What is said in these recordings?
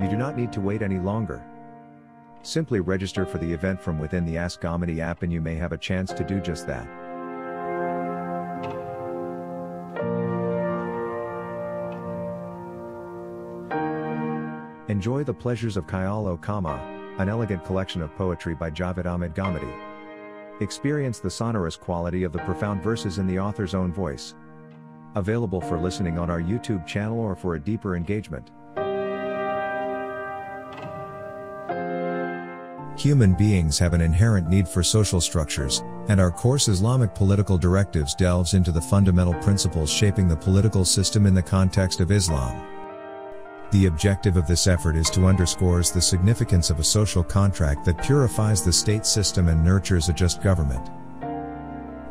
You do not need to wait any longer. Simply register for the event from within the Ask Omni app and you may have a chance to do just that. Enjoy the pleasures of Khyalo Kama, an elegant collection of poetry by Javed Ahmed Ghamidi. Experience the sonorous quality of the profound verses in the author's own voice. Available for listening on our YouTube channel or for a deeper engagement. Human beings have an inherent need for social structures, and our course Islamic Political Directives delves into the fundamental principles shaping the political system in the context of Islam. The objective of this effort is to underscores the significance of a social contract that purifies the state system and nurtures a just government.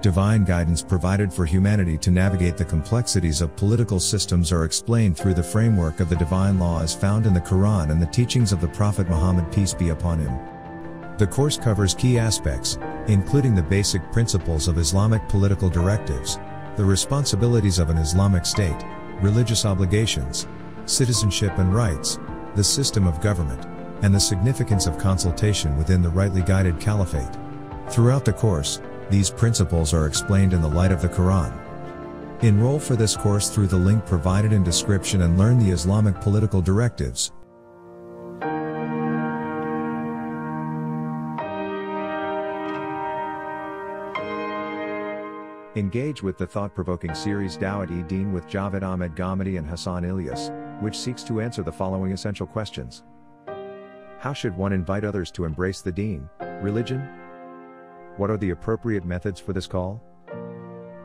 Divine guidance provided for humanity to navigate the complexities of political systems are explained through the framework of the divine law as found in the Quran and the teachings of the Prophet Muhammad peace be upon him. The course covers key aspects, including the basic principles of Islamic political directives, the responsibilities of an Islamic state, religious obligations, citizenship and rights, the system of government, and the significance of consultation within the rightly guided caliphate. Throughout the course, these principles are explained in the light of the Quran. Enroll for this course through the link provided in description and learn the Islamic political directives, Engage with the thought provoking series Dawit e Deen with Javed Ahmed Ghamidi and Hassan Ilyas, which seeks to answer the following essential questions How should one invite others to embrace the Deen, religion? What are the appropriate methods for this call?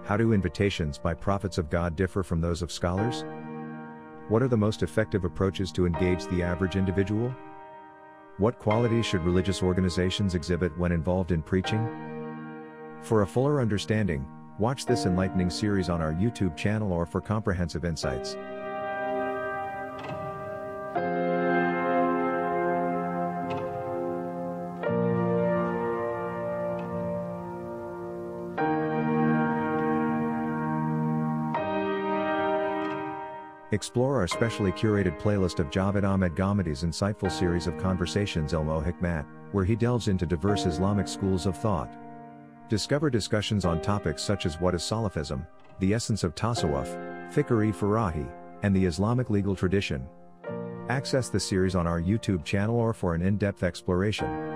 How do invitations by prophets of God differ from those of scholars? What are the most effective approaches to engage the average individual? What qualities should religious organizations exhibit when involved in preaching? For a fuller understanding, Watch this enlightening series on our YouTube channel or for comprehensive insights. Explore our specially curated playlist of Javed Ahmed Ghamadi's insightful series of conversations El Hikmat, where he delves into diverse Islamic schools of thought. Discover discussions on topics such as what is Salafism, the essence of tasawwuf, fikr-e farahi, and the Islamic legal tradition. Access the series on our YouTube channel or for an in-depth exploration.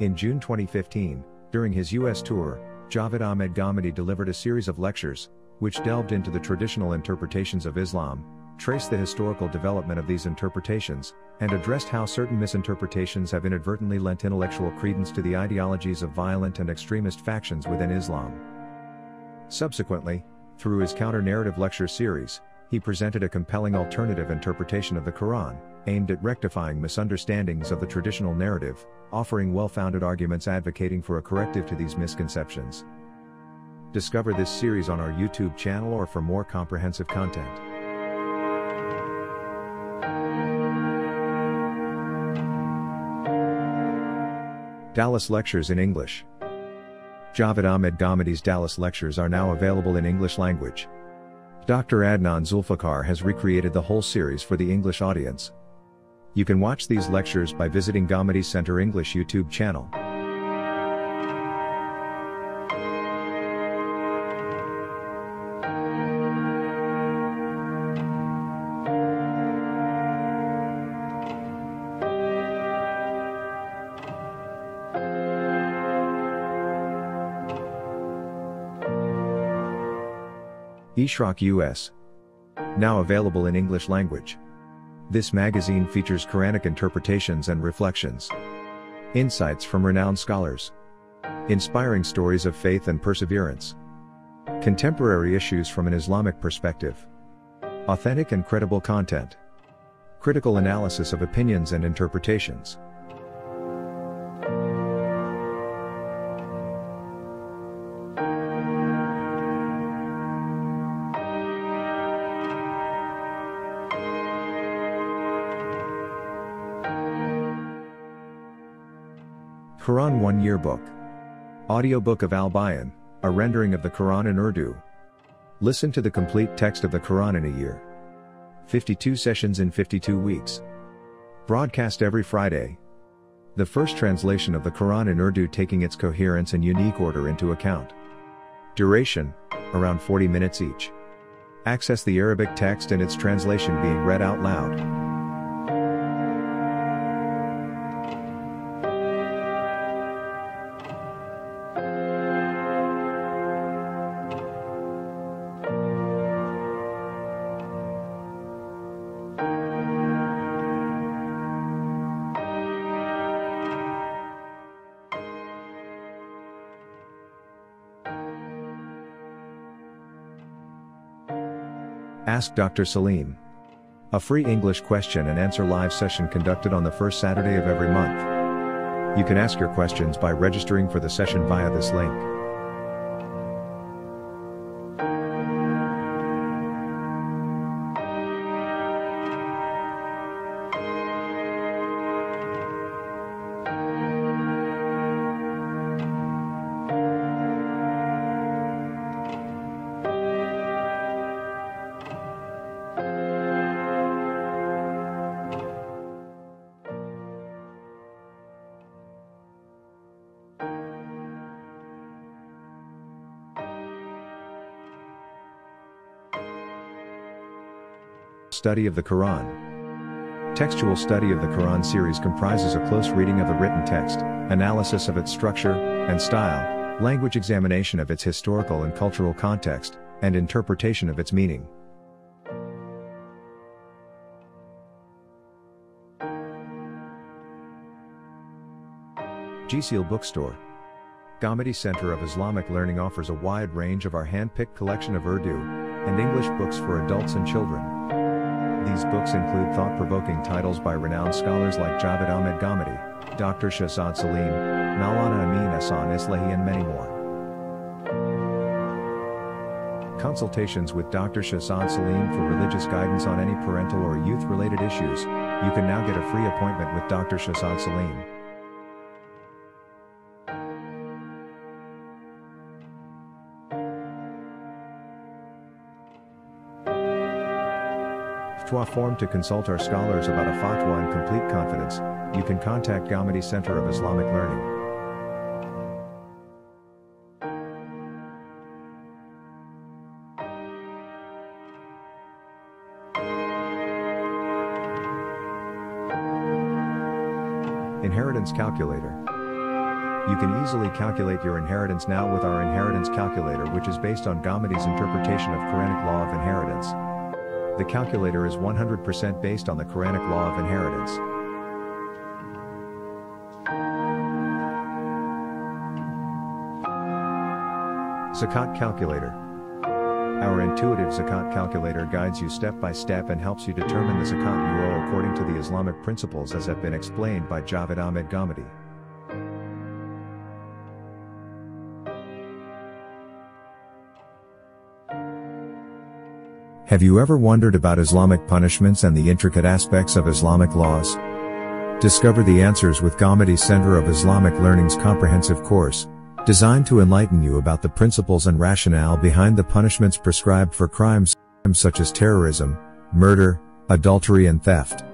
In June 2015, during his U.S. tour, Javed Ahmed Ghamidi delivered a series of lectures, which delved into the traditional interpretations of Islam, traced the historical development of these interpretations, and addressed how certain misinterpretations have inadvertently lent intellectual credence to the ideologies of violent and extremist factions within Islam. Subsequently, through his counter narrative lecture series, he presented a compelling alternative interpretation of the Quran, aimed at rectifying misunderstandings of the traditional narrative, offering well founded arguments advocating for a corrective to these misconceptions. Discover this series on our YouTube channel or for more comprehensive content. Dallas Lectures in English. Javed Ahmed Ghamidi's Dallas Lectures are now available in English language. Dr. Adnan Zulfikar has recreated the whole series for the English audience, you can watch these lectures by visiting Gomedy Center English YouTube channel. Ishrak US. Now available in English language. This magazine features Quranic interpretations and reflections. Insights from renowned scholars. Inspiring stories of faith and perseverance. Contemporary issues from an Islamic perspective. Authentic and credible content. Critical analysis of opinions and interpretations. Quran One Year audio Audiobook of Al Bayan, a rendering of the Quran in Urdu. Listen to the complete text of the Quran in a year. 52 sessions in 52 weeks. Broadcast every Friday. The first translation of the Quran in Urdu taking its coherence and unique order into account. Duration, around 40 minutes each. Access the Arabic text and its translation being read out loud. Ask Dr. Salim. A free English question and answer live session conducted on the first Saturday of every month. You can ask your questions by registering for the session via this link. Study of the Quran Textual study of the Quran series comprises a close reading of the written text, analysis of its structure and style, language examination of its historical and cultural context, and interpretation of its meaning. GSEAL Bookstore Gomedy Center of Islamic Learning offers a wide range of our hand-picked collection of Urdu and English books for adults and children, these books include thought-provoking titles by renowned scholars like Javed Ahmed Ghamidi, Dr. Shahzad Salim, Nalana Amin Asan Islahi and many more. Consultations with Dr. Shahzad Salim for religious guidance on any parental or youth-related issues, you can now get a free appointment with Dr. Shahzad Salim. fatwa form to consult our scholars about a fatwa in complete confidence, you can contact Gamadi Center of Islamic Learning. Inheritance Calculator. You can easily calculate your inheritance now with our inheritance calculator which is based on Gamadi's interpretation of Quranic law of inheritance the calculator is 100% based on the Quranic law of inheritance. Zakat Calculator Our intuitive Zakat calculator guides you step by step and helps you determine the Zakat you owe according to the Islamic principles as have been explained by Javed Ahmed Ghamidi. Have you ever wondered about Islamic punishments and the intricate aspects of Islamic laws? Discover the answers with Gomedi Center of Islamic Learning's comprehensive course, designed to enlighten you about the principles and rationale behind the punishments prescribed for crimes such as terrorism, murder, adultery and theft.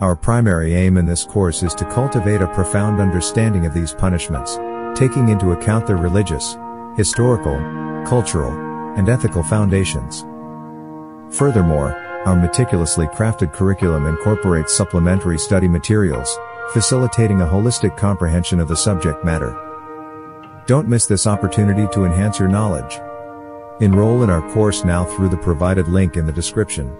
Our primary aim in this course is to cultivate a profound understanding of these punishments, taking into account their religious, historical, cultural, and ethical foundations. Furthermore, our meticulously crafted curriculum incorporates supplementary study materials, facilitating a holistic comprehension of the subject matter. Don't miss this opportunity to enhance your knowledge. Enroll in our course now through the provided link in the description.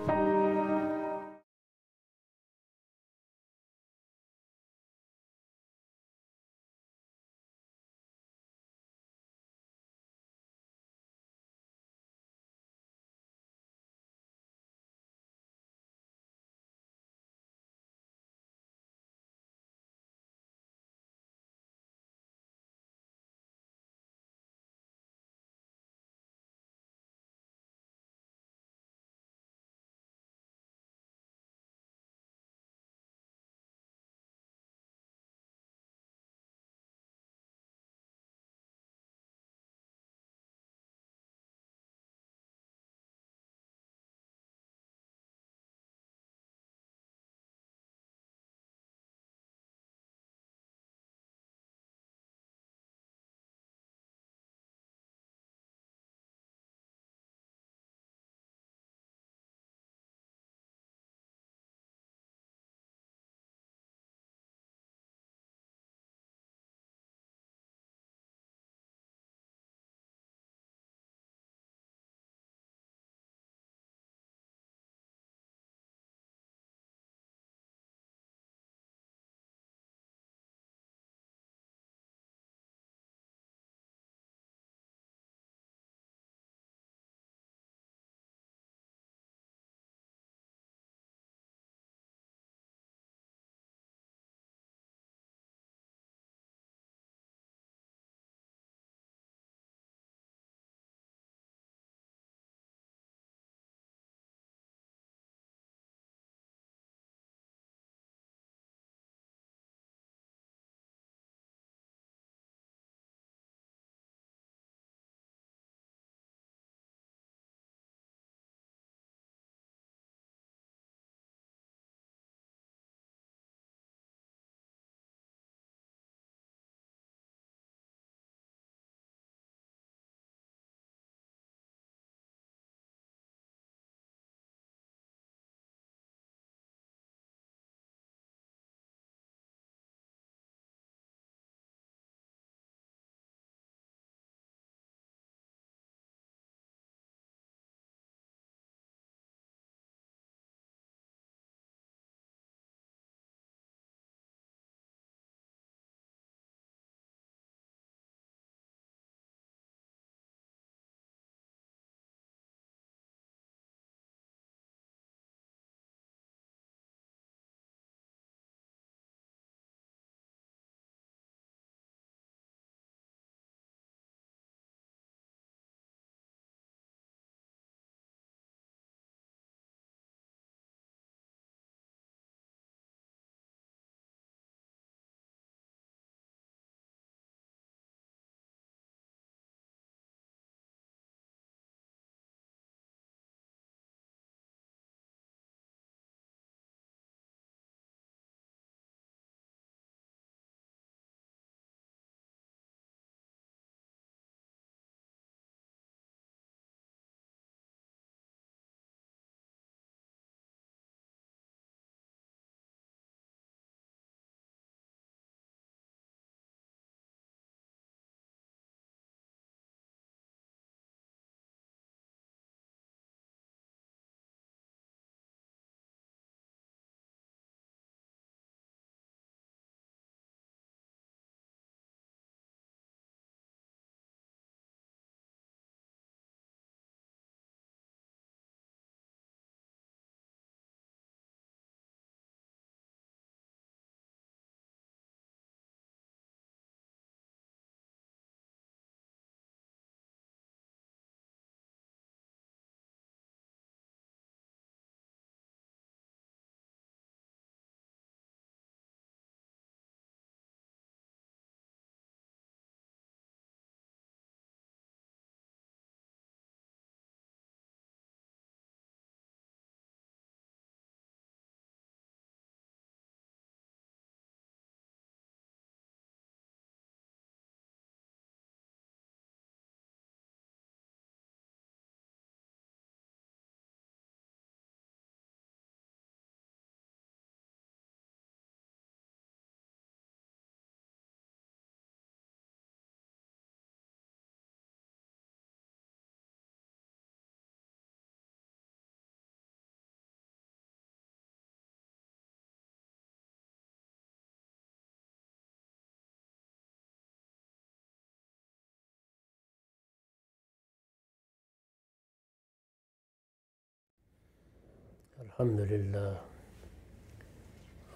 अल्हम्दुलिल्लाह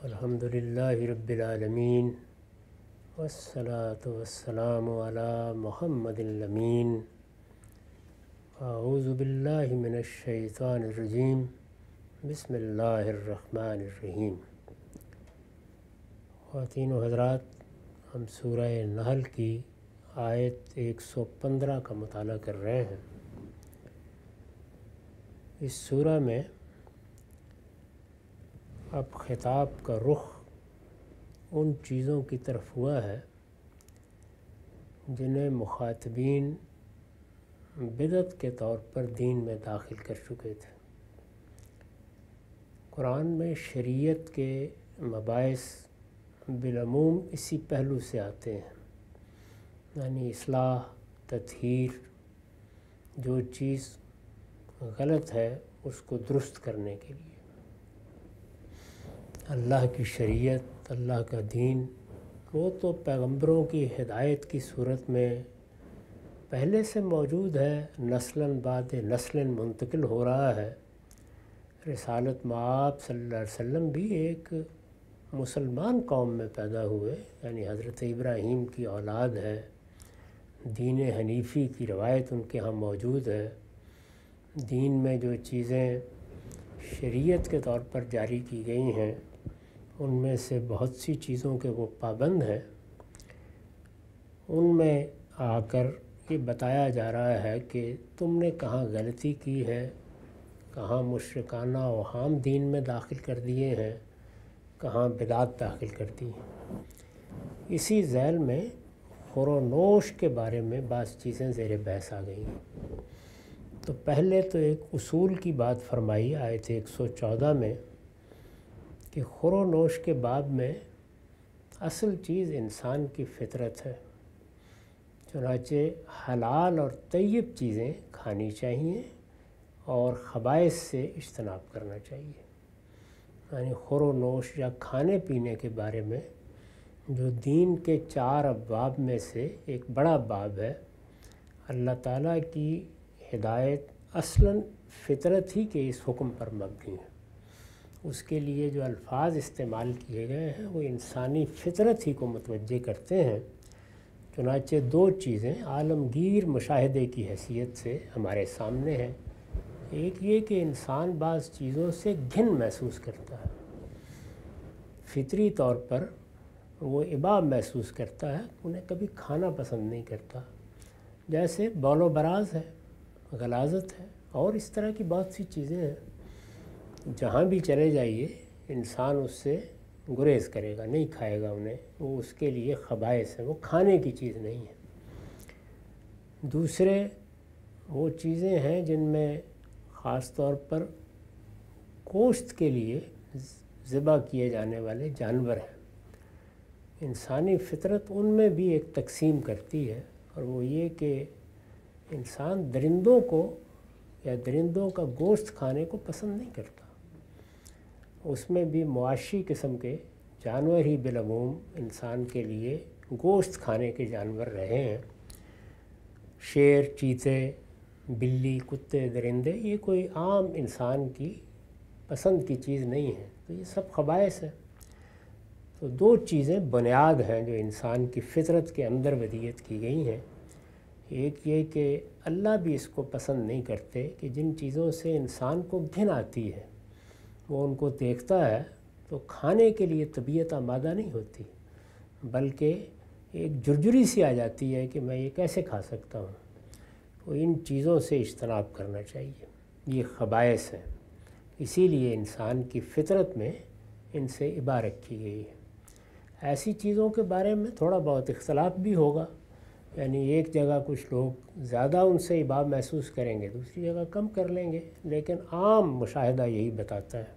अल्हम्दुलिल्लाह रब्बिलालमीन वस्सलातु वस्सलाम अला मुहम्मदिल्लमीन आऊज़ु बिल्लाहि मिनश शैतानिर रजीम बिस्मिल्लाहिर रहमानिर रहीम खातिन हजरात हम सूरह नहल की आयत 115 का मताल कर रहे हैं इस सूरह में अब ख़िताब का रुख उन चीज़ों की तरफ हुआ है जिन्हें मुखातबीन बिदत के तौर पर दीन में दाखिल कर चुके थे कुरान में शरीयत के मबास बिलमूम इसी पहलू से आते हैं यानी इसलाह तथहर जो चीज़ गलत है उसको दुरुस्त करने के लिए अल्लाह की शरीयत अल्लाह का दीन वो तो पैगंबरों की हिदायत की सूरत में पहले से मौजूद है नस्लन बाद नस्लन मुंतकिल हो रहा है रसालत माप सल्ला भी एक मुसलमान कौम में पैदा हुए यानी हज़रत इब्राहीम की औलाद है दीन हनीफी की रवायत उनके यहाँ मौजूद है दीन में जो चीज़ें शरीयत के तौर पर जारी की गई हैं उनमें से बहुत सी चीज़ों के वो पाबंद हैं उनमें आकर ये बताया जा रहा है कि तुमने कहाँ गलती की है कहाँ मुशरकाना और दीन में दाखिल कर दिए हैं कहाँ बिदात दाखिल कर दी है इसी जैल में खुरनोश के बारे में बात चीज़ें ज़ेर बहस आ गई तो पहले तो एक उसूल की बात फरमाई आए सौ 114 में कि खुर नोश के बाद में असल चीज़ इंसान की फितरत है चुनाचे हलाल और तयब चीज़ें खानी चाहिए और ख़बाइश से इजतनाब करना चाहिए यानी खुर नोश या खाने पीने के बारे में जो दीन के चार अबाब में से एक बड़ा बाब है अल्लाह ताला की हिदायत असलन फितरत ही के इस हुक्म पर मबनी है उसके लिए जो अल्फाज इस्तेमाल किए गए हैं वो इंसानी फितरत ही को मतवजह करते हैं चुनाचे दो चीज़ें आलमगीर मुशाहदे की हैसियत से हमारे सामने हैं एक ये कि इंसान बाज़ चीज़ों से घिन महसूस करता है फितरी तौर पर वो इबा महसूस करता है उन्हें कभी खाना पसंद नहीं करता जैसे बौलो बराज है गलाजत है और इस तरह की बहुत सी चीज़ें हैं जहाँ भी चले जाइए इंसान उससे गुरेज करेगा नहीं खाएगा उन्हें वो उसके लिए खबाइश है वो खाने की चीज़ नहीं है दूसरे वो चीज़ें हैं जिनमें ख़ास तौर पर गोश्त के लिए ज़िबा किए जाने वाले जानवर हैं इंसानी फितरत उनमें भी एक तकसीम करती है और वो ये कि इंसान दरिंदों को या दरिंदों का गोश्त खाने को पसंद नहीं करता उसमें भी मुआशी किस्म के जानवर ही बिलमूम इंसान के लिए गोश्त खाने के जानवर रहे हैं शेर चीते बिल्ली कुत्ते दरिंदे ये कोई आम इंसान की पसंद की चीज़ नहीं है तो ये सब खबाइश है तो दो चीज़ें बुनियाद हैं जो इंसान की फितरत के अंदर वदियत की गई हैं एक ये कि अल्लाह भी इसको पसंद नहीं करते कि जिन चीज़ों से इंसान को घिन आती है वो उनको देखता है तो खाने के लिए तबीयत आमादा नहीं होती बल्कि एक जुर्जुरी सी आ जाती है कि मैं ये कैसे खा सकता हूँ तो इन चीज़ों से इजतनाब करना चाहिए ये खबाइस हैं इसीलिए इंसान की फितरत में इनसे इबा रखी गई है ऐसी चीज़ों के बारे में थोड़ा बहुत इख्तलाफ भी होगा यानी एक जगह कुछ लोग ज़्यादा उनसे इबा महसूस करेंगे दूसरी जगह कम कर लेंगे लेकिन आम मुशाह यही बताता है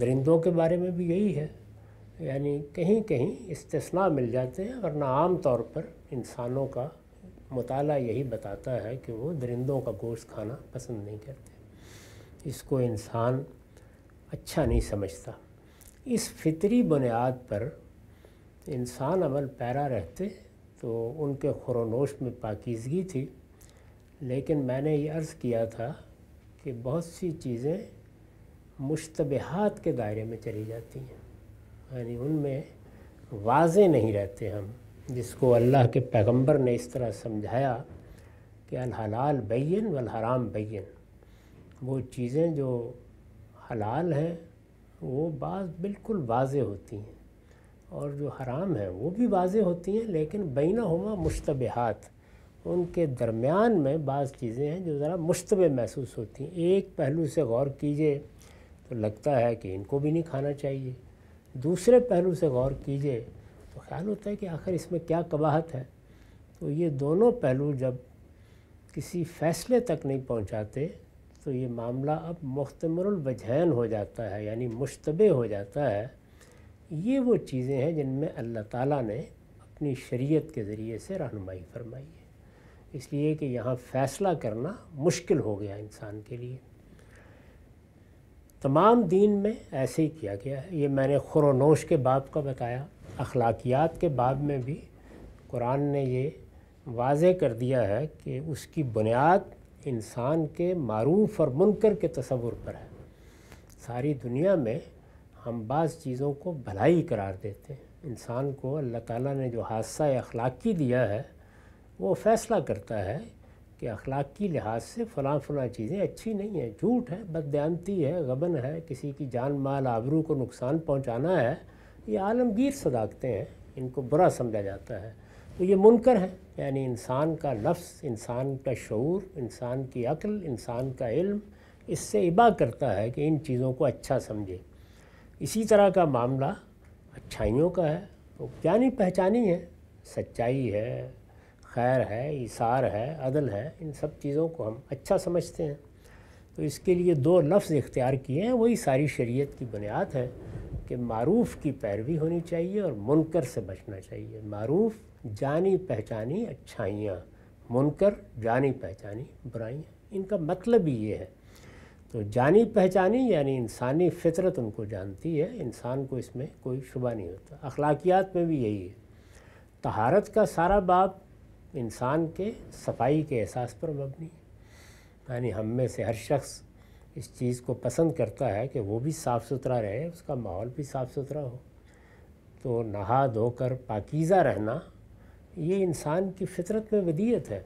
दरिंदों के बारे में भी यही है यानी कहीं कहीं इस्तना मिल जाते हैं वरना आम तौर पर इंसानों का मताल यही बताता है कि वो दरिंदों का गोश्त खाना पसंद नहीं करते इसको इंसान अच्छा नहीं समझता इस फितरी बुनियाद पर इंसान अमल पैरा रहते तो उनके खुरनोश में पाकिजगी थी लेकिन मैंने ये अर्ज़ किया था कि बहुत सी चीज़ें मुश्तबहत के दायरे में चली जाती हैं यानी उनमें वाज नहीं रहते हम जिसको अल्लाह के पैगंबर ने इस तरह समझाया कि अलहलाल बैन वल हराम बैन वो चीज़ें जो हलाल हैं वो बाज बिल्कुल वाज होती हैं और जो हराम है वो भी वाज होती हैं लेकिन बैना हुआ मुश्तबहत उनके दरमियान में बाज़ चीज़ें हैं जो ज़रा मुशतब महसूस होती हैं एक पहलू से गौर कीजिए लगता है कि इनको भी नहीं खाना चाहिए दूसरे पहलू से गौर कीजिए तो ख्याल होता है कि आखिर इसमें क्या कबाहत है तो ये दोनों पहलू जब किसी फ़ैसले तक नहीं पहुंचाते तो ये मामला अब मुख्तमरवजहन हो जाता है यानी मुशतबे हो जाता है ये वो चीज़ें हैं जिनमें अल्लाह ताला ने अपनी शरीयत के ज़रिए से रहनुमाई फरमाई है इसलिए कि यहाँ फ़ैसला करना मुश्किल हो गया इंसान के लिए तमाम दीन में ऐसे ही किया गया है ये मैंने खुरनोश के बाब का बताया अखलाकियात के बाब में भी कुरान ने ये वाज कर दिया है कि उसकी बुनियाद इंसान के मरूफ और मुनकर के तस्वुर पर है सारी दुनिया में हम बाज़ चीज़ों को भलाई करार देते हैं इंसान को अल्लाह ताला ने जो हादसा अखलाक़ी दिया है वो फ़ैसला करता है कि अखलाक़ी लिहाज से फ़लाँ फ़लाँ चीज़ें अच्छी नहीं हैं झूठ है बदयांती है गबन है किसी की जान माल आबरू को नुकसान पहुँचाना है ये आलमगीर सदाकते हैं इनको बुरा समझा जाता है तो ये मुनकर है यानी इंसान का लफ्स इंसान का शूर इंसान की अक्ल इंसान का इल्म इससे इबा करता है कि इन चीज़ों को अच्छा समझे इसी तरह का मामला अच्छाइयों का है तो जानी पहचानी है सच्चाई है खैर है इसार है अदल है इन सब चीज़ों को हम अच्छा समझते हैं तो इसके लिए दो लफ्ज़ इख्तियार किए हैं वही सारी शरीयत की बुनियाद है कि मरूफ़ की पैरवी होनी चाहिए और मुनकर से बचना चाहिए मरूफ़ जानी पहचानी अच्छाइयाँ मुनकर जानी पहचानी बुराइयाँ इनका मतलब ही ये है तो जानी पहचानी यानी इंसानी फितरत उनको जानती है इंसान को इसमें कोई शुबा नहीं होता अखलाकियात में भी यही है तहारत का सारा बाप इंसान के सफाई के एहसास पर मबनी है यानी हम में से हर शख्स इस चीज़ को पसंद करता है कि वो भी साफ़ सुथरा रहे उसका माहौल भी साफ़ सुथरा हो तो नहा धोकर पाकिज़ा रहना ये इंसान की फितरत में वदीयत है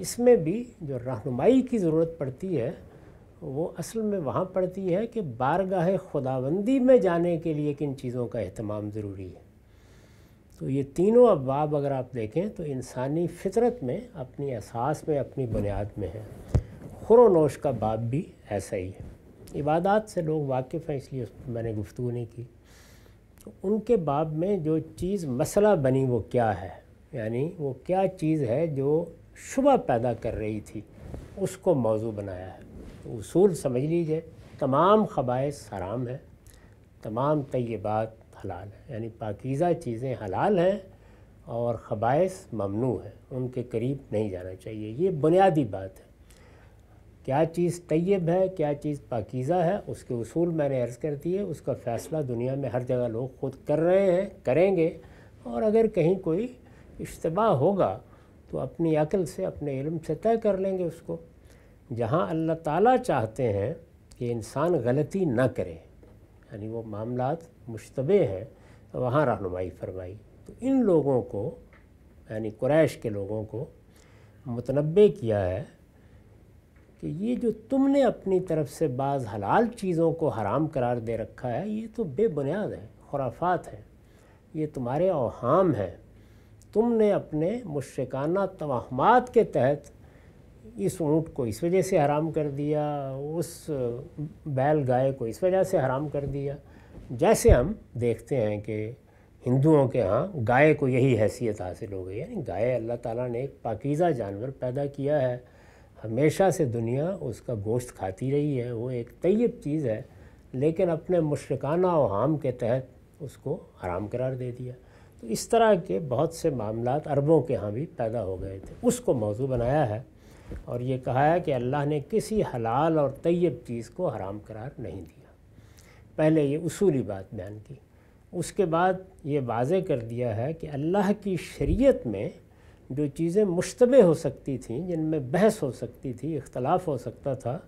इसमें भी जो रहनुमाई की ज़रूरत पड़ती है वो असल में वहाँ पड़ती है कि बारगाह खुदाबंदी में जाने के लिए किन चीज़ों का अहतमाम ज़रूरी है तो ये तीनों अबाब अगर आप देखें तो इंसानी फितरत में अपनी एहसास में अपनी बुनियाद में है खुरोनोश का बाब भी ऐसा ही है इबादत से लोग वाकिफ़ हैं इसलिए उस पर मैंने गुफ्तु नहीं की तो उनके बाब में जो चीज़ मसला बनी वो क्या है यानी वो क्या चीज़ है जो शुबा पैदा कर रही थी उसको मौजू बनाया है तो उसूल समझ लीजिए तमाम खबाइश हराम है तमाम तयबात हलाल है यानी पाकिज़ा चीज़ें हलाल हैं और ख़बाइस ममनू हैं उनके करीब नहीं जाना चाहिए ये बुनियादी बात है क्या चीज़ तयब है क्या चीज़ पाकिज़ा है उसके असूल मैंने अर्ज़ कर दिए उसका फ़ैसला दुनिया में हर जगह लोग ख़ुद कर रहे हैं करेंगे और अगर कहीं कोई इश्तबा होगा तो अपनी अकल से अपने इलम से तय कर लेंगे उसको जहाँ अल्लाह ताला चाहते हैं कि इंसान गलती ना करे यानी वो मामला मुशतबे हैं तो वहाँ रहनुमाई फरमाई तो इन लोगों को यानी क्रैश के लोगों को मुतनबे किया है कि ये जो तुमने अपनी तरफ से बाज़ हलाल चीज़ों को हराम करार दे रखा है ये तो बेबुनियाद है खुराफात है ये तुम्हारे अवहाम हैं तुमने अपने मुश्काना तोहमात के तहत इस ऊँट को इस वजह से हराम कर दिया उस बैल गाय को इस वजह से हराम कर दिया जैसे हम देखते हैं कि हिंदुओं के यहाँ गाय को यही हैसियत हासिल हो गई यानी गाय अल्लाह ताला ने एक पाकिज़ा जानवर पैदा किया है हमेशा से दुनिया उसका गोश्त खाती रही है वो एक तयब चीज़ है लेकिन अपने मुशरकाना वहाम के तहत उसको हराम करार दे दिया तो इस तरह के बहुत से मामला अरबों के यहाँ भी पैदा हो गए थे उसको मौजू बनाया है और ये कहा है कि अल्लाह ने किसी हलाल और तयब चीज़ को हराम करार नहीं दिया पहले ये उसूली बात बयान की उसके बाद ये वाज कर दिया है कि अल्लाह की शरीयत में जो चीज़ें मुशतबे हो सकती थीं जिनमें बहस हो सकती थी इख्तलाफ हो सकता था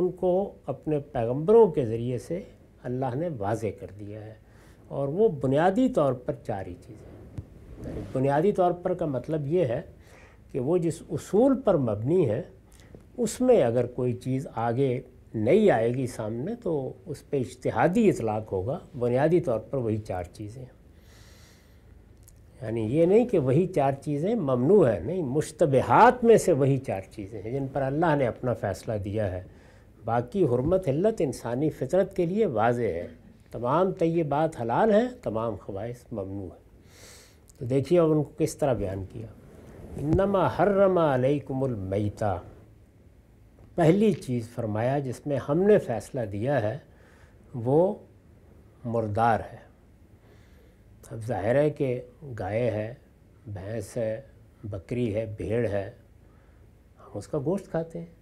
उनको अपने पैगम्बरों के ज़रिए से अल्लाह ने वाज कर दिया है और वो बुनियादी तौर पर चार ही चीज़ें बुनियादी तौर पर का मतलब ये है कि वो जिस उसूल पर मबनी है उसमें अगर कोई चीज़ आगे नहीं आएगी सामने तो उस पर इश्तहादी इतलाक़ होगा बुनियादी तौर पर वही चार चीज़ें यानी ये नहीं कि वही चार चीज़ें ममनू है नहीं मुश्तबहात में से वही चार चीज़ें हैं जिन पर अल्लाह ने अपना फ़ैसला दिया है बाकी हरमत हिल्लत इंसानी फितरत के लिए वाज है तमाम तयबात हलाल हैं तमाम ख़वाहिश ममनू है तो देखिए अब उनको किस तरह बयान किया नमा हर्रमा अलैकुमलमैता पहली चीज़ फरमाया जिसमें हमने फ़ैसला दिया है वो मुर्दार है अब जाहिर है कि गाय है भैंस है बकरी है भेड़ है हम उसका गोश्त खाते हैं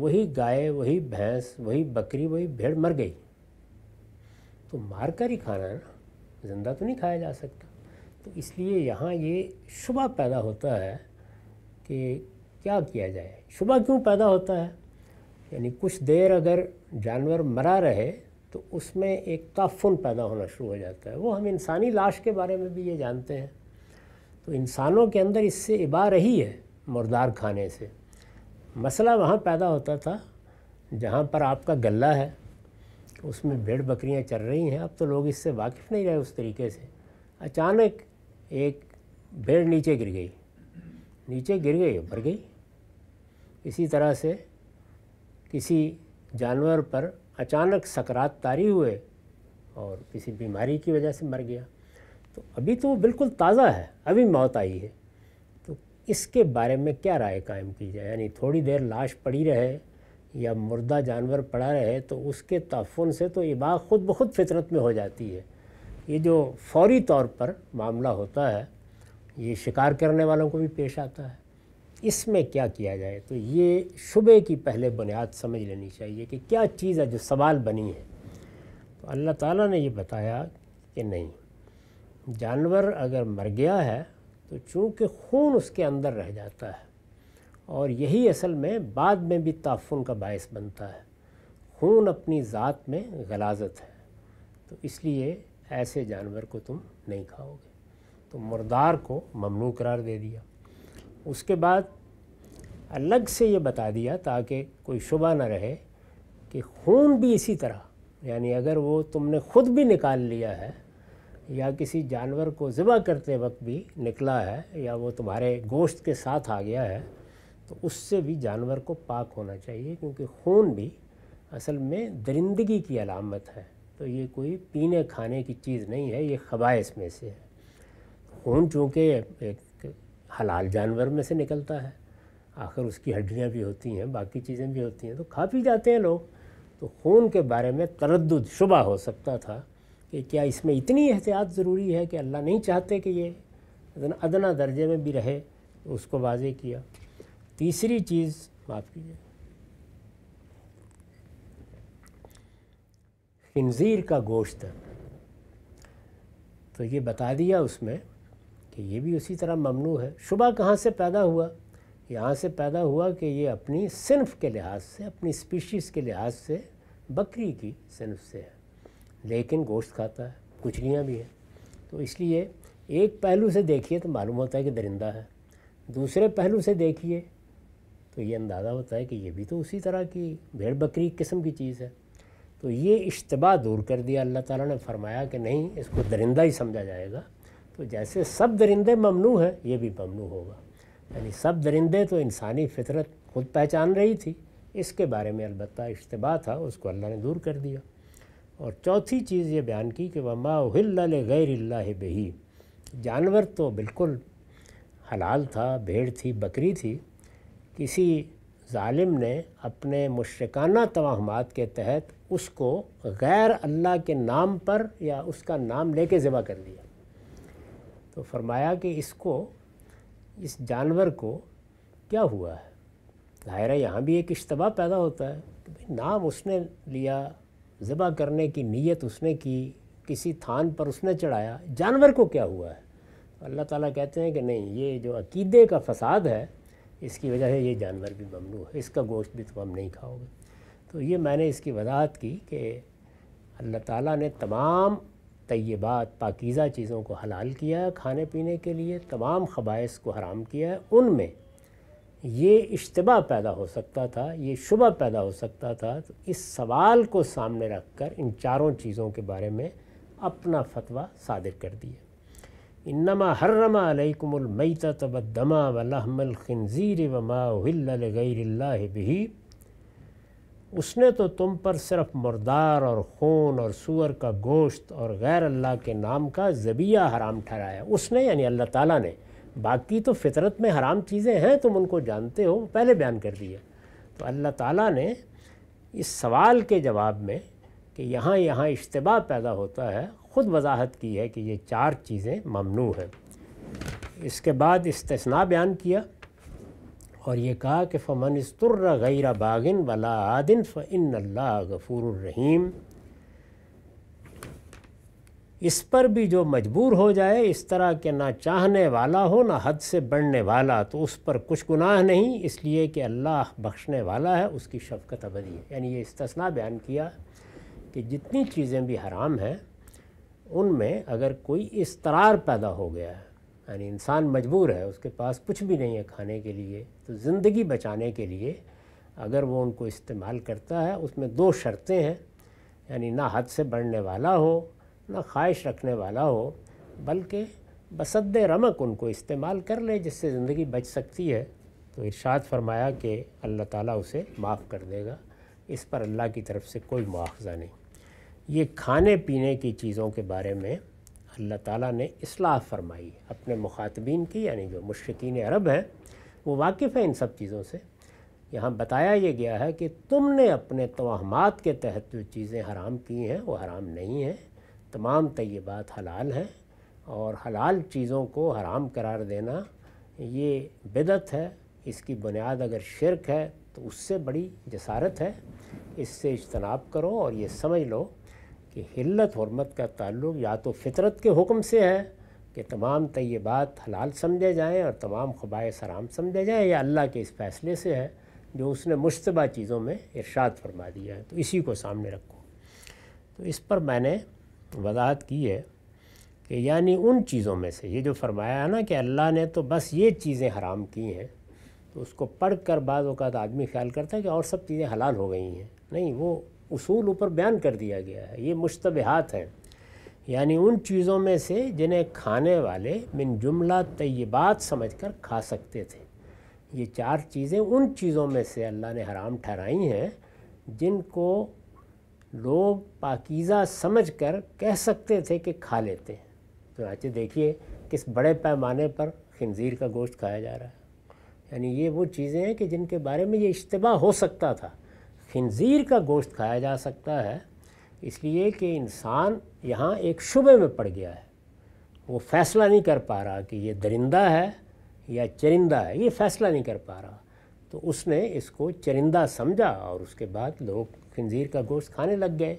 वही गाय वही भैंस वही बकरी वही भेड़ मर गई तो मार कर ही खाना है ना ज़िंदा तो नहीं खाया जा सकता तो इसलिए यहाँ ये शुबा पैदा होता है कि क्या किया जाए शुबा क्यों पैदा होता है यानी कुछ देर अगर जानवर मरा रहे तो उसमें एक ताफुन पैदा होना शुरू हो जाता है वो हम इंसानी लाश के बारे में भी ये जानते हैं तो इंसानों के अंदर इससे इबा रही है मुर्दार खाने से मसला वहाँ पैदा होता था जहाँ पर आपका गला है उसमें भेड़ बकरियाँ चल रही हैं अब तो लोग इससे वाकिफ़ नहीं रहे उस तरीके से अचानक एक भेड़ नीचे गिर गई नीचे गिर गई भर गई इसी तरह से किसी जानवर पर अचानक सकरात तारी हुए और किसी बीमारी की वजह से मर गया तो अभी तो वो बिल्कुल ताज़ा है अभी मौत आई है तो इसके बारे में क्या राय कायम की जाए यानी थोड़ी देर लाश पड़ी रहे या मुर्दा जानवर पड़ा रहे तो उसके तफन से तो इबाग ख़ुद ब खुद फितरत में हो जाती है ये जो फौरी तौर पर मामला होता है ये शिकार करने वालों को भी पेश आता है इसमें क्या किया जाए तो ये शुबे की पहले बुनियाद समझ लेनी चाहिए कि क्या चीज़ है जो सवाल बनी है तो अल्लाह ताला ने ये बताया कि नहीं जानवर अगर मर गया है तो चूँकि खून उसके अंदर रह जाता है और यही असल में बाद में भी ताफुन का बायस बनता है खून अपनी ज़ात में गलाजत है तो इसलिए ऐसे जानवर को तुम नहीं खाओगे तो मुर्दार को ममनू करार दे दिया उसके बाद अलग से ये बता दिया ताकि कोई शुबा न रहे कि खून भी इसी तरह यानी अगर वो तुमने ख़ुद भी निकाल लिया है या किसी जानवर को ज़िबा करते वक्त भी निकला है या वो तुम्हारे गोश्त के साथ आ गया है तो उससे भी जानवर को पाक होना चाहिए क्योंकि खून भी असल में दरिंदगी की अलामत है तो ये कोई पीने खाने की चीज़ नहीं है ये खबाइस में से है खून चूँकि एक हलाल जानवर में से निकलता है आखिर उसकी हड्डियाँ भी होती हैं बाकी चीज़ें भी होती हैं तो खा पी जाते हैं लोग तो खून के बारे में तरद शुबा हो सकता था कि क्या इसमें इतनी एहतियात ज़रूरी है कि अल्लाह नहीं चाहते कि ये अदना दर्जे में भी रहे उसको वाजे किया तीसरी चीज़ माफ़ कीजिए खनजीर का गोश्त तो ये बता दिया उसमें कि ये भी उसी तरह ममनू है शुबह कहाँ से पैदा हुआ यहाँ से पैदा हुआ कि ये अपनी सिनफ के लिहाज से अपनी स्पीशीज़ के लिहाज से बकरी की सिनफ से है लेकिन गोश्त खाता है कुचलियाँ भी हैं तो इसलिए एक पहलू से देखिए तो मालूम होता है कि दरिंदा है दूसरे पहलू से देखिए तो ये अंदाज़ा होता है कि ये भी तो उसी तरह की भेड़ बकरी किस्म की चीज़ है तो ये इश्तबा दूर कर दिया अल्लाह ताला ने फरमाया कि नहीं इसको दरिंदा ही समझा जाएगा तो जैसे सब दरिंदे ममनू हैं ये भी ममनू होगा यानी सब दरिंदे तो इंसानी फितरत खुद पहचान रही थी इसके बारे में अलबत् इश्तबा था उसको अल्लाह ने दूर कर दिया और चौथी चीज़ ये बयान की कि वमा उहिल गैर बही जानवर तो बिल्कुल हलाल था भेड़ थी बकरी थी किसी ालिम ने अपने मुशरकाना तोहमात के तहत उसको गैर अल्लाह के नाम पर या उसका नाम लेके ज़बह कर लिया तो फरमाया कि इसको इस जानवर को क्या हुआ है दायरा यहाँ भी एक इश्तबा पैदा होता है कि भाई नाम उसने लिया ज़बह करने की नीयत उसने की किसी थान पर उसने चढ़ाया जानवर को क्या हुआ है तो अल्लाह ताली कहते हैं कि नहीं ये जो अकीदे का फसाद है इसकी वजह है ये जानवर भी ममनू है इसका गोश्त भी तुम नहीं खाओगे तो ये मैंने इसकी वजाहत की कि अल्लाह ताला ने तमाम तय्यबात पाकिज़ा चीज़ों को हलाल किया खाने पीने के लिए तमाम खबाइस को हराम किया उनमें ये इश्तबा पैदा हो सकता था ये शुबा पैदा हो सकता था तो इस सवाल को सामने रख कर इन चारों चीज़ों के बारे में अपना फतवा सादिर कर दिया عليكم हर्रमा अलैकुमुल ولحم الخنزير وما खंजीर वमा الله भी उसने तो तुम पर सिर्फ मुर्दार और खून और सूअर का गोश्त और गैर अल्लाह के नाम का जबिया हराम ठहराया उसने यानी अल्लाह ताला ने बाकी तो फितरत में हराम चीज़ें हैं तुम उनको जानते हो पहले बयान कर दिया तो अल्लाह ताला ने इस सवाल के जवाब में कि यहाँ यहाँ इश्तबा पैदा होता है ख़ुद वजाहत की है कि ये चार चीज़ें ममनू हैं इसके बाद इस्तना बयान किया और ये कहा कि फ़मन इस्तुर्र गैर बागिन वला आदिन फ़िन अल्लाह इस पर भी जो मजबूर हो जाए इस तरह के ना चाहने वाला हो ना हद से बढ़ने वाला तो उस पर कुछ गुनाह नहीं इसलिए कि अल्लाह बख्शने वाला है उसकी शफकत अबदी है यानी ये इस्तना बयान किया कि जितनी चीज़ें भी हराम हैं उनमें अगर कोई इसतरार पैदा हो गया है यानी इंसान मजबूर है उसके पास कुछ भी नहीं है खाने के लिए तो ज़िंदगी बचाने के लिए अगर वो उनको इस्तेमाल करता है उसमें दो शर्तें हैं यानी ना हद से बढ़ने वाला हो ना ख्वाहिश रखने वाला हो बल्कि बसद रमक उनको इस्तेमाल कर ले जिससे ज़िंदगी बच सकती है तो इर्शाद फरमाया कि अल्लाह ताला उसे माफ़ कर देगा इस पर अल्लाह की तरफ से कोई मुआवजा नहीं ये खाने पीने की चीज़ों के बारे में अल्लाह ताला ने असलाह फरमाई अपने मुखातबीन की यानी जो मशरकिन अरब हैं वो वाकिफ़ हैं इन सब चीज़ों से यहाँ बताया ये गया है कि तुमने अपने तोहमात के तहत जो चीज़ें हराम की हैं वो हराम नहीं हैं तमाम तयबात हलाल हैं और हलाल चीज़ों को हराम करार देना ये बिदत है इसकी बुनियाद अगर शिरक है तो उससे बड़ी जसारत है इससे इजतनाब करो और ये समझ लो कि हिल्लत हरमत का ताल्लुक या तो फितरत के हुक्म से है कि तमाम तयबात हलाल समझे जाएँ और तमाम खबाए सराम समझे जाएँ या अल्लाह के इस फैसले से है जो उसने मुशतबा चीज़ों में इर्शाद फरमा दिया है तो इसी को सामने रखो तो इस पर मैंने वजाहत की है कि यानी उन चीज़ों में से ये जो फरमाया है ना कि अल्लाह ने तो बस ये चीज़ें हराम की हैं तो उसको पढ़ कर बाद आदमी ख्याल करता है कि और सब चीज़ें हलाल हो गई हैं नहीं वो उसूल ऊपर बयान कर दिया गया है ये मुश्तबहात हैं यानी उन चीज़ों में से जिन्हें खाने वाले मिन जुमला तय्यबात समझ कर खा सकते थे ये चार चीज़ें उन चीज़ों में से अल्लाह ने हराम ठहराई हैं जिनको लोग पाकिज़ा समझ कर कह सकते थे कि खा लेते हैं चुनाचे देखिए किस बड़े पैमाने पर खनजीर का गोश्त खाया जा रहा है यानी ये वो चीज़ें हैं कि जिनके बारे में ये इश्तबा हो सकता था खनजीर का गोश्त खाया जा सकता है इसलिए कि इंसान यहाँ एक शुबे में पड़ गया है वो फैसला नहीं कर पा रहा कि ये दरिंदा है या चरिंदा है ये फैसला नहीं कर पा रहा तो उसने इसको चरिंदा समझा और उसके बाद लोग खंजीर का गोश्त खाने लग गए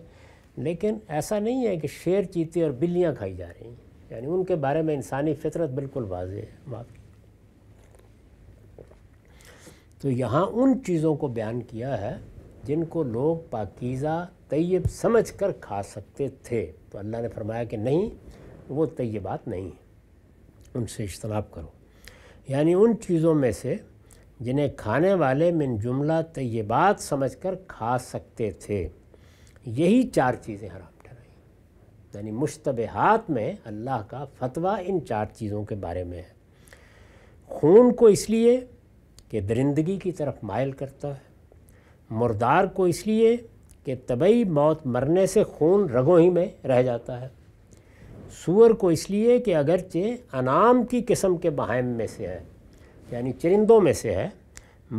लेकिन ऐसा नहीं है कि शेर चीते और बिल्लियाँ खाई जा रही यानी उनके बारे में इंसानी फितरत बिल्कुल वाज है माफ़ तो यहाँ उन चीज़ों को बयान किया है जिनको लोग पाकिज़ा तयब समझ कर खा सकते थे तो अल्लाह ने फरमाया कि नहीं वो तयबात नहीं हैं उनसे इजतनाब करो यानी उन चीज़ों में से जिन्हें खाने वाले मिन जुमला तयबात समझ कर खा सकते थे यही चार चीज़ें हराम ठहराई यानी मुश्तबहात में अल्लाह का फतवा इन चार चीज़ों के बारे में है खून को इसलिए कि दरिंदगी की तरफ मायल करता है मुर्दार को इसलिए कि तबई मौत मरने से खून रगों ही में रह जाता है सूअर को इसलिए कि अगरचे अनाम की किस्म के बहाइम में से है यानी चरिंदों में से है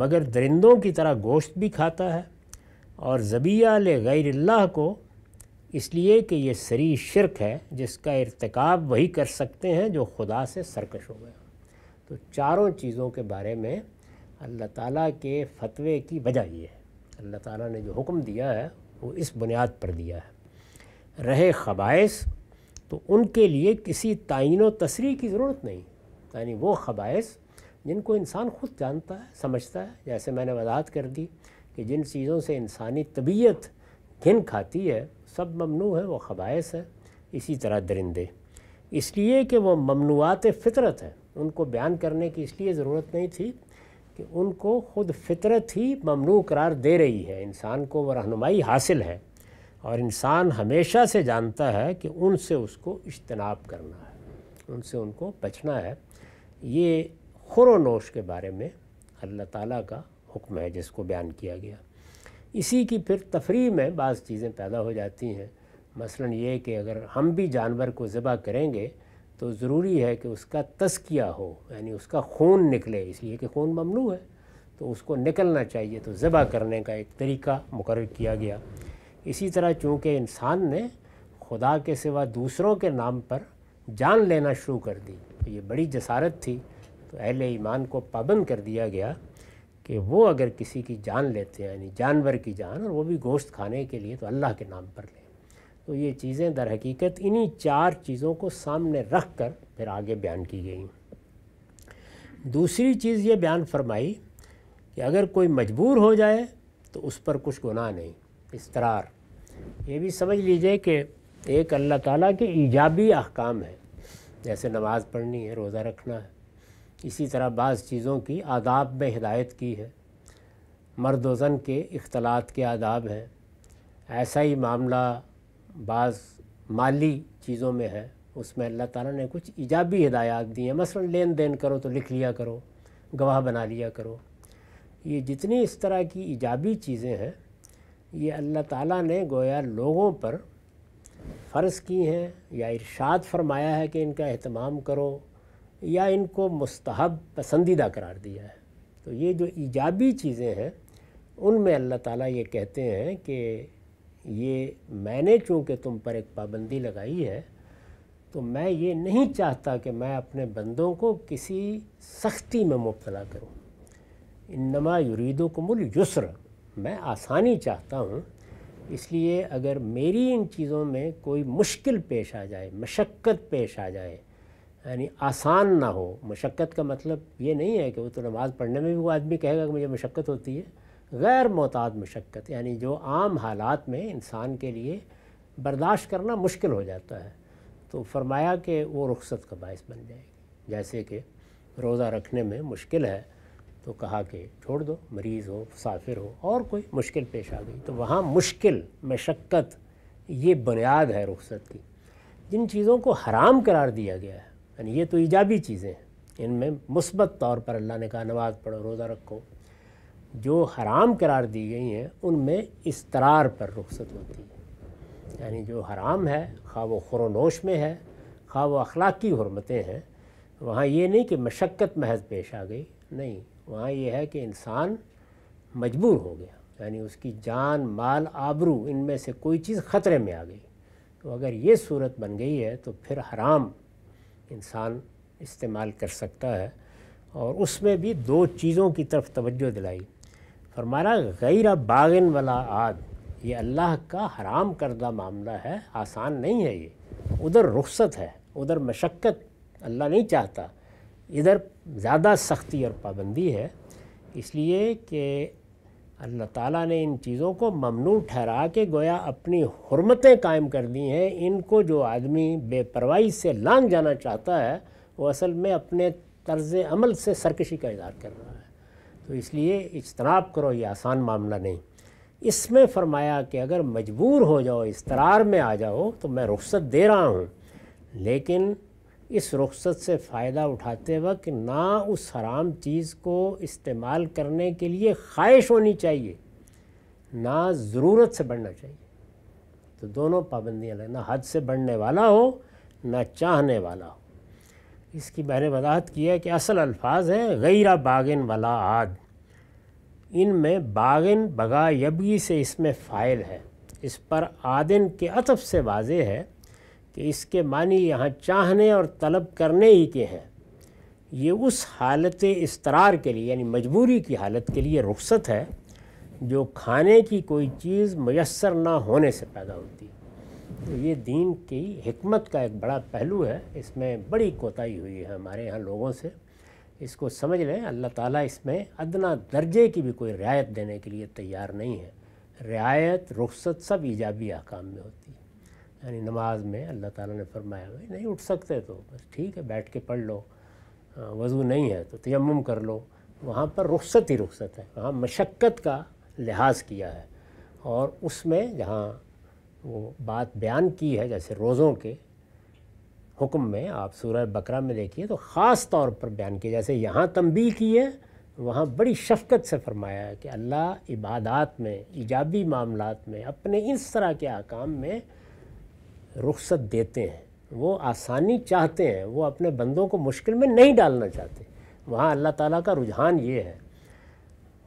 मगर दरिंदों की तरह गोश्त भी खाता है और ज़बिया गैरल्ला को इसलिए कि ये सरी शिरक है जिसका इरतक वही कर सकते हैं जो खुदा से सरकश हो गया तो चारों चीज़ों के बारे में अल्लाह ताला के फतवे की वजह यह है अल्लाह ताला ने जो हुक्म दिया है वो इस बुनियाद पर दिया है रहे ख़बाइस तो उनके लिए किसी तयन तसरी की ज़रूरत नहीं यानी वो ख़बाइस जिनको इंसान खुद जानता है समझता है जैसे मैंने वजाहत कर दी कि जिन चीज़ों से इंसानी तबीयत घिन खाती है सब ममनू है वो ख़बाइस है इसी तरह दरिंदे इसलिए कि वह ममनूआत फ़ितरत हैं उनको बयान करने की इसलिए ज़रूरत नहीं थी कि उनको ख़ुद फितरत ही ममनू करार दे रही है इंसान को वह रहनुमाई हासिल है और इंसान हमेशा से जानता है कि उनसे उसको इज्तनाब करना है उनसे उनको बचना है ये खुरोनोश के बारे में अल्लाह ताला का हुक्म है जिसको बयान किया गया इसी की फिर तफरी में बाज़ चीज़ें पैदा हो जाती हैं मसलन ये कि अगर हम भी जानवर को ज़बह करेंगे तो ज़रूरी है कि उसका तस्किया हो यानी उसका खून निकले इसलिए कि खून ममनू है तो उसको निकलना चाहिए तो ज़बा करने का एक तरीका मुकर किया गया इसी तरह चूँकि इंसान ने खुदा के सिवा दूसरों के नाम पर जान लेना शुरू कर दी तो ये बड़ी जसारत थी तो अहल ईमान को पाबंद कर दिया गया कि वो अगर किसी की जान लेते हैं यानी जानवर की जान और वो भी गोश्त खाने के लिए तो अल्लाह के नाम पर ले तो ये चीज़ें दर हकीकत इन्हीं चार चीज़ों को सामने रख कर फिर आगे बयान की गई दूसरी चीज़ ये बयान फरमाई कि अगर कोई मजबूर हो जाए तो उस पर कुछ गुनाह नहीं तरार ये भी समझ लीजिए कि एक अल्लाह ताला के ईजाबी अहकाम है जैसे नमाज़ पढ़नी है रोज़ा रखना है इसी तरह बाज़ चीज़ों की आदाब में हिदायत की है मर्द वज़न के अख्तलात के आदाब हैं ऐसा ही मामला बाज़ माली चीज़ों में है उसमें अल्लाह ताला ने कुछ ईजाबी हिदायत दी हैं मसलन लेन देन करो तो लिख लिया करो गवाह बना लिया करो ये जितनी इस तरह की ईजाबी चीज़ें हैं ये अल्लाह ताला ने गोया लोगों पर फ़र्ज़ की हैं या इरशाद फरमाया है कि इनका अहतमाम करो या इनको मुस्तहब पसंदीदा करार दिया है तो ये जो ईजाबी चीज़ें हैं उनमें अल्लाह ताला ये कहते हैं कि ये मैंने चूँकि तुम पर एक पाबंदी लगाई है तो मैं ये नहीं चाहता कि मैं अपने बंदों को किसी सख्ती में मुबतला करूँ इन इनमा को मुल युसर मैं आसानी चाहता हूँ इसलिए अगर मेरी इन चीज़ों में कोई मुश्किल पेश आ जाए मशक्क़त पेश आ जाए यानी आसान ना हो मशक्क़त का मतलब ये नहीं है कि वो तो नमाज़ पढ़ने में भी वो आदमी कहेगा कि मुझे मशक्क़त होती है गैर मोहताज मशक्क़त यानी जो आम हालात में इंसान के लिए बर्दाश्त करना मुश्किल हो जाता है तो फरमाया कि वो रुखसत का बायस बन जाएगी जैसे कि रोज़ा रखने में मुश्किल है तो कहा कि छोड़ दो मरीज़ हो मुसाफिर हो और कोई मुश्किल पेश आ गई तो वहाँ मुश्किल मशक्क़त ये बुनियाद है रुखसत की जिन चीज़ों को हराम करार दिया गया है यानी ये तो ईजाबी चीज़ें हैं इनमें मुस्बत तौर पर अल्लाह ने कहा नमाज़ पढ़ो रोज़ा रखो जो हराम करार दी गई हैं उनमें इसतरार पर रुखसत होती है यानी जो हराम है खा वो खुरनोश में है खा वो अखलाक़ी हरमतें हैं वहाँ ये नहीं कि मशक्क़त महज पेश आ गई नहीं वहाँ ये है कि इंसान मजबूर हो गया यानी उसकी जान माल आबरू इनमें से कोई चीज़ ख़तरे में आ गई तो अगर ये सूरत बन गई है तो फिर हराम इंसान इस्तेमाल कर सकता है और उसमें भी दो चीज़ों की तरफ तवज्जो दिलाई फरमाया गैर बागिन वाला आद ये अल्लाह का हराम करदा मामला है आसान नहीं है ये उधर रुख्सत है उधर मशक्क़त अल्लाह नहीं चाहता इधर ज़्यादा सख्ती और पाबंदी है इसलिए कि अल्लाह ताला ने इन चीज़ों को ममनू ठहरा के गोया अपनी हरमतें कायम कर दी हैं इनको जो आदमी बेपरवाही से लांग जाना चाहता है वो असल में अपने तर्ज़ अमल से सरकशी का इजहार कर रहा है तो इसलिए इजतनाब करो ये आसान मामला नहीं इसमें फरमाया कि अगर मजबूर हो जाओ इसतरार में आ जाओ तो मैं रुख्सत दे रहा हूँ लेकिन इस रुख्सत से फ़ायदा उठाते वक्त ना उस हराम चीज़ को इस्तेमाल करने के लिए ख्वाहिश होनी चाहिए ना ज़रूरत से बढ़ना चाहिए तो दोनों पाबंदियाँ ना हद से बढ़ने वाला हो ना चाहने वाला हो इसकी मैंने वजाहत की है कि असल अल्फाज हैं गैरा बागिन वला आद इन में बागिन बगा यबगी से इसमें फ़ाइल है इस पर आदिन के अतफ से वाज है कि इसके मानी यहाँ चाहने और तलब करने ही के हैं ये उस हालत इसतरार के लिए यानी मजबूरी की हालत के लिए रुख्सत है जो खाने की कोई चीज़ मैसर ना होने से पैदा होती है तो ये दीन की हमत का एक बड़ा पहलू है इसमें बड़ी कोताही हुई है हमारे यहाँ लोगों से इसको समझ लें अल्लाह ताला इसमें अदना दर्जे की भी कोई रियायत देने के लिए तैयार नहीं है रियायत रुख्सत सब ईजाबी अहकाम में होती है यानी नमाज में अल्लाह ताला ने फरमाया भाई नहीं उठ सकते तो बस ठीक है बैठ के पढ़ लो वज़ू नहीं है तो तयम कर लो वहाँ पर रुख्सत ही रुख्सत है वहाँ मशक्क़त का लिहाज किया है और उसमें जहाँ वो बात बयान की है जैसे रोज़ों के हुक्म में आप सूरह बकरा में देखिए तो ख़ास तौर पर बयान किया जैसे यहाँ तंबी की है वहाँ बड़ी शफकत से फरमाया है कि अल्लाह इबादत में ईजाबी मामलों में अपने इस तरह के अकाम में रुख्सत देते हैं वो आसानी चाहते हैं वो अपने बंदों को मुश्किल में नहीं डालना चाहते वहाँ अल्लाह ताला का रुझान ये है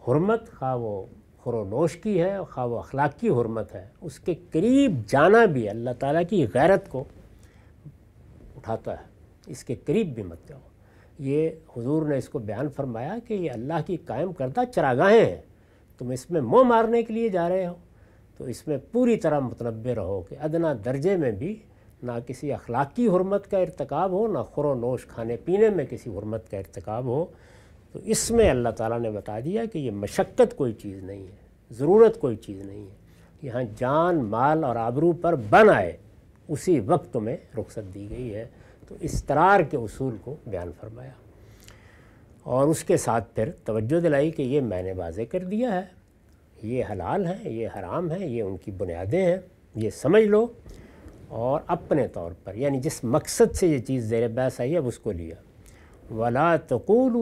हरमत खा वो खुरोनोश की है खा व अखलाक की हरमत है उसके करीब जाना भी अल्लाह ताला की गैरत को उठाता है इसके करीब भी मत जाओ ये हुजूर ने इसको बयान फरमाया कि ये अल्लाह की कायम करदा चरागाहें हैं तुम इसमें मुँह मारने के लिए जा रहे हो तो इसमें पूरी तरह मतलब रहो कि अदना दर्जे में भी ना किसी अखलाकी हरमत का इरतकब हो ना खुरोनोश खाने पीने में किसी हरमत का इरतकब हो तो इसमें अल्लाह ताला ने बता दिया कि ये मशक्क़त कोई चीज़ नहीं है ज़रूरत कोई चीज़ नहीं है यहाँ जान माल और आबरू पर बन आए उसी वक्त में रुख्सत दी गई है तो इस तरार के असूल को बयान फरमाया और उसके साथ फिर तवज्जो दिलाई कि ये मैंने वाजे कर दिया है ये हलाल है ये हराम है ये उनकी बुनियादें हैं ये समझ लो और अपने तौर पर यानी जिस मकसद से ये चीज़ ज़ेर बहस आई अब उसको लिया वला तकूल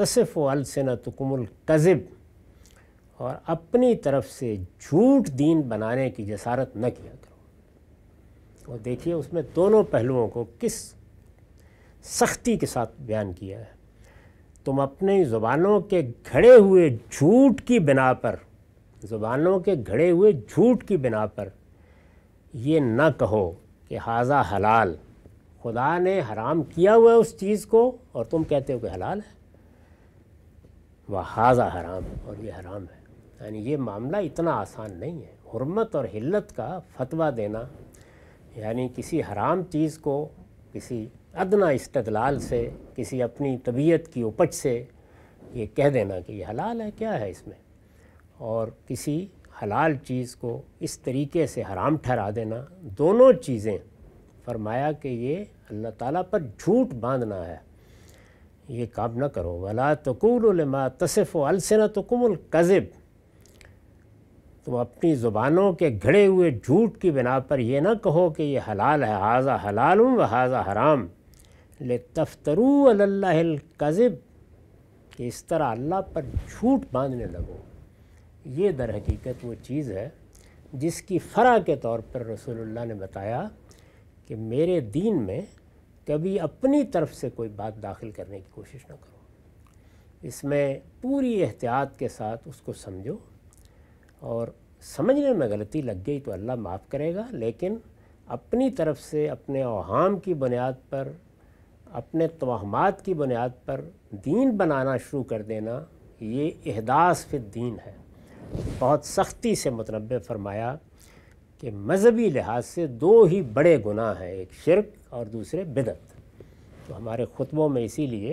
तसफ़ अलसना तकमल कज़ब और अपनी तरफ से झूठ दीन बनाने की जसारत न किया करो और देखिए उसमें दोनों पहलुओं को किस सख्ती के साथ बयान किया है तुम अपने ज़ुबानों के घड़े हुए झूठ की बिना पर ज़ुबानों के घड़े हुए झूठ की बिना पर ये न कहो कि हाजा हलाल खुदा ने हराम किया हुआ है उस चीज़ को और तुम कहते हो कि हलाल है वहाजा हराम है और ये हराम है यानी ये मामला इतना आसान नहीं है हरमत और हिल्लत का फतवा देना यानी किसी हराम चीज़ को किसी अदना इस्तलाल से किसी अपनी तबीयत की उपज से ये कह देना कि ये हलाल है क्या है इसमें और किसी हलाल चीज़ को इस तरीके से हराम ठहरा देना दोनों चीज़ें फरमाया कि ये अल्लाह ताला पर झूठ बांधना है ये काम ना करो वला तकुलमा तसफ़ अलसना तकुमल कज़ब तुम अपनी ज़ुबानों के घड़े हुए झूठ की बिना पर यह ना कहो कि ये हलाल है हाजा हलाल व हाजा हराम ले तफ्तरू अल्लाकज़ब कि इस तरह अल्लाह पर झूठ बांधने लगो ये दर हकीकत वो चीज़ है जिसकी फ़रा के तौर पर रसूलुल्लाह ने बताया कि मेरे दीन में कभी अपनी तरफ से कोई बात दाखिल करने की कोशिश ना करो इसमें पूरी एहतियात के साथ उसको समझो और समझने में गलती लग गई तो अल्लाह माफ़ करेगा लेकिन अपनी तरफ से अपने अवाम की बुनियाद पर अपने तोहमात की बुनियाद पर दीन बनाना शुरू कर देना ये अहदास फिर दीन है बहुत सख्ती से मतनब फरमाया कि मजहबी लिहाज से दो ही बड़े गुनाह हैं एक शिरक और दूसरे बिदत तो हमारे ख़ुतबों में इसीलिए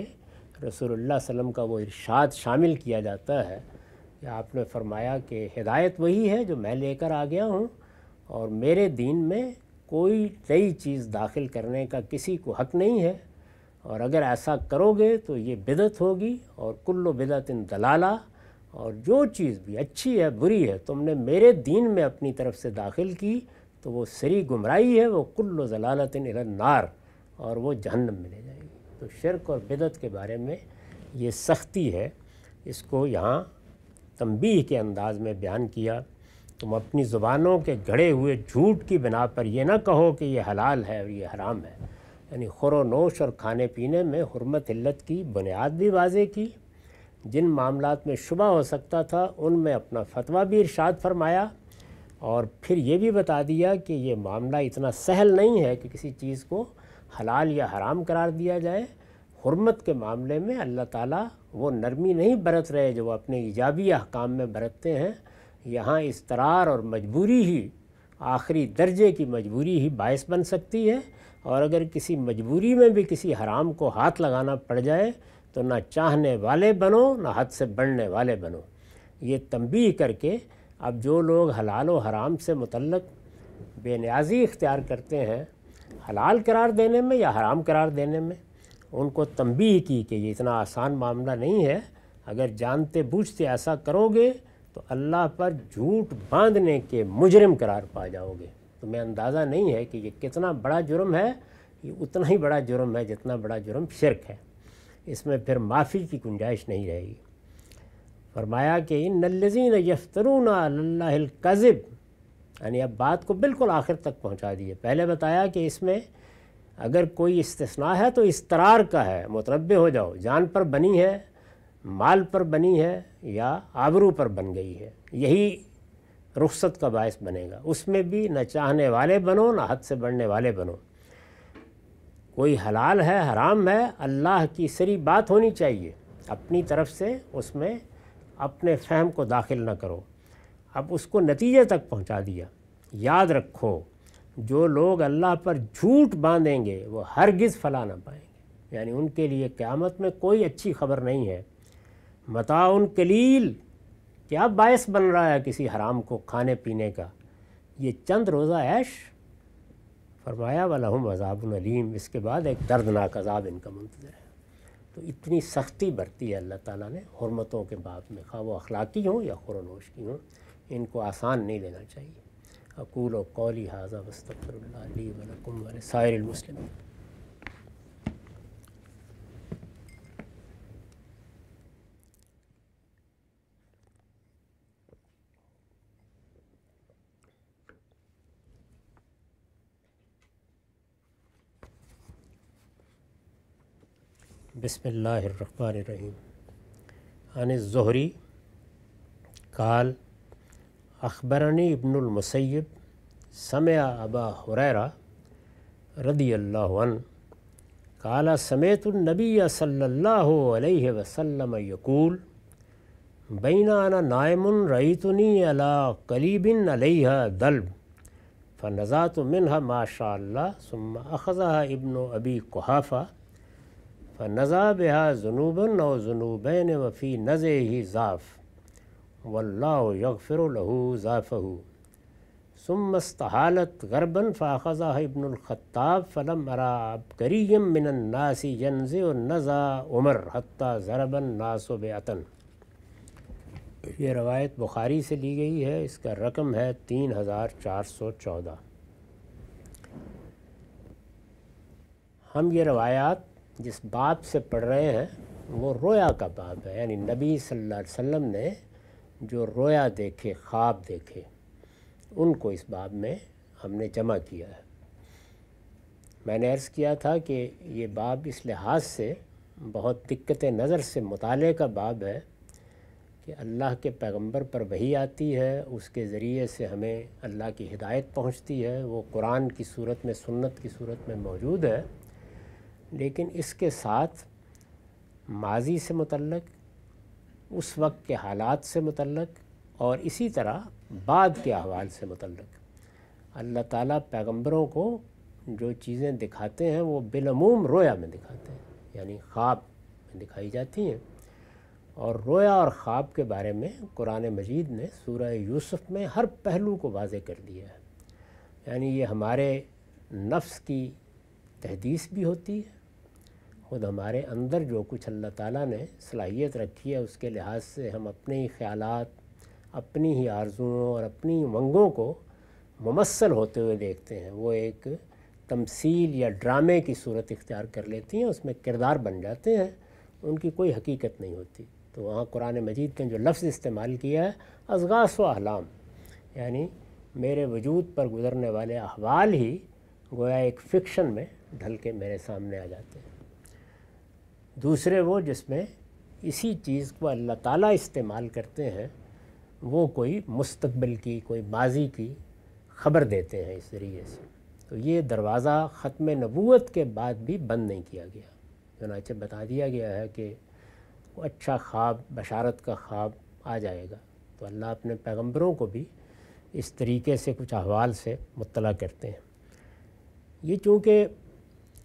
रसोल्ला वसम का वो इरशाद शामिल किया जाता है कि आपने फरमाया कि हिदायत वही है जो मैं लेकर आ गया हूँ और मेरे दीन में कोई नई चीज़ दाखिल करने का किसी को हक नहीं है और अगर ऐसा करोगे तो ये बिदत होगी और कुल्लो बिदत इन दलाला और जो चीज़ भी अच्छी है बुरी है तुमने मेरे दीन में अपनी तरफ से दाखिल की तो वो सरी गुमराही है वो कुल्ल जलालत नार और वो जहन्नम में ले जाएगी तो शिरक और बिदत के बारे में ये सख्ती है इसको यहाँ तंबीह के अंदाज में बयान किया तुम अपनी ज़ुबानों के घड़े हुए झूठ की बिना पर यह ना कहो कि यह हलाल है और ये हराम है यानी खुरो नोश और खाने पीने में हरमत हिल्लत की बुनियाद भी वाजे की जिन मामला में शुबा हो सकता था उनमें अपना फतवा भी इरशाद फरमाया और फिर ये भी बता दिया कि ये मामला इतना सहल नहीं है कि किसी चीज़ को हलाल या हराम करार दिया जाए हरमत के मामले में अल्लाह ताला वो नरमी नहीं बरत रहे जो अपने ईजाबी अहकाम में बरतते हैं यहाँ इस तरार और मजबूरी ही आखिरी दर्जे की मजबूरी ही बायस बन सकती है और अगर किसी मजबूरी में भी किसी हराम को हाथ लगाना पड़ जाए तो ना चाहने वाले बनो ना हद से बढ़ने वाले बनो ये तंबी करके अब जो लोग हलाल व हराम से मुतलक बेनियाजी इख्तियार करते हैं हलाल करार देने में या हराम करार देने में उनको तंबी की कि ये इतना आसान मामला नहीं है अगर जानते बूझते ऐसा करोगे तो अल्लाह पर झूठ बांधने के मुजरम करार पा जाओगे तुम्हें तो अंदाज़ा नहीं है कि ये कितना बड़ा जुर्म है ये उतना ही बड़ा जुर्म है जितना बड़ा जुर्म शिरक है इसमें फिर माफ़ी की गुंजाइश नहीं रहेगी फरमाया कि इन नल्लजीन यफ्तरूनाकज़ब यानी अब बात को बिल्कुल आखिर तक पहुँचा दिए पहले बताया कि इसमें अगर कोई इस्तना है तो इसतरार का है मतनब हो जाओ जान पर बनी है माल पर बनी है या आबरू पर बन गई है यही रुख्सत का बायस बनेगा उसमें भी न चाहने वाले बनो ना हद से बढ़ने वाले बनो कोई हलाल है हराम है अल्लाह की सरी बात होनी चाहिए अपनी तरफ से उसमें अपने फहम को दाखिल ना करो अब उसको नतीजे तक पहुंचा दिया याद रखो जो लोग अल्लाह पर झूठ बांधेंगे वो हरगिज़ फला ना पाएंगे यानी उनके लिए क़्यामत में कोई अच्छी खबर नहीं है उन कलील क्या बायस बन रहा है किसी हराम को खाने पीने का ये चंद रोज़ा ऐश फरमाया हम अजाबन अलीम इसके बाद एक दर्दनाक अजाब इनका मंतजर है तो इतनी सख्ती बरती है अल्लाह ताला ने हरमतों के बाद में खा वो अखलाकी हों या खुरनोश की हों इनको आसान नहीं लेना चाहिए अकूल कौली हाजा वस्तफ़र वलकुम वसायर मुस्लिम बसमीम आन ज़हरी काल अखबरानी इब्नमसैब समय अबा हुररा रदी अल्लाहन काला समेतुलनबी सल्ला वसम यकूल बैनाना नायमन रईतनी अला कलीबिन अलैहा दल्ब फ़नज़ात मिनह माशा सुम अखज़ा इब्न अबी कुहाफ़ा नज़ा बहा जुनूबन और जुनूबैन वफ़ी नज़ ही ज़ाफ़ वल्ला यकफ़िरलहू ज़ाफ़हू सुमस्तहालत गरबन फ़ाखजा इबनख़ाब फ़लम अराब करीम मिनन्नासी यनज़ नज़ा उमर हत्ता ज़रबन नासुब अतन ये रवायत बुखारी से ली गई है इसका रकम है तीन हज़ार चार सौ चौदह हम ये रवायात जिस बाप से पढ़ रहे हैं वो रोया का बाप है यानी नबी सल्लल्लाहु अलैहि वसल्लम ने जो रोया देखे ख्वाब देखे उनको इस बाब में हमने जमा किया है मैंने अर्ज़ किया था कि ये बाब इस लिहाज से बहुत दिक्कत नज़र से मुताले का बाब है कि अल्लाह के पैगंबर पर वही आती है उसके ज़रिए से हमें अल्लाह की हिदायत पहुंचती है वो कुरान की सूरत में सुन्नत की सूरत में मौजूद है लेकिन इसके साथ माजी से मतलब उस वक्त के हालात से मुतलक और इसी तरह बाद के अहवाल से मतलब अल्लाह ताला पैगंबरों को जो चीज़ें दिखाते हैं वो बिलमूम रोया में दिखाते हैं यानी ख्वाब में दिखाई जाती हैं और रोया और ख्वाब के बारे में कुरान मजीद ने सूरह यूसुफ में हर पहलू को वाज कर दिया है यानी ये हमारे नफ्स की तहदीस भी होती है ख़ुद हमारे अंदर जो कुछ अल्लाह ताला ने सलाहियत रखी है उसके लिहाज से हम अपने ही ख्याल अपनी ही आर्जुओं और अपनी मंगों को ममसल होते हुए देखते हैं वो एक तमसील या ड्रामे की सूरत इख्तियार कर लेती हैं उसमें किरदार बन जाते हैं उनकी कोई हकीकत नहीं होती तो वहाँ कुरान मजीद ने जो लफ्ज़ इस्तेमाल किया है असगास व अहलाम यानी मेरे वजूद पर गुज़रने वाले अहवाल ही गोया एक फ़िक्शन में ढल के मेरे सामने आ जाते हैं दूसरे वो जिसमें इसी चीज़ को अल्लाह ताला इस्तेमाल करते हैं वो कोई मुस्तबिल की कोई माजी की ख़बर देते हैं इस ज़रिए से तो ये दरवाज़ा ख़त्म नबूत के बाद भी बंद नहीं किया गया चुनाचे बता दिया गया है कि अच्छा ख्वाब बशारत का ख्वाब आ जाएगा तो अल्लाह अपने पैगम्बरों को भी इस तरीके से कुछ अहवाल से मुतला करते हैं ये चूँकि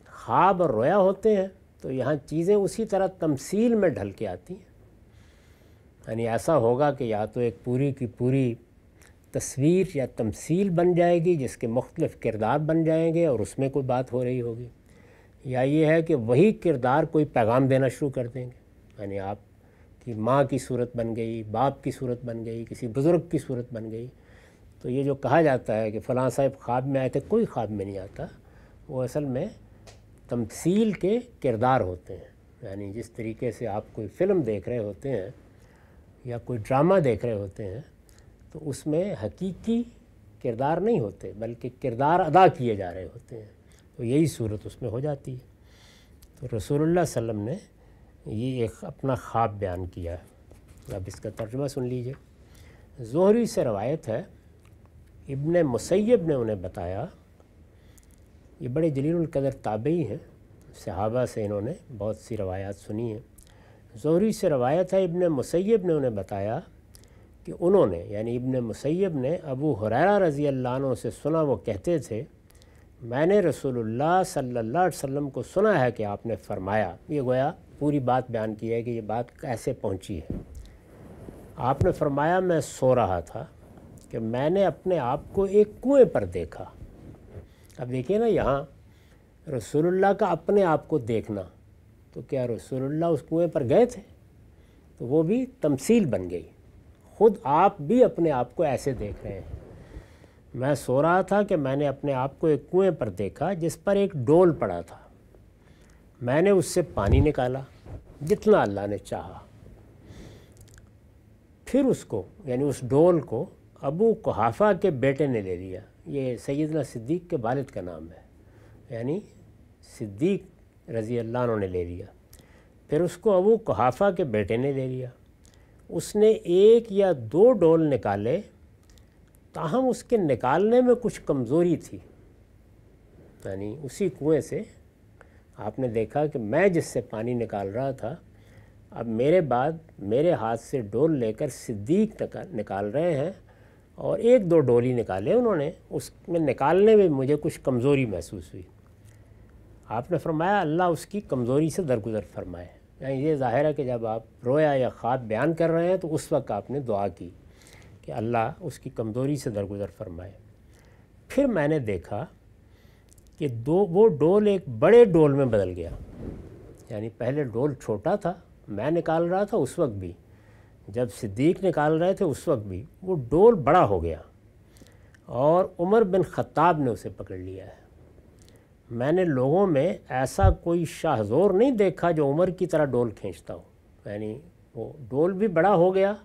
ख्वाब और रोया होते हैं तो यहाँ चीज़ें उसी तरह तमसील में ढल के आती हैं यानी ऐसा होगा कि या तो एक पूरी की पूरी तस्वीर या तमसील बन जाएगी जिसके मुख्तलिफ़ किरदार बन जाएंगे और उसमें कोई बात हो रही होगी या ये है कि वही किरदार कोई पैगाम देना शुरू कर देंगे यानी आप कि माँ की सूरत बन गई बाप की सूरत बन गई किसी बुज़ुर्ग की सूरत बन गई तो ये जो कहा जाता है कि फ़लाँ साहब ख्वाब में आए थे कोई ख्वाब में नहीं आता वो असल में तमसील के किरदार होते हैं यानी जिस तरीके से आप कोई फ़िल्म देख रहे होते हैं या कोई ड्रामा देख रहे होते हैं तो उसमें हकीकी किरदार नहीं होते बल्कि किरदार अदा किए जा रहे होते हैं तो यही सूरत उसमें हो जाती है तो रसूलुल्लाह वसम ने ये एक अपना ख्वाब बयान किया अब इसका तर्जमा सुन लीजिए जोहरी से रवायत है इबन मुसैब ने उन्हें बताया ये बड़े जलीलकदर ताबई हैं सहाबा से इन्होंने बहुत सी रवायात सुनी हैं जोहरी से रवायत है इबन मुसैब ने उन्हें बताया कि उन्होंने यानी इबन मुसैब ने अबू हुरैरा रज़ी अल्लाह से सुना वो कहते थे मैंने रसूलुल्लाह सल्लल्लाहु अलैहि वसल्लम को सुना है कि आपने फ़रमाया ये गोया पूरी बात बयान की है कि ये बात कैसे पहुंची है आपने फरमाया मैं सो रहा था कि मैंने अपने आप को एक कुएं पर देखा अब देखिए ना यहाँ रसूलुल्लाह का अपने आप को देखना तो क्या रसूलुल्लाह उस कुएँ पर गए थे तो वो भी तमसील बन गई खुद आप भी अपने आप को ऐसे देख रहे हैं मैं सो रहा था कि मैंने अपने आप को एक कुएं पर देखा जिस पर एक डोल पड़ा था मैंने उससे पानी निकाला जितना अल्लाह ने चाहा फिर उसको यानी उस डोल को अबू कुहाफा के बेटे ने ले लिया ये सैदना सिद्दीक के वालद का नाम है यानी सिद्दीक रज़ी अल्लाह ने ले लिया फिर उसको अबू कहाफ़ा के बेटे ने ले लिया उसने एक या दो डोल निकाले ताहम उसके निकालने में कुछ कमज़ोरी थी यानी उसी कुएं से आपने देखा कि मैं जिससे पानी निकाल रहा था अब मेरे बाद मेरे हाथ से डोल लेकर सिद्दीक निकाल रहे हैं और एक दो डोली निकाले उन्होंने उसमें निकालने में मुझे कुछ कमज़ोरी महसूस हुई आपने फरमाया अल्लाह उसकी कमज़ोरी से दरगुजर फरमाए यानी ये ज़ाहिर है कि जब आप रोया या ख़्वाब बयान कर रहे हैं तो उस वक्त आपने दुआ की कि अल्लाह उसकी कमज़ोरी से दरगुजर फरमाए फिर मैंने देखा कि दो वो डोल एक बड़े डोल में बदल गया यानी पहले डोल छोटा था मैं निकाल रहा था उस वक्त भी जब सिद्दीक निकाल रहे थे उस वक्त भी वो डोल बड़ा हो गया और उमर बिन ख़त्ताब ने उसे पकड़ लिया है मैंने लोगों में ऐसा कोई शाहजोर नहीं देखा जो उमर की तरह डोल खींचता हो यानी वो डोल भी बड़ा हो गया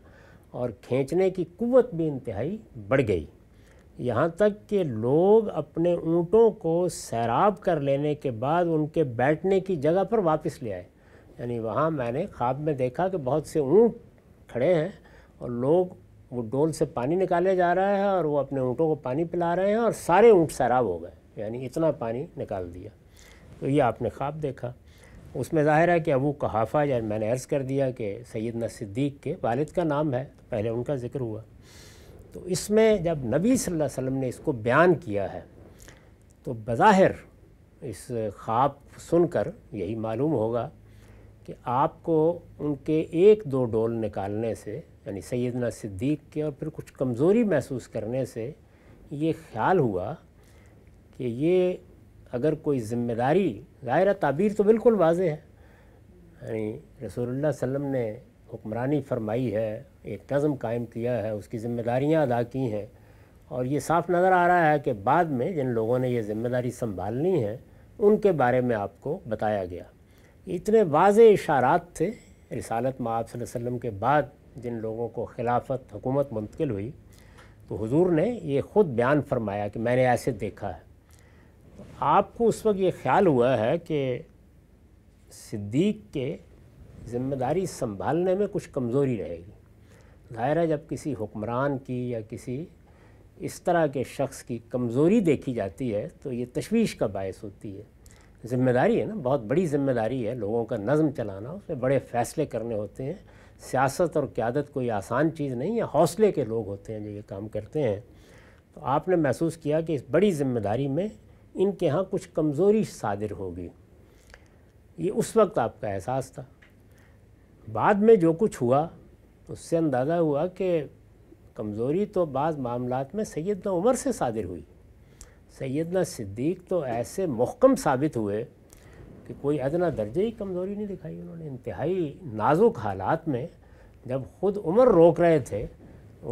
और खींचने की कुवत भी इंतहाई बढ़ गई यहाँ तक कि लोग अपने ऊँटों को सैराब कर लेने के बाद उनके बैठने की जगह पर वापस ले आए यानी वहाँ मैंने ख्वाब में देखा कि बहुत से ऊँट खड़े हैं और लोग वो डोल से पानी निकाले जा रहा है और वो अपने ऊँटों को पानी पिला रहे हैं और सारे ऊँट शराब हो गए यानी इतना पानी निकाल दिया तो ये आपने ख्वाब देखा उसमें ज़ाहिर है कि अबू कहाफ़ा या मैंने अर्ज़ कर दिया कि सैद सिद्दीक के वालिद का नाम है पहले उनका ज़िक्र हुआ तो इसमें जब नबी सल्लल्लाहु अलैहि वसल्लम ने इसको बयान किया है तो बज़ाहिर इस ख्वाब सुनकर यही मालूम होगा कि आपको उनके एक दो डोल निकालने से यानी सैदना सिद्दीक के और फिर कुछ कमज़ोरी महसूस करने से ये ख्याल हुआ कि ये अगर कोई ज़िम्मेदारी ज़ाहिर ताबीर तो बिल्कुल वाज है यानी रसोल्ला वसम ने हुक्मरानी फरमाई है एक नज़म कायम किया है उसकी ज़िम्मेदारियाँ अदा की हैं और ये साफ नज़र आ रहा है कि बाद में जिन लोगों ने ये ज़िम्मेदारी संभालनी है उनके बारे में आपको बताया गया इतने वाज इशारात थे रिसालत माँ वसल्लम के बाद जिन लोगों को खिलाफत हुकूमत मुंतकिल हुई तो हुजूर ने ये ख़ुद बयान फरमाया कि मैंने ऐसे देखा है तो आपको उस वक्त ये ख्याल हुआ है कि सिद्दीक के ज़िम्मेदारी संभालने में कुछ कमज़ोरी रहेगी ज़ाहिर है जब किसी हुक्मरान की या किसी इस तरह के शख्स की कमज़ोरी देखी जाती है तो ये तशवीश का बायस होती है जिम्मेदारी है ना बहुत बड़ी जिम्मेदारी है लोगों का नज़म चलाना उसमें बड़े फ़ैसले करने होते हैं सियासत और क़्यादत कोई आसान चीज़ नहीं है हौसले के लोग होते हैं जो ये काम करते हैं तो आपने महसूस किया कि इस बड़ी जिम्मेदारी में इनके यहाँ कुछ कमज़ोरी सादिर होगी ये उस वक्त आपका एहसास था बाद में जो कुछ हुआ उससे अंदाज़ा हुआ कि कमज़ोरी तो बाद मामला में सैदना उमर से सादिर हुई सैदना सिद्दीक तो ऐसे महकम साबित हुए कि कोई अदना दर्जे ही कमज़ोरी नहीं दिखाई उन्होंने इंतहाई नाजुक हालात में जब ख़ुद उम्र रोक रहे थे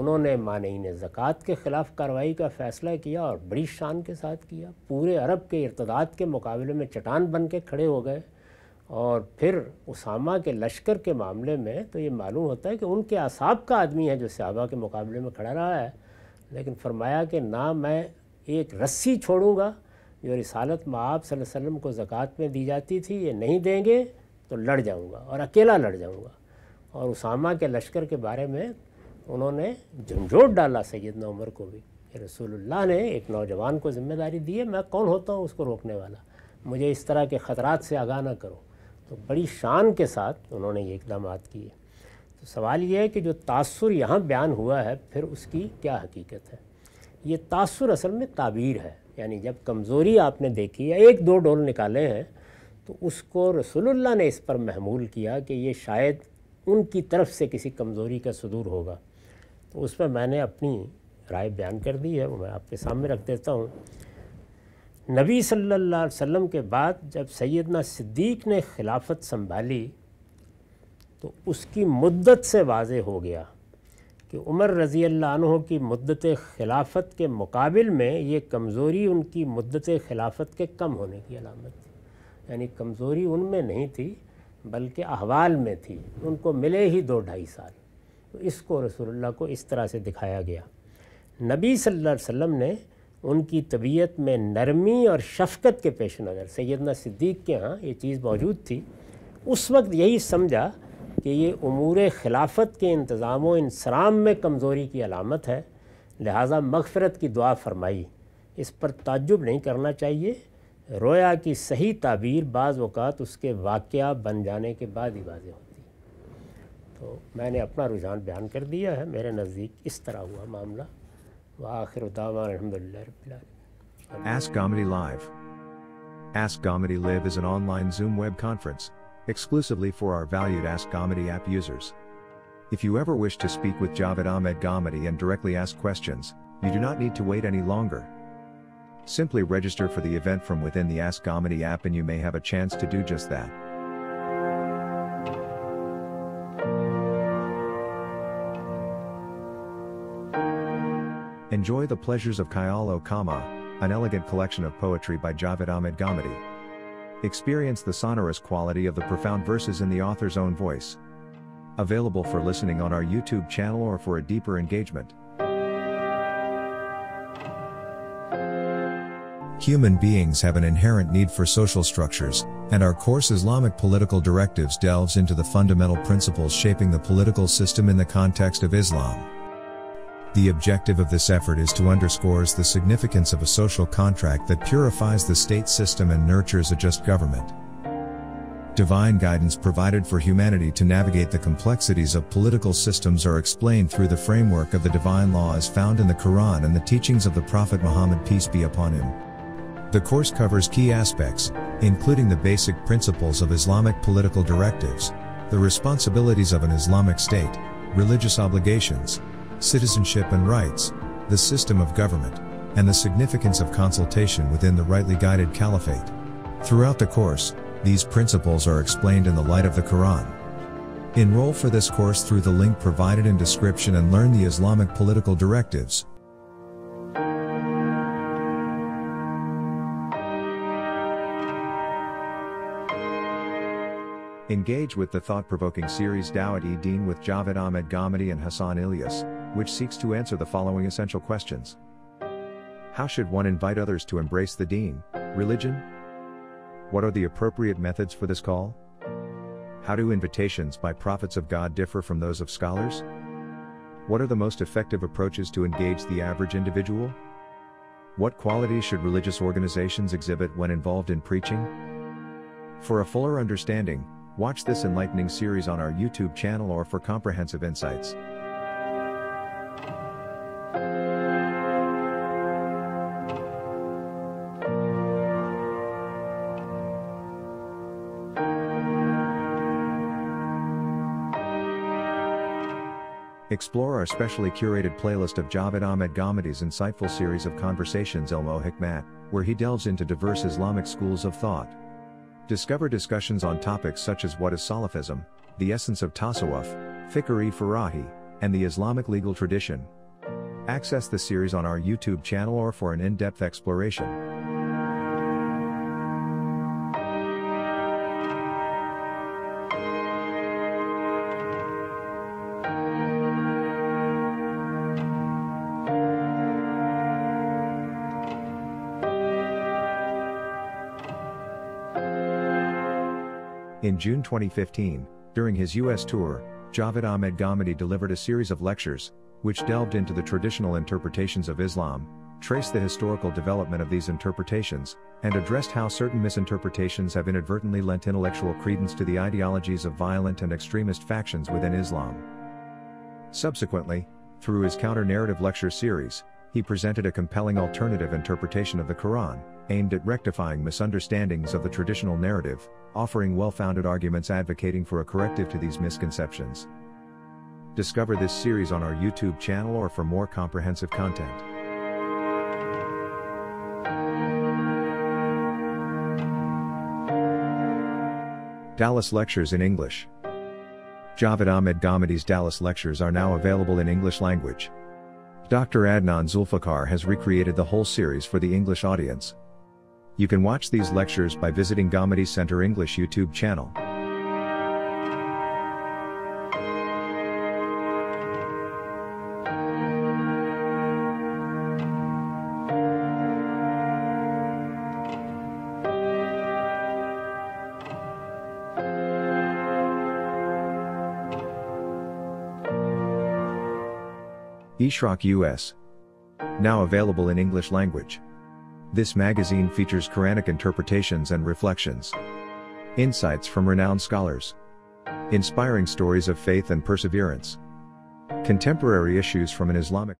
उन्होंने मानइन ज़क़़ात के ख़िलाफ़ कार्रवाई का फ़ैसला किया और बड़ी शान के साथ किया पूरे अरब के इरतदाद के मुकाबले में चटान बन के खड़े हो गए और फिर उसामा के लश्कर के मामले में तो ये मालूम होता है कि उनके असाब का आदमी है जो सहाबा के मुकाबले में खड़ा रहा है लेकिन फरमाया कि ना मैं एक रस्सी छोड़ूंगा जो रिसालत आप वसल्लम को ज़क़़त में दी जाती थी ये नहीं देंगे तो लड़ जाऊंगा और अकेला लड़ जाऊंगा और उसामा के लश्कर के बारे में उन्होंने झंझोट डाला सैद नमर को भी कि रसूलुल्लाह ने एक नौजवान को ज़िम्मेदारी दी है मैं कौन होता हूँ उसको रोकने वाला मुझे इस तरह के ख़तरात से आगाह ना करो तो बड़ी शान के साथ उन्होंने ये इकदाम किए तो सवाल ये है कि जो तासर यहाँ बयान हुआ है फिर उसकी क्या हकीकत है ये तासुर असल में ताबीर है यानी जब कमज़ोरी आपने देखी या एक दो डोल निकाले हैं तो उसको रसोल्ला ने इस पर महमूल किया कि ये शायद उनकी तरफ से किसी कमज़ोरी का सदूर होगा तो उस पर मैंने अपनी राय बयान कर दी है वो मैं आपके सामने रख देता हूँ नबी सल्लल्लाहु अलैहि वसल्लम के बाद जब सैदना सिद्दीक ने खिलाफत संभाली तो उसकी मुद्दत से वाज हो गया कि उमर रज़ी अल्लाह की मदत खिलाफत के मुकाबल में ये कमज़ोरी उनकी मदत खिलाफत के कम होने की अलामत थी यानी कमज़ोरी उनमें नहीं थी बल्कि अहवाल में थी उनको मिले ही दो ढाई साल तो इसको रसोल्ला को इस तरह से दिखाया गया नबी सल्लल्लाहु अलैहि वसल्लम ने उनकी तबीयत में नरमी और शफकत के पेश नज़र सैदना सिद्दीक के यहाँ ये चीज़ मौजूद थी उस वक्त यही समझा कि ये अमूर खिलाफत के इंतज़ाम इंसराम में कमज़ोरी की अलामत है लिहाजा मगफरत की दुआ फरमाई इस पर ताजुब नहीं करना चाहिए रोया की सही ताबीर बाज़ अवत उसके वाक़ बन जाने के बाद ही वाजह होती तो मैंने अपना रुझान बयान कर दिया है मेरे नज़दीक इस तरह हुआ मामला व आखिर Ask Comedy Live. Ask Comedy Live is an online Zoom web conference exclusively for our valued Ask Gomedy app users. If you ever wish to speak with Javed Ahmed Gomedy and directly ask questions, you do not need to wait any longer. Simply register for the event from within the Ask Gomedy app and you may have a chance to do just that. Enjoy the pleasures of Khyal Kama, an elegant collection of poetry by Javed Ahmed Gomedy. Experience the sonorous quality of the profound verses in the author's own voice. Available for listening on our YouTube channel or for a deeper engagement. Human beings have an inherent need for social structures, and our course Islamic Political Directives delves into the fundamental principles shaping the political system in the context of Islam. The objective of this effort is to underscores the significance of a social contract that purifies the state system and nurtures a just government. Divine guidance provided for humanity to navigate the complexities of political systems are explained through the framework of the divine law as found in the Quran and the teachings of the Prophet Muhammad peace be upon him. The course covers key aspects, including the basic principles of Islamic political directives, the responsibilities of an Islamic state, religious obligations, citizenship and rights, the system of government, and the significance of consultation within the rightly guided caliphate. Throughout the course, these principles are explained in the light of the Quran. Enroll for this course through the link provided in description and learn the Islamic political directives. Engage with the thought-provoking series Dawat-e-Deen with Javed Ahmed Ghamidi and Hassan Ilyas which seeks to answer the following essential questions How should one invite others to embrace the Dean, religion? What are the appropriate methods for this call? How do invitations by prophets of God differ from those of scholars? What are the most effective approaches to engage the average individual? What qualities should religious organizations exhibit when involved in preaching? For a fuller understanding, watch this enlightening series on our YouTube channel or for comprehensive insights. Explore our specially curated playlist of Javed Ahmed Ghamadi's insightful series of conversations Elmo Hikmat, where he delves into diverse Islamic schools of thought. Discover discussions on topics such as what is Salafism, the essence of Tasawwuf, Fikri Farahi, and the Islamic legal tradition. Access the series on our YouTube channel or for an in-depth exploration. In June 2015, during his U.S. tour, Javed Ahmed Ghamidi delivered a series of lectures, which delved into the traditional interpretations of Islam, traced the historical development of these interpretations, and addressed how certain misinterpretations have inadvertently lent intellectual credence to the ideologies of violent and extremist factions within Islam. Subsequently, through his counter narrative lecture series, he presented a compelling alternative interpretation of the Quran, aimed at rectifying misunderstandings of the traditional narrative, offering well founded arguments advocating for a corrective to these misconceptions. Discover this series on our YouTube channel or for more comprehensive content. Dallas Lectures in English Javed Ahmed Ghamidi's Dallas Lectures are now available in English language. Dr. Adnan Zulfikar has recreated the whole series for the English audience. You can watch these lectures by visiting Ghamidi Center English YouTube channel. Ishraq US. Now available in English language. This magazine features Quranic interpretations and reflections. Insights from renowned scholars. Inspiring stories of faith and perseverance. Contemporary issues from an Islamic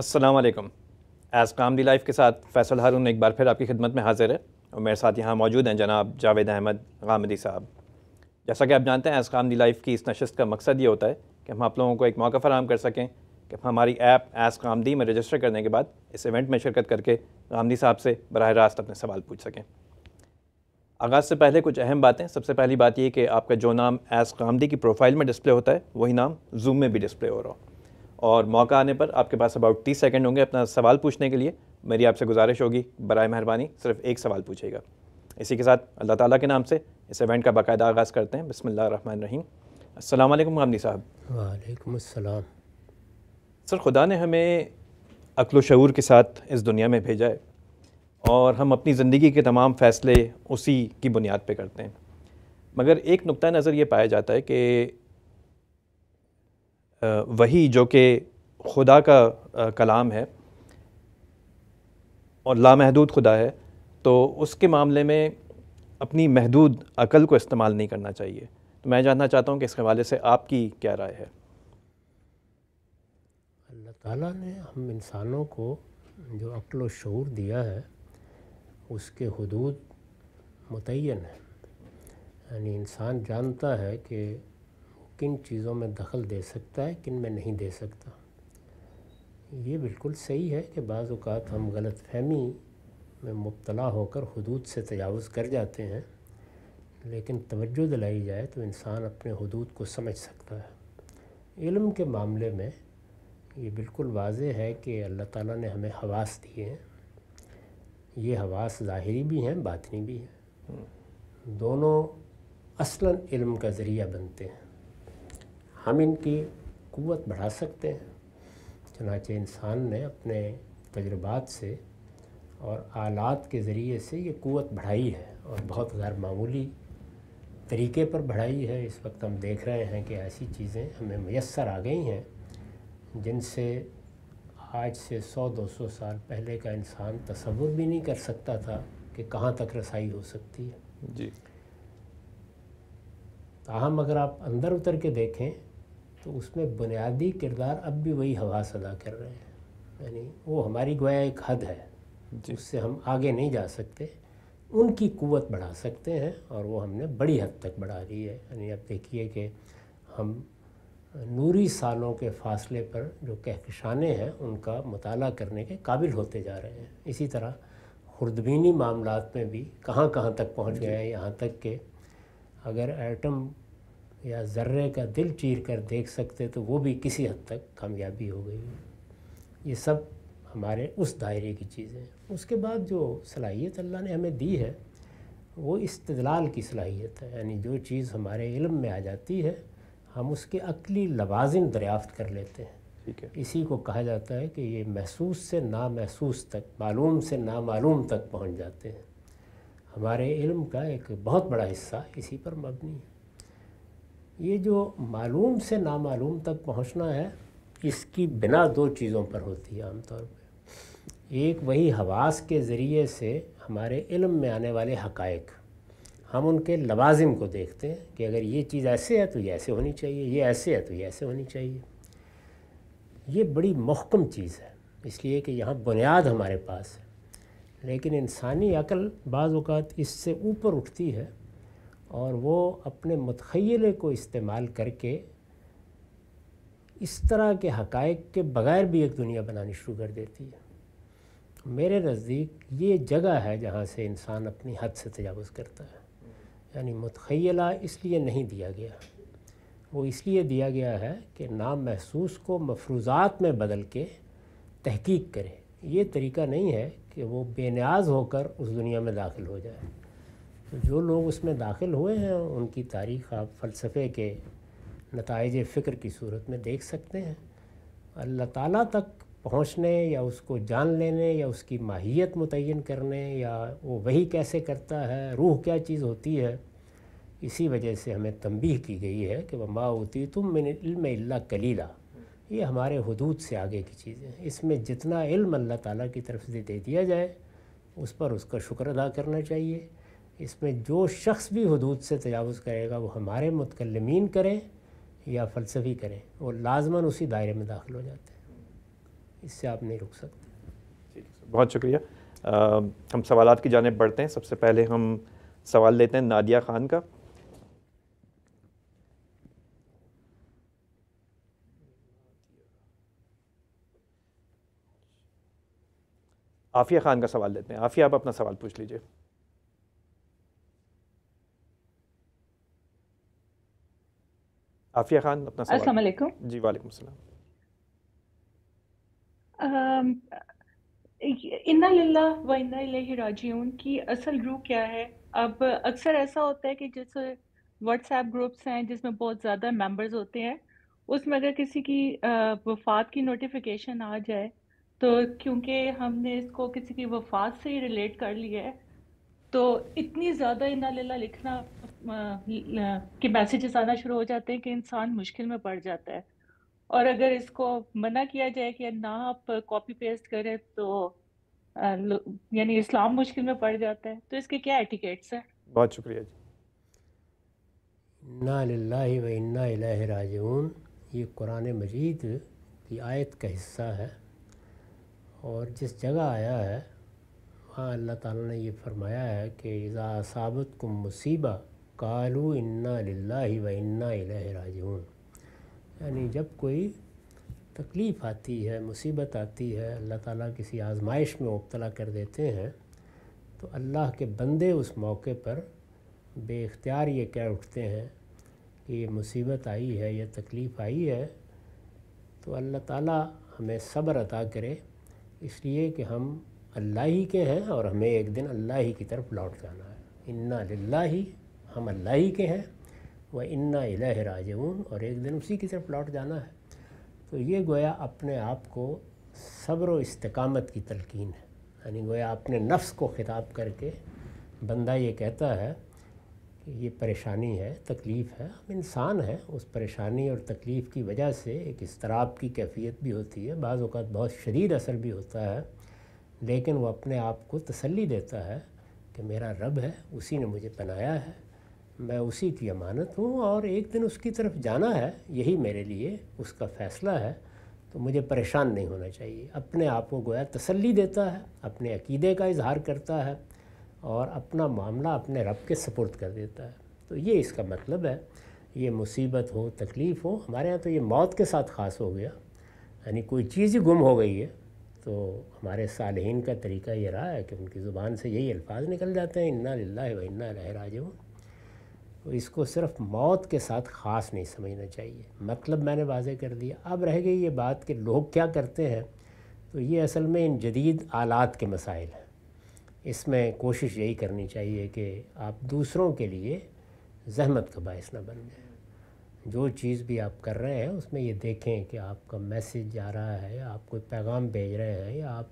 असलकम as the life के साथ फैसल हारून एक बार फिर आपकी खिदमत में हाज़िर है और मेरे साथ यहाँ मौजूद हैं जनाब जावेद अहमद गामदी साहब जैसा कि आप जानते हैं एज़ काम दी लाइफ की इस नशस्त का मकसद ये होता है कि हम आप लोगों को एक मौका फराम कर सकें कि हमारी ऐप एज़ कामदी में रजिस्टर करने के बाद इस इवेंट में शिरकत करके गामदी साहब से बरह रास्त अपने सवाल पूछ सकें आगाज़ से पहले कुछ अहम बातें सबसे पहली बात यह कि आपका जो नाम एज़ कामदी की प्रोफाइल में डिस्प्ले होता है वही नाम जूम में भी डिस्प्ले हो रहा हो और मौका आने पर आपके पास अबाउट तीस सेकेंड होंगे अपना सवाल पूछने के लिए मेरी आपसे गुजारिश होगी बर मेहरबानी सिर्फ एक सवाल पूछेगा इसी के साथ अल्लाह ताला के नाम से इस इवेंट का बाकायदा आगाज़ करते हैं बसमिल्ल रहीम अस्सलाम साहब वालेकुम अस्सलाम सर खुदा ने हमें अक्ल शूर के साथ इस दुनिया में भेजा है और हम अपनी ज़िंदगी के तमाम फ़ैसले उसी की बुनियाद पर करते हैं मगर एक नुक़ नज़र ये पाया जाता है कि वही जो कि खुदा का कलाम है और लामहदूद खुदा है तो उसके मामले में अपनी महदूद अकल को इस्तेमाल नहीं करना चाहिए तो मैं जानना चाहता हूँ कि इस हवाले से आपकी क्या राय है अल्लाह ताला ने हम इंसानों को जो अक्ल शूर दिया है उसके हदूद मुतन है यानी इंसान जानता है कि किन चीज़ों में दखल दे सकता है किन में नहीं दे सकता ये बिल्कुल सही है कि बाज़ात हम गलत फहमी में मुबतला होकर हदूद से तजावज़ कर जाते हैं लेकिन तवज्जो दिलाई जाए तो इंसान अपने हदूद को समझ सकता है इल्म के मामले में ये बिल्कुल वाज है कि अल्लाह ताला ने हमें हवास दिए हैं ये हवास ज़ाहरी भी हैं बातनी भी हैं हम्म। दोनों असलन इल्म का ज़रिया बनते हैं हम इनकी क़वत बढ़ा सकते हैं चनाचे इंसान ने अपने तजुर्बात से और आलात के ज़रिए से ये क़वत बढ़ाई है और बहुत गैर मामूली तरीके पर बढ़ाई है इस वक्त हम देख रहे हैं कि ऐसी चीज़ें हमें मैसर आ गई हैं जिनसे आज से 100-200 साल पहले का इंसान तस्वुर भी नहीं कर सकता था कि कहाँ तक रसाई हो सकती है जी ताहम अगर आप अंदर उतर के देखें तो उसमें बुनियादी किरदार अब भी वही हवास अदा कर रहे हैं यानी वो हमारी गोया एक हद है जिससे हम आगे नहीं जा सकते उनकी कुवत बढ़ा सकते हैं और वो हमने बड़ी हद तक बढ़ा दी है यानी अब देखिए कि हम नूरी सालों के फासले पर जो कहकशाने हैं उनका मताल करने के काबिल होते जा रहे हैं इसी तरह खुर्दबीनी मामला में भी कहाँ कहाँ तक पहुँच गए हैं यहाँ तक कि अगर एटम या ज़र्रे का दिल चीर कर देख सकते तो वो भी किसी हद तक कामयाबी हो गई ये सब हमारे उस दायरे की चीज़ें उसके बाद जो सलाहियत अल्लाह ने हमें दी है वो इस्तलाल की सलाहियत है यानी जो चीज़ हमारे इल्म में आ जाती है हम उसके अकली लवाजिम दरियाफ़त कर लेते हैं ठीक है इसी को कहा जाता है कि ये महसूस से नामहसूस तक मालूम से नामालूम तक पहुँच जाते हैं हमारे इल्म का एक बहुत बड़ा हिस्सा इसी पर मबनी है ये जो मालूम से नामालूम तक पहुंचना है इसकी बिना दो चीज़ों पर होती है आमतौर पर एक वही हवास के ज़रिए से हमारे इल्म में आने वाले हकायक हम उनके लवाजिम को देखते हैं कि अगर ये चीज़ ऐसे है तो ये ऐसे होनी चाहिए ये ऐसे है तो ये ऐसे होनी चाहिए ये बड़ी महकम चीज़ है इसलिए कि यहाँ बुनियाद हमारे पास है लेकिन इंसानी अकल बाज़ इससे ऊपर उठती है और वो अपने मतखले को इस्तेमाल करके इस तरह के हकायक के बग़ैर भी एक दुनिया बनानी शुरू कर देती है मेरे नज़दीक ये जगह है जहाँ से इंसान अपनी हद से तजावज़ करता है यानी मतखला इसलिए नहीं दिया गया वो इसलिए दिया गया है कि नाम महसूस को मफरूज़ात में बदल के तहकीक करें ये तरीका नहीं है कि वो बेनियाज होकर उस दुनिया में दाखिल हो जाए तो जो लोग उसमें दाखिल हुए हैं उनकी तारीख आप फ़लसफ़े के नतज फ़िक्र की सूरत में देख सकते हैं अल्लाह ताला तक पहुँचने या उसको जान लेने या उसकी माहियत मुतन करने या वो वही कैसे करता है रूह क्या चीज़ होती है इसी वजह से हमें तंबीह की गई है कि वम्बा होती तुम मिन इल्म इल्ला कलीला ये हमारे हदूद से आगे की चीज़ है इसमें जितना इल्म अल्लाह ताला की तरफ से दे दिया जाए उस पर उसका शुक्र अदा करना चाहिए इसमें जो शख्स भी हदूद से तजावज़ करेगा वो हमारे मुतकलमीन करें या फ़लसफ़ी करें वो लाजमन उसी दायरे में दाखिल हो जाते हैं इससे आप नहीं रुक सकते बहुत शुक्रिया आ, हम सवाल की जानब बढ़ते हैं सबसे पहले हम सवाल लेते हैं नादिया ख़ान का आफिया ख़ान का सवाल लेते हैं आफिया आप अपना सवाल पूछ लीजिए आफिया खान अपना सवाल जी वालेकुम सलाम इन्ना व इन्ना इलैहि की असल रूह क्या है अब अक्सर ऐसा होता है कि जैसे व्हाट्सएप ग्रुप्स हैं जिसमें बहुत ज़्यादा मेंबर्स होते हैं उसमें अगर किसी की वफात की नोटिफिकेशन आ जाए तो क्योंकि हमने इसको किसी की वफात से ही रिलेट कर लिया है तो इतनी ज़्यादा इन्ना लिखना के मैसेजेस आना शुरू हो जाते हैं कि इंसान मुश्किल में पड़ जाता है और अगर इसको मना किया जाए कि ना आप कॉपी पेस्ट करें तो यानी इस्लाम मुश्किल में पड़ जाता है तो इसके क्या एटिकेट्स हैं बहुत शुक्रिया जी ना व इन्ना ये कुरान मजीद की आयत का हिस्सा है और जिस जगह आया है वहाँ अल्लाह ताला ने ये फरमाया है कि इज़ा साबत को मुसीबा कालू इन्ना ही व इन्ना राजून यानी जब कोई तकलीफ़ आती है मुसीबत आती है अल्लाह ताला किसी आजमाइश में मुबतला कर देते हैं तो अल्लाह के बंदे उस मौके पर बेख्तियार ये कह उठते हैं कि ये मुसीबत आई है या तकलीफ़ आई है तो अल्लाह ताला हमें सब्र अता करे इसलिए कि हम अल्लाह ही के हैं और हमें एक दिन अल्लाह ही की तरफ लौट जाना है इन्ना लाही हम अल्लाह ही के हैं व इन्ना इलाह राजून और एक दिन उसी की तरफ लौट जाना है तो ये गोया अपने आप को सब्र इस्तकामत की तलकिन है यानी गोया अपने नफ्स को ख़िताब करके बंदा ये कहता है कि ये परेशानी है तकलीफ़ है हम इंसान हैं उस परेशानी और तकलीफ़ की वजह से एक इसतराब की कैफियत भी होती है बाज़ अवत बहुत शदीद असर भी होता है लेकिन वो अपने आप को तसल्ली देता है कि मेरा रब है उसी ने मुझे बनाया है मैं उसी की अमानत हूँ और एक दिन उसकी तरफ जाना है यही मेरे लिए उसका फ़ैसला है तो मुझे परेशान नहीं होना चाहिए अपने आप को गोया तसल्ली देता है अपने अकीदे का इजहार करता है और अपना मामला अपने रब के सपोर्ट कर देता है तो ये इसका मतलब है ये मुसीबत हो तकलीफ़ हो हमारे यहाँ तो ये मौत के साथ ख़ास हो गया यानी कोई चीज़ ही गुम हो गई है तो हमारे सालहीन का तरीका ये रहा है कि उनकी ज़ुबान से यही अल्फाज निकल जाते हैं इन्ना लाला व इन्ना लहराज तो इसको सिर्फ मौत के साथ ख़ास नहीं समझना चाहिए मतलब मैंने वाजे कर दिया अब रह गई ये बात कि लोग क्या करते हैं तो ये असल में इन जदीद आलात के मसाइल हैं इसमें कोशिश यही करनी चाहिए कि आप दूसरों के लिए जहमत का बायस ना बन जाए जो चीज़ भी आप कर रहे हैं उसमें ये देखें कि आपका मैसेज जा रहा है आप कोई पैगाम भेज रहे हैं या आप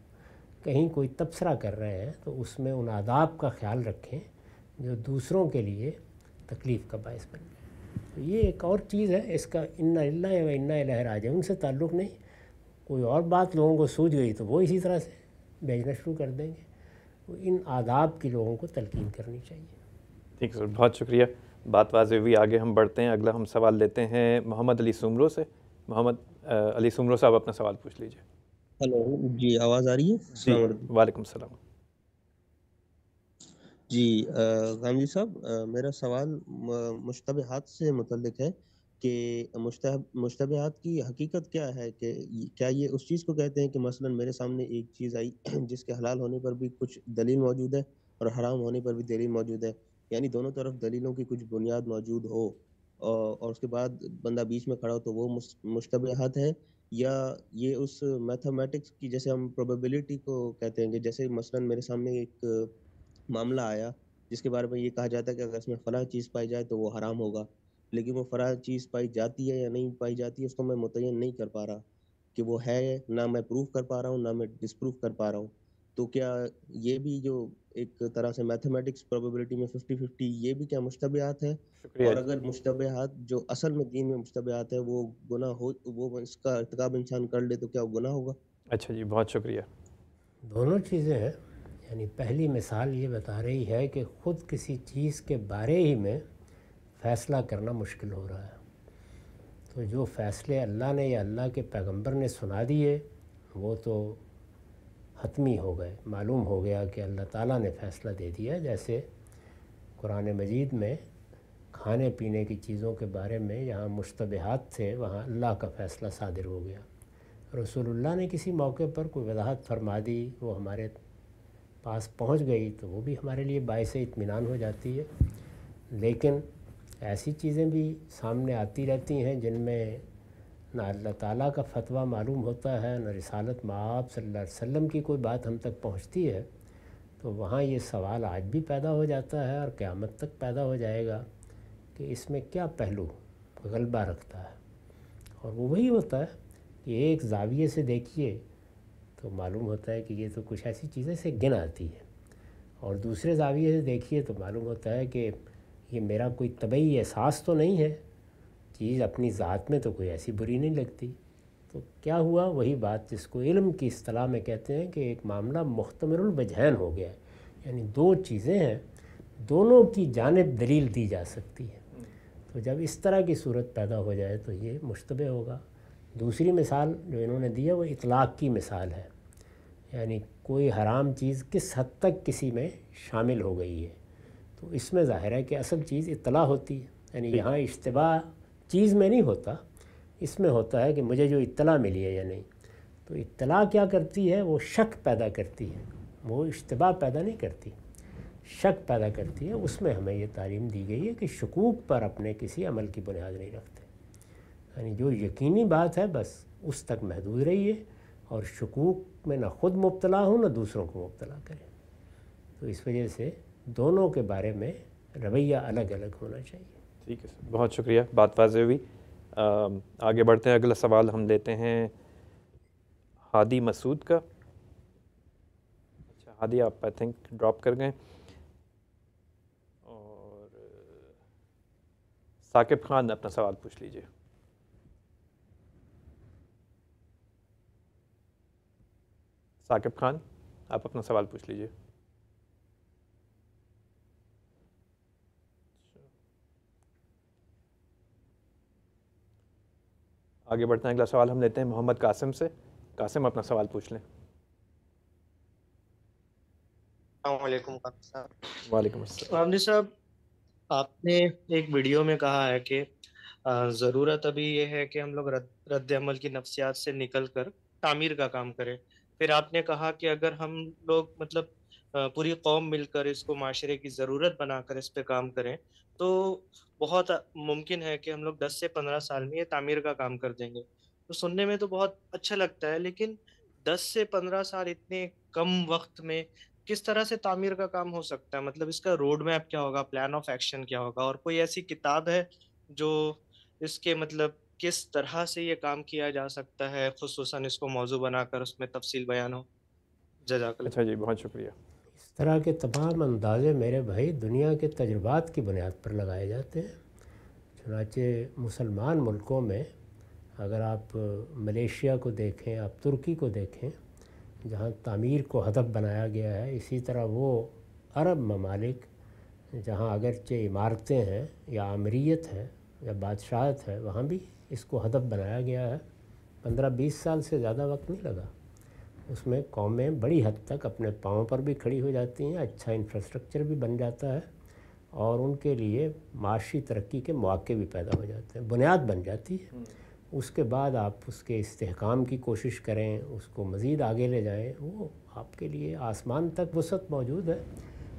कहीं कोई तबसरा कर रहे हैं तो उसमें उन आदाब का ख्याल रखें जो दूसरों के लिए तकलीफ़ का बायस बन गए तो ये एक और चीज़ है इसका इन्ना इल्ला या इन्ना लहराज है उनसे ताल्लुक़ नहीं कोई और बात लोगों को सूझ गई तो वो इसी तरह से भेजना शुरू कर देंगे तो इन आदाब की लोगों को तलकीन करनी चाहिए ठीक सर बहुत शुक्रिया बात वाज हुई आगे हम बढ़ते हैं अगला हम सवाल लेते हैं मोहम्मद अली सुमरो से मोहम्मद अली सुमरो साहब अपना सवाल पूछ लीजिए हेलो जी आवाज़ आ रही है वालेकुम सलाम जी गांधी साहब मेरा सवाल म- से मुतल्लिक है कि मुश्तब मुश्तबहात की हकीकत क्या है कि क्या ये उस चीज़ को कहते हैं कि मसलन मेरे सामने एक चीज़ आई जिसके हलाल होने पर भी कुछ दलील मौजूद है और हराम होने पर भी दलील मौजूद है यानी दोनों तरफ दलीलों की कुछ बुनियाद मौजूद हो और उसके बाद बंदा बीच में खड़ा हो तो वो मुस- हाथ है या ये उस मैथमेटिक्स की जैसे हम प्रोबेबिलिटी को कहते हैं कि जैसे मसलन मेरे सामने एक मामला आया जिसके बारे में ये कहा जाता है कि अगर इसमें फ़ला चीज़ पाई जाए तो वो हराम होगा लेकिन वो फ़ला चीज़ पाई जाती है या नहीं पाई जाती है उसको मैं मुतयन नहीं कर पा रहा कि वो है ना मैं प्रूफ कर पा रहा हूँ ना मैं डिसप्रूव कर पा रहा हूँ तो क्या ये भी जो एक तरह से मैथमेटिक्स प्रोबेबिलिटी में फिफ्टी फिफ्टी ये भी क्या मुश्तबात है और अगर मुश्तबयात जो असल में दीन में मुश्तबयात है वो गुना हो वो इसका इरतकब इंसान कर ले तो क्या गुना होगा अच्छा जी बहुत शुक्रिया दोनों चीज़ें हैं यानी पहली मिसाल ये बता रही है कि ख़ुद किसी चीज़ के बारे ही में फ़ैसला करना मुश्किल हो रहा है तो जो फ़ैसले अल्लाह ने या अल्लाह के पैगंबर ने सुना दिए वो तो हतमी हो गए मालूम हो गया कि अल्लाह ताला ने फ़ैसला दे दिया जैसे कुरान मजीद में खाने पीने की चीज़ों के बारे में जहाँ मुश्तबहात थे वहाँ अल्लाह का फ़ैसला सादिर हो गया रसूलुल्लाह ने किसी मौके पर कोई वजाहत फरमा दी वो हमारे पास पहुंच गई तो वो भी हमारे लिए बायस इतमान हो जाती है लेकिन ऐसी चीज़ें भी सामने आती रहती हैं जिनमें ना अल्लाह ताला का फतवा मालूम होता है ना रिसालत माप आप सल्लम की कोई बात हम तक पहुंचती है तो वहाँ ये सवाल आज भी पैदा हो जाता है और क़्यामत तक पैदा हो जाएगा कि इसमें क्या पहलू गलबा रखता है और वो वही होता है कि एक जाविये से देखिए तो मालूम होता है कि ये तो कुछ ऐसी चीज़ें से गिन आती है और दूसरे जाविये से देखिए तो मालूम होता है कि ये मेरा कोई तबई एहसास तो नहीं है चीज़ अपनी ज़ात में तो कोई ऐसी बुरी नहीं लगती तो क्या हुआ वही बात जिसको इल्म की असलाह में कहते हैं कि एक मामला मुख्तमरबजहन हो गया है यानी दो चीज़ें हैं दोनों की जानब दलील दी जा सकती है तो जब इस तरह की सूरत पैदा हो जाए तो ये मुशतबे होगा दूसरी मिसाल जो इन्होंने दी है वो इतलाक़ की मिसाल है यानी कोई हराम चीज़ किस हद तक किसी में शामिल हो गई है तो इसमें ज़ाहिर है कि असल चीज़ इतला होती है यानी यहाँ इश्तबा चीज़ में नहीं होता इसमें होता है कि मुझे जो इतला मिली है या नहीं तो इतला क्या करती है वो शक पैदा करती है वो इश्तबा पैदा नहीं करती शक पैदा करती है उसमें हमें ये तालीम दी गई है कि शकूक पर अपने किसी अमल की बुनियाद नहीं रखती यानी जो यकीनी बात है बस उस तक महदूद रहिए और शकूक में ना ख़ुद मुबतला हूँ ना दूसरों को मुबतला करें तो इस वजह से दोनों के बारे में रवैया अलग अलग होना चाहिए ठीक है सर बहुत शुक्रिया बात वाजे हुई आगे बढ़ते हैं अगला सवाल हम लेते हैं हादी मसूद का अच्छा हादी आप आई थिंक ड्रॉप कर गए और साकिब खान अपना सवाल पूछ लीजिए साकिब खान आप अपना सवाल पूछ लीजिए आगे बढ़ते हैं अगला सवाल हम लेते हैं मोहम्मद कासिम से कासिम अपना सवाल पूछ लें वाले साहब आपने एक वीडियो में कहा है कि ज़रूरत अभी यह है कि हम लोग रद्द अमल की नफसियात से निकल कर तामीर का काम करें फिर आपने कहा कि अगर हम लोग मतलब पूरी कौम मिलकर इसको माशरे की ज़रूरत बनाकर इस पर काम करें तो बहुत मुमकिन है कि हम लोग 10 से 15 साल में ये तामीर का काम कर देंगे तो सुनने में तो बहुत अच्छा लगता है लेकिन 10 से 15 साल इतने कम वक्त में किस तरह से तामीर का काम हो सकता है मतलब इसका रोड मैप क्या होगा प्लान ऑफ एक्शन क्या होगा और कोई ऐसी किताब है जो इसके मतलब किस तरह से ये काम किया जा सकता है खसूस इसको मौजू बनाकर उसमें तफसील बयान हो जजाक अच्छा जी बहुत शुक्रिया इस तरह के तमाम अंदाजे मेरे भाई दुनिया के तजुर्बात की बुनियाद पर लगाए जाते हैं चुनाचे मुसलमान मुल्कों में अगर आप मलेशिया को देखें आप तुर्की को देखें जहाँ तामीर को हदफ बनाया गया है इसी तरह वो अरब ममालिक जहाँ अगरचे इमारतें हैं या आमरीत है या बादशाहत है वहाँ भी इसको हदफ बनाया गया है पंद्रह बीस साल से ज़्यादा वक्त नहीं लगा उसमें कौमें बड़ी हद तक अपने पाँव पर भी खड़ी हो जाती हैं अच्छा इंफ्रास्ट्रक्चर भी बन जाता है और उनके लिए माशी तरक्की के मौक़े भी पैदा हो जाते हैं बुनियाद बन जाती है हम्म। उसके बाद आप उसके इस्तेकाम की कोशिश करें उसको मज़ीद आगे ले जाएं वो आपके लिए आसमान तक वसत मौजूद है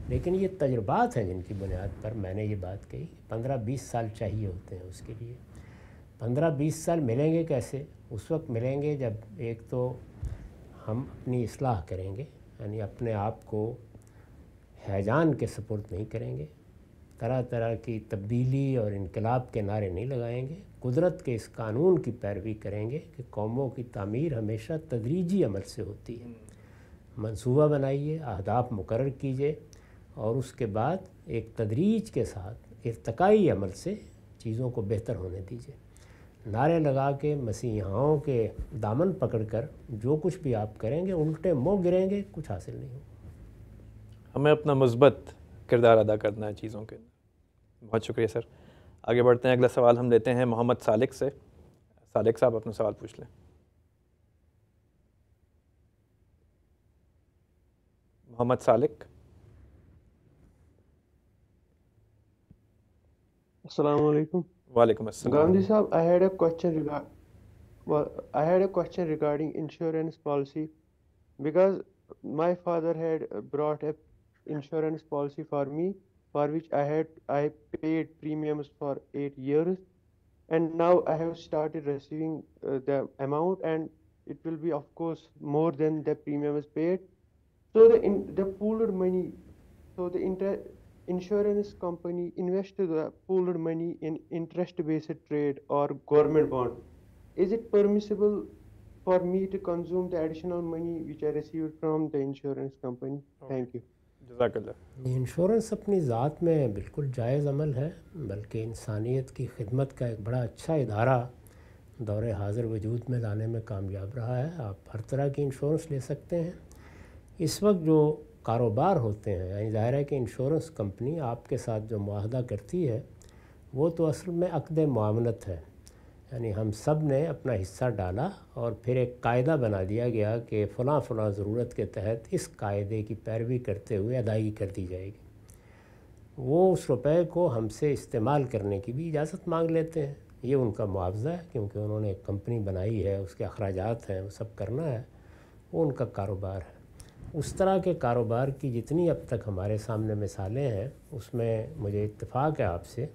लेकिन ये तजुर्बात हैं जिनकी बुनियाद पर मैंने ये बात कही पंद्रह बीस साल चाहिए होते हैं उसके लिए पंद्रह बीस साल मिलेंगे कैसे उस वक्त मिलेंगे जब एक तो हम अपनी असलाह करेंगे यानी अपने आप को हैजान के सपोर्ट नहीं करेंगे तरह तरह की तब्दीली और इनकलाब के नारे नहीं लगाएंगे कुदरत के इस कानून की पैरवी करेंगे कि कौमों की तमीर हमेशा तदरीजी अमल से होती है मंसूबा बनाइए अहदाफ मुकर कीजिए और उसके बाद एक तदरीज के साथ इरतकाई अमल से चीज़ों को बेहतर होने दीजिए नारे लगा के मसीहाओं के दामन पकड़कर जो कुछ भी आप करेंगे उल्टे मोह गिरेंगे कुछ हासिल नहीं होगा हमें अपना मस्बत किरदार अदा करना है चीज़ों के बहुत शुक्रिया सर आगे बढ़ते हैं अगला सवाल हम लेते हैं मोहम्मद सालिक से सालिक साहब अपना सवाल पूछ लें मोहम्मद सालिक अस्सलाम वालेकुम Walaikum assalam. Gandhi Saab, I had a question regard. Well, I had a question regarding insurance policy because my father had brought a insurance policy for me for which I had I paid premiums for eight years, and now I have started receiving uh, the amount, and it will be of course more than the premium is paid. So the in, the pooled money, so the interest insurance company invest the pooled money in interest-based trade or government bond. Is it permissible for me to consume the additional money which I received from the insurance company? Okay. Thank you. Insurance अपनी ज़ात में बिल्कुल जायज़ अमल है बल्कि इंसानियत की खिदमत का एक बड़ा अच्छा इदारा दौर हाजिर वजूद में लाने में कामयाब रहा है आप हर तरह की इंश्योरेंस ले सकते हैं इस वक्त जो कारोबार होते हैं यानी ज़ाहिर है कि इंश्योरेंस कंपनी आपके साथ जो माहदा करती है वो तो असल में अकद मामनत है यानी हम सब ने अपना हिस्सा डाला और फिर एक कायदा बना दिया गया कि फ़लाँ फ़लाँ ज़रूरत के तहत इस कायदे की पैरवी करते हुए अदायगी कर दी जाएगी वो उस रुपये को हमसे इस्तेमाल करने की भी इजाज़त मांग लेते हैं ये उनका मुआवजा है क्योंकि उन्होंने एक कंपनी बनाई है उसके अखराज हैं वो सब करना है वो उनका कारोबार है उस तरह के कारोबार की जितनी अब तक हमारे सामने मिसालें हैं उसमें मुझे इतफाक़ है आपसे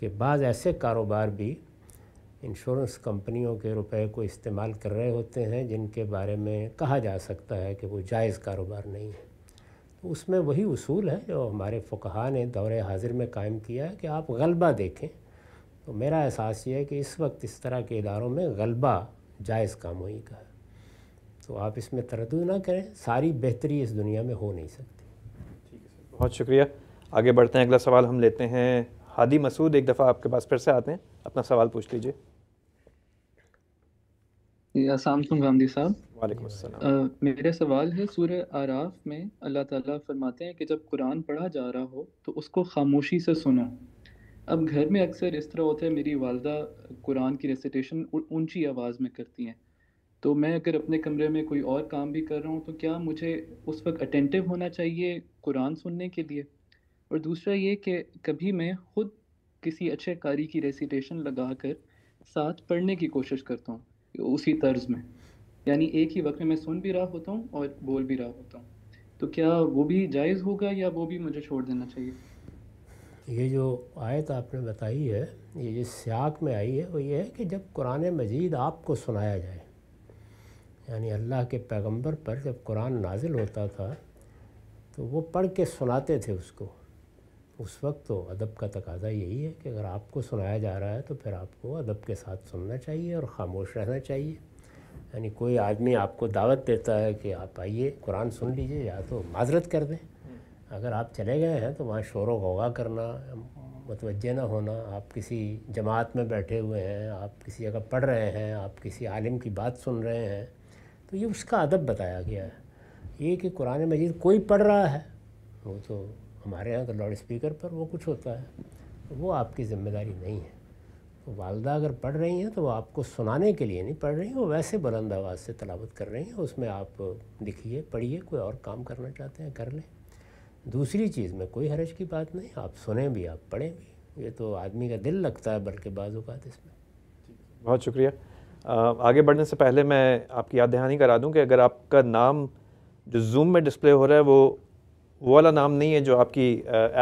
कि बाज़ ऐसे कारोबार भी इंश्योरेंस कंपनियों के रुपए को इस्तेमाल कर रहे होते हैं जिनके बारे में कहा जा सकता है कि वो जायज़ कारोबार नहीं है तो उसमें वही उसूल है जो हमारे फ़ुकहा ने दौरे हाजिर में कायम किया है कि आप गलबा देखें तो मेरा एहसास ये है कि इस वक्त इस तरह के इदारों में गलबा जायज़ कामोई का है तो आप इसमें तरद ना करें सारी बेहतरी इस दुनिया में हो नहीं सकती ठीक है सर बहुत शुक्रिया आगे बढ़ते हैं अगला सवाल हम लेते हैं हादी मसूद एक दफ़ा आपके पास फिर से आते हैं अपना सवाल पूछ लीजिए गांधी साहब वाले मेरा सवाल है सूर्य आराफ में अल्लाह ताला फरमाते हैं कि जब कुरान पढ़ा जा रहा हो तो उसको खामोशी से सुनो अब घर में अक्सर इस तरह होता है मेरी वालदा कुरान की रेसिटेशन ऊंची आवाज़ में करती हैं तो मैं अगर अपने कमरे में कोई और काम भी कर रहा हूँ तो क्या मुझे उस वक्त अटेंटिव होना चाहिए कुरान सुनने के लिए और दूसरा ये कि कभी मैं ख़ुद किसी अच्छे कारी की रेसिटेशन लगा कर साथ पढ़ने की कोशिश करता हूँ उसी तर्ज में यानी एक ही वक्त में मैं सुन भी रहा होता हूँ और बोल भी रहा होता हूँ तो क्या वो भी जायज़ होगा या वो भी मुझे छोड़ देना चाहिए ये जो आयत आपने बताई है ये जिस सियाक में आई है वो ये है कि जब कुरान मजीद आपको सुनाया जाए यानी अल्लाह के पैगंबर पर जब कुरान नाजिल होता था तो वो पढ़ के सुनाते थे उसको उस वक्त तो अदब का तकाजा यही है कि अगर आपको सुनाया जा रहा है तो फिर आपको अदब के साथ सुनना चाहिए और ख़ामोश रहना चाहिए यानी कोई आदमी आपको दावत देता है कि आप आइए कुरान सुन लीजिए या तो माजरत कर दें अगर आप चले गए हैं तो वहाँ शोर वगा करना मतवजह ना होना आप किसी जमात में बैठे हुए हैं आप किसी जगह पढ़ रहे हैं आप किसी आलिम की बात सुन रहे हैं तो ये उसका अदब बताया गया है ये कि कुरान मजीद कोई पढ़ रहा है वो तो हमारे यहाँ का लाउड स्पीकर पर वो कुछ होता है वो आपकी ज़िम्मेदारी नहीं है तो वालदा अगर पढ़ रही हैं तो वो आपको सुनाने के लिए नहीं पढ़ रही हैं वो वैसे बुलंद आवाज़ से तलावत कर रही हैं उसमें आप लिखिए पढ़िए कोई और काम करना चाहते हैं कर लें दूसरी चीज़ में कोई हरज की बात नहीं आप सुने भी आप पढ़ें भी ये तो आदमी का दिल लगता है बल्कि बाजात इसमें बहुत शुक्रिया आगे बढ़ने से पहले मैं आपकी याद दहानी करा दूं कि अगर आपका नाम जो जूम में डिस्प्ले हो रहा है वो वो वाला नाम नहीं है जो आपकी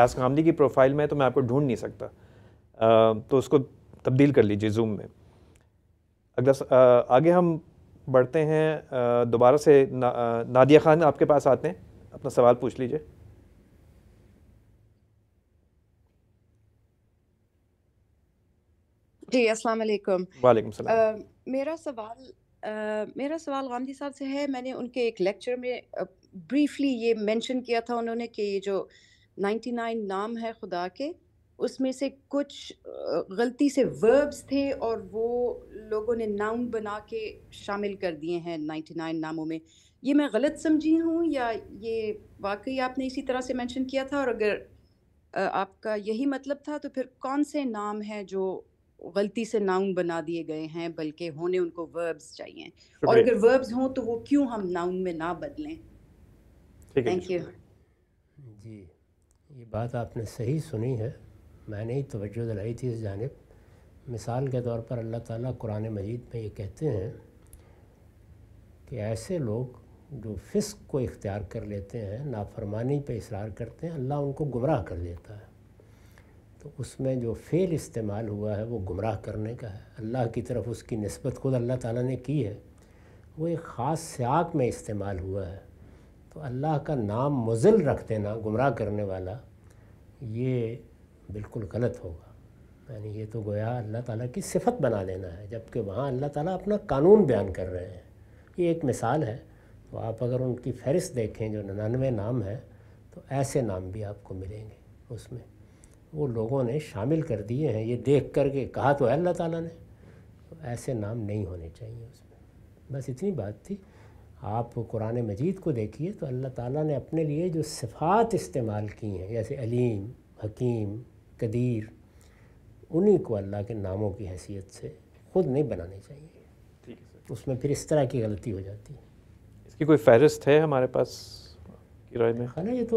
एस कामली की प्रोफाइल में है तो मैं आपको ढूंढ नहीं सकता आ, तो उसको तब्दील कर लीजिए जूम में अगला आगे हम बढ़ते हैं दोबारा से ना, नादिया खान आपके पास आते हैं अपना सवाल पूछ लीजिए जी अस्सलाम वालेकुम वालेकुम सलाम मेरा सवाल Uh, मेरा सवाल गांधी साहब से है मैंने उनके एक लेक्चर में ब्रीफली uh, ये मेंशन किया था उन्होंने कि ये जो 99 नाम है खुदा के उसमें से कुछ गलती से वर्ब्स थे और वो लोगों ने नाउन बना के शामिल कर दिए हैं 99 नामों में ये मैं गलत समझी हूँ या ये वाकई आपने इसी तरह से मेंशन किया था और अगर आपका यही मतलब था तो फिर कौन से नाम हैं जो गलती से नाउन बना दिए गए हैं बल्कि होने उनको वर्ब्स चाहिए और अगर वर्ब्स हों तो वो क्यों हम नाउन में ना बदलें थैंक यू जी ये बात आपने सही सुनी है मैंने ही तवज्जो दिलाई थी इस जानब मिसाल के तौर पर अल्लाह ताला कुरान मजीद में ये कहते हैं कि ऐसे लोग जो फ़िस्क को इख्तियार कर लेते हैं नाफरमानी पे इसरार करते हैं अल्लाह उनको गुमराह कर देता है तो उसमें जो फेल इस्तेमाल हुआ है वो गुमराह करने का है अल्लाह की तरफ उसकी नस्बत खुद अल्लाह ताला ने की है वो एक ख़ास सियाक में इस्तेमाल हुआ है तो अल्लाह का नाम मुजिल रख देना गुमराह करने वाला ये बिल्कुल गलत होगा यानी ये तो गोया अल्लाह ताला की सिफत बना देना है जबकि वहाँ अल्लाह ताला अपना कानून बयान कर रहे हैं ये एक मिसाल है तो आप अगर उनकी फहरिस्त देखें जो ननानवे नाम है तो ऐसे नाम भी आपको मिलेंगे उसमें वो लोगों ने शामिल कर दिए हैं ये देख कर के कहा तो है अल्लाह ताला ने तो ऐसे नाम नहीं होने चाहिए उसमें बस इतनी बात थी आप कुरान मजीद को देखिए तो अल्लाह ताला ने अपने लिए जो सिफ़ात इस्तेमाल की हैं जैसे अलीम हकीम कदीर उन्हीं को अल्लाह के नामों की हैसियत से ख़ुद नहीं बनाने चाहिए ठीक है सर उसमें फिर इस तरह की गलती हो जाती है इसकी कोई फहरिस्त है हमारे पास किराए में खाना ये तो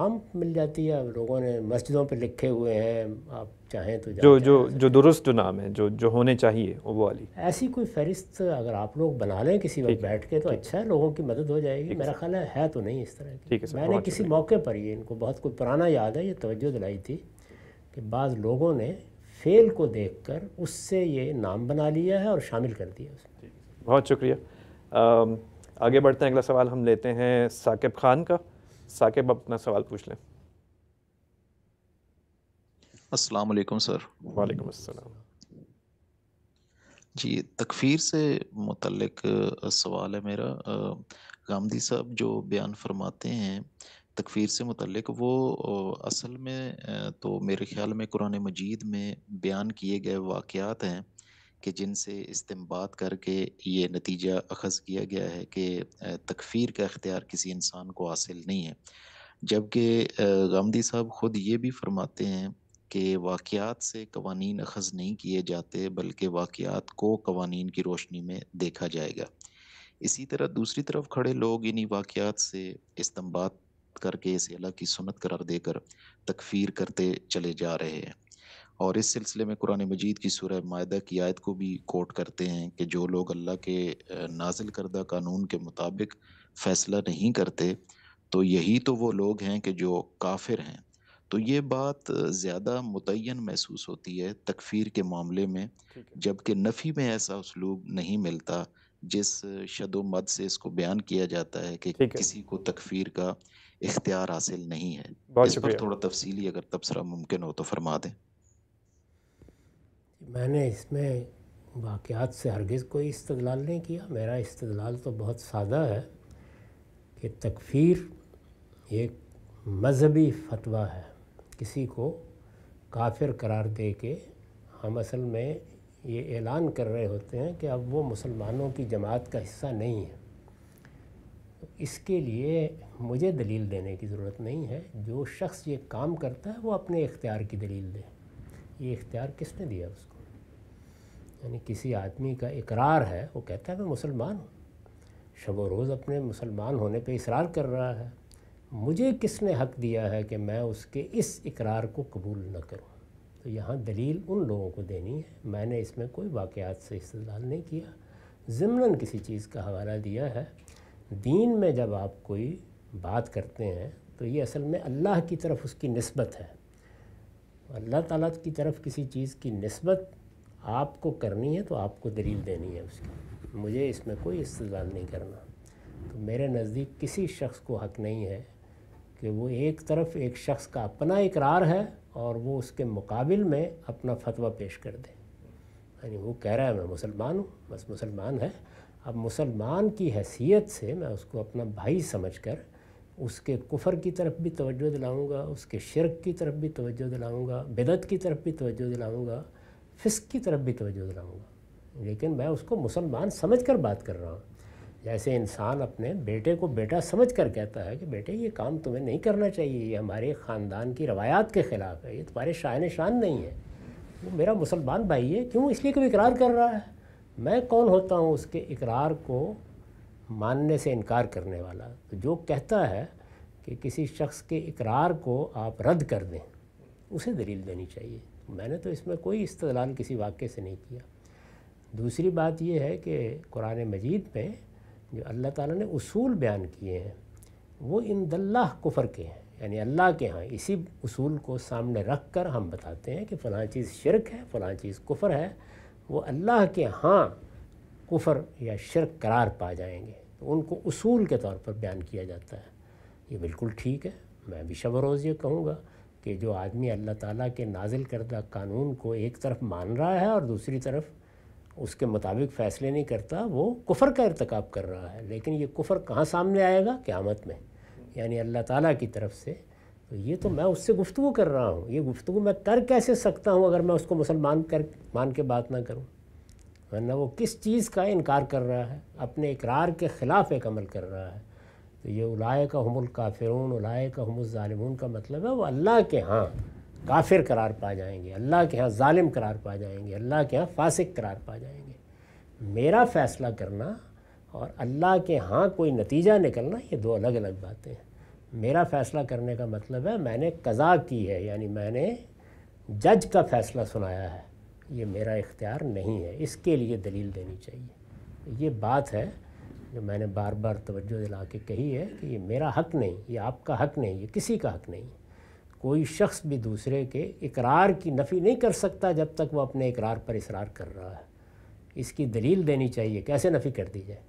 आम मिल जाती है लोगों ने मस्जिदों पर लिखे हुए हैं आप चाहें तो जो जो जो दुरुस्त जो नाम है जो जो होने चाहिए वो वाली ऐसी कोई फहरिस्त अगर आप लोग बना लें किसी वक्त बैठ के तो अच्छा है लोगों की मदद हो जाएगी मेरा ख्याल है, है तो नहीं इस तरह की ठीक है मैंने किसी मौके पर ये इनको बहुत कोई पुराना याद है ये तोज्जो दिलाई थी कि बाज़ लोगों ने फेल को देख कर उससे ये नाम बना लिया है और शामिल कर दिया उसमें बहुत शुक्रिया आगे बढ़ते हैं अगला सवाल हम लेते हैं साकिब खान का साकिब अपना सवाल पूछ लें अस्सलाम वालेकुम सर वालेकुम अस्सलाम जी तकफीर से मुतलक सवाल है मेरा गांधी साहब जो बयान फरमाते हैं तकफीर से मुतलक वो असल में तो मेरे ख्याल में कुरान मजीद में बयान किए गए वाक़ात हैं कि जिनसे इस्तेमाल करके ये नतीजा अखज़ किया गया है कि तकफ़ीर का अख्तियार किसी इंसान को हासिल नहीं है जबकि गांधी साहब ख़ुद ये भी फरमाते हैं कि वाक़ात से कवानीन अखज़ नहीं किए जाते बल्कि वाक़ात को कवानीन की रोशनी में देखा जाएगा इसी तरह दूसरी तरफ खड़े लोग इन्हीं वाक़ात से इस्तेमाल करके इसे अला की सुनत करार देकर तकफ़ीर करते चले जा रहे हैं और इस सिलसिले में कुरान मजीद की सूरह माहा की आयत को भी कोट करते हैं कि जो लोग अल्लाह के नाजिल करदा कानून के मुताबिक फ़ैसला नहीं करते तो यही तो वो लोग हैं कि जो काफिर हैं तो ये बात ज़्यादा मुतन महसूस होती है तकफीर के मामले में जबकि नफ़ी में ऐसा उसलूब नहीं मिलता जिस शद मद से इसको बयान किया जाता है कि किसी को तकफीर का इख्तियार हासिल नहीं है इस पर थोड़ा तफसीली अगर तबसरा मुमकिन हो तो फरमा दें मैंने इसमें वाक़ात से हरगिज़ कोई इस्तलाल नहीं किया मेरा इस्तलाल तो बहुत सादा है कि तकफ़ीर एक मजहबी फतवा है किसी को काफिर करार दे के हम असल में ये ऐलान कर रहे होते हैं कि अब वो मुसलमानों की जमात का हिस्सा नहीं है इसके लिए मुझे दलील देने की ज़रूरत नहीं है जो शख्स ये काम करता है वो अपने इख्तियार की दलील दे ये इख्तियार किसने दिया उसको यानी किसी आदमी का इकरार है वो कहता है मैं मुसलमान हूँ शब रोज़ अपने मुसलमान होने पे इसरार कर रहा है मुझे किसने हक दिया है कि मैं उसके इस इकरार को कबूल न करूँ तो यहाँ दलील उन लोगों को देनी है मैंने इसमें कोई वाक़ात से इस्तेदाल नहीं किया ज़मनन किसी चीज़ का हवाला दिया है दीन में जब आप कोई बात करते हैं तो ये असल में अल्लाह की तरफ उसकी नस्बत है अल्लाह ताला की तरफ किसी चीज़ की नस्बत आपको करनी है तो आपको दलील देनी है उसकी मुझे इसमें कोई इस्तेमाल नहीं करना तो मेरे नज़दीक किसी शख्स को हक नहीं है कि वो एक तरफ एक शख्स का अपना इकरार है और वो उसके मुकाबिल में अपना फतवा पेश कर दे यानी वो कह रहा है मैं मुसलमान हूँ बस मुसलमान है अब मुसलमान की हैसियत से मैं उसको अपना भाई समझकर उसके कुफर की तरफ भी तवज्जो दिलाऊंगा उसके शिरक की तरफ भी तवज्जो दिलाऊंगा बिदत की तरफ भी तवज्जो दिलाऊंगा फिस्क की तरफ भी तोज्जो दिलाऊँगा लेकिन मैं उसको मुसलमान समझ कर बात कर रहा हूँ जैसे इंसान अपने बेटे को बेटा समझ कर कहता है कि बेटे ये काम तुम्हें नहीं करना चाहिए ये हमारे ख़ानदान की रवायात के ख़िलाफ़ है ये तुम्हारे शायन शान नहीं है वो मेरा मुसलमान भाई है क्यों इसलिए कभी इकरार कर रहा है मैं कौन होता हूँ उसके इकरार को मानने से इनकार करने वाला तो जो कहता है कि किसी शख्स के इकरार को आप रद्द कर दें उसे दलील देनी चाहिए मैंने तो इसमें कोई इस्तलाल किसी वाक्य से नहीं किया दूसरी बात यह है कि कुरान मजीद में जो अल्लाह ताला ने उसूल बयान किए हैं वो इन दल्ला कुफ़र के हैं यानी अल्लाह के यहाँ इसी उसूल को सामने रख कर हम बताते हैं कि फ़लाँ चीज़ शिरक है फ़लाँ चीज़ कुफ़र है वो अल्लाह के यहाँ कुफ़र या शिरक करार पा जाएंगे तो उनको उसूल के तौर पर बयान किया जाता है ये बिल्कुल ठीक है मैं भी शब रोज़ ये कहूँगा कि जो आदमी अल्लाह ताला के नाजिल करदा कानून को एक तरफ मान रहा है और दूसरी तरफ उसके मुताबिक फ़ैसले नहीं करता वो कुफर का irtikab कर रहा है लेकिन ये कुफर कहाँ सामने आएगा क़्यामत में यानी अल्लाह ताला की तरफ से तो ये तो मैं उससे गुफ्तु कर रहा हूँ ये गुफ्तु मैं कर कैसे सकता हूँ अगर मैं उसको मुसलमान कर मान के बात ना करूँ वरना वो किस चीज़ का इनकार कर रहा है अपने इकरार के ख़िलाफ़ एक अमल कर रहा है तो ये उलाए का हमल काफिरून उलाए का हमल ालिमून का मतलब है वो अल्लाह के यहाँ काफिर करार पा जाएंगे अल्लाह के यहाँ ालिम करार पा जाएंगे अल्लाह के यहाँ फासिक करार पा जाएंगे मेरा फ़ैसला करना और अल्लाह के यहाँ कोई नतीजा निकलना ये दो अलग अलग बातें हैं मेरा फ़ैसला करने का मतलब है मैंने कज़ा की है यानी मैंने जज का फ़ैसला सुनाया है ये मेरा इख्तियार नहीं है इसके लिए दलील देनी चाहिए ये बात है जो मैंने बार बार तवज्जो दिला के कही है कि ये मेरा हक नहीं ये आपका हक नहीं ये किसी का हक नहीं कोई शख्स भी दूसरे के इकरार की नफ़ी नहीं कर सकता जब तक वो अपने इकरार पर इसरार कर रहा है इसकी दलील देनी चाहिए कैसे नफ़ी कर दी जाए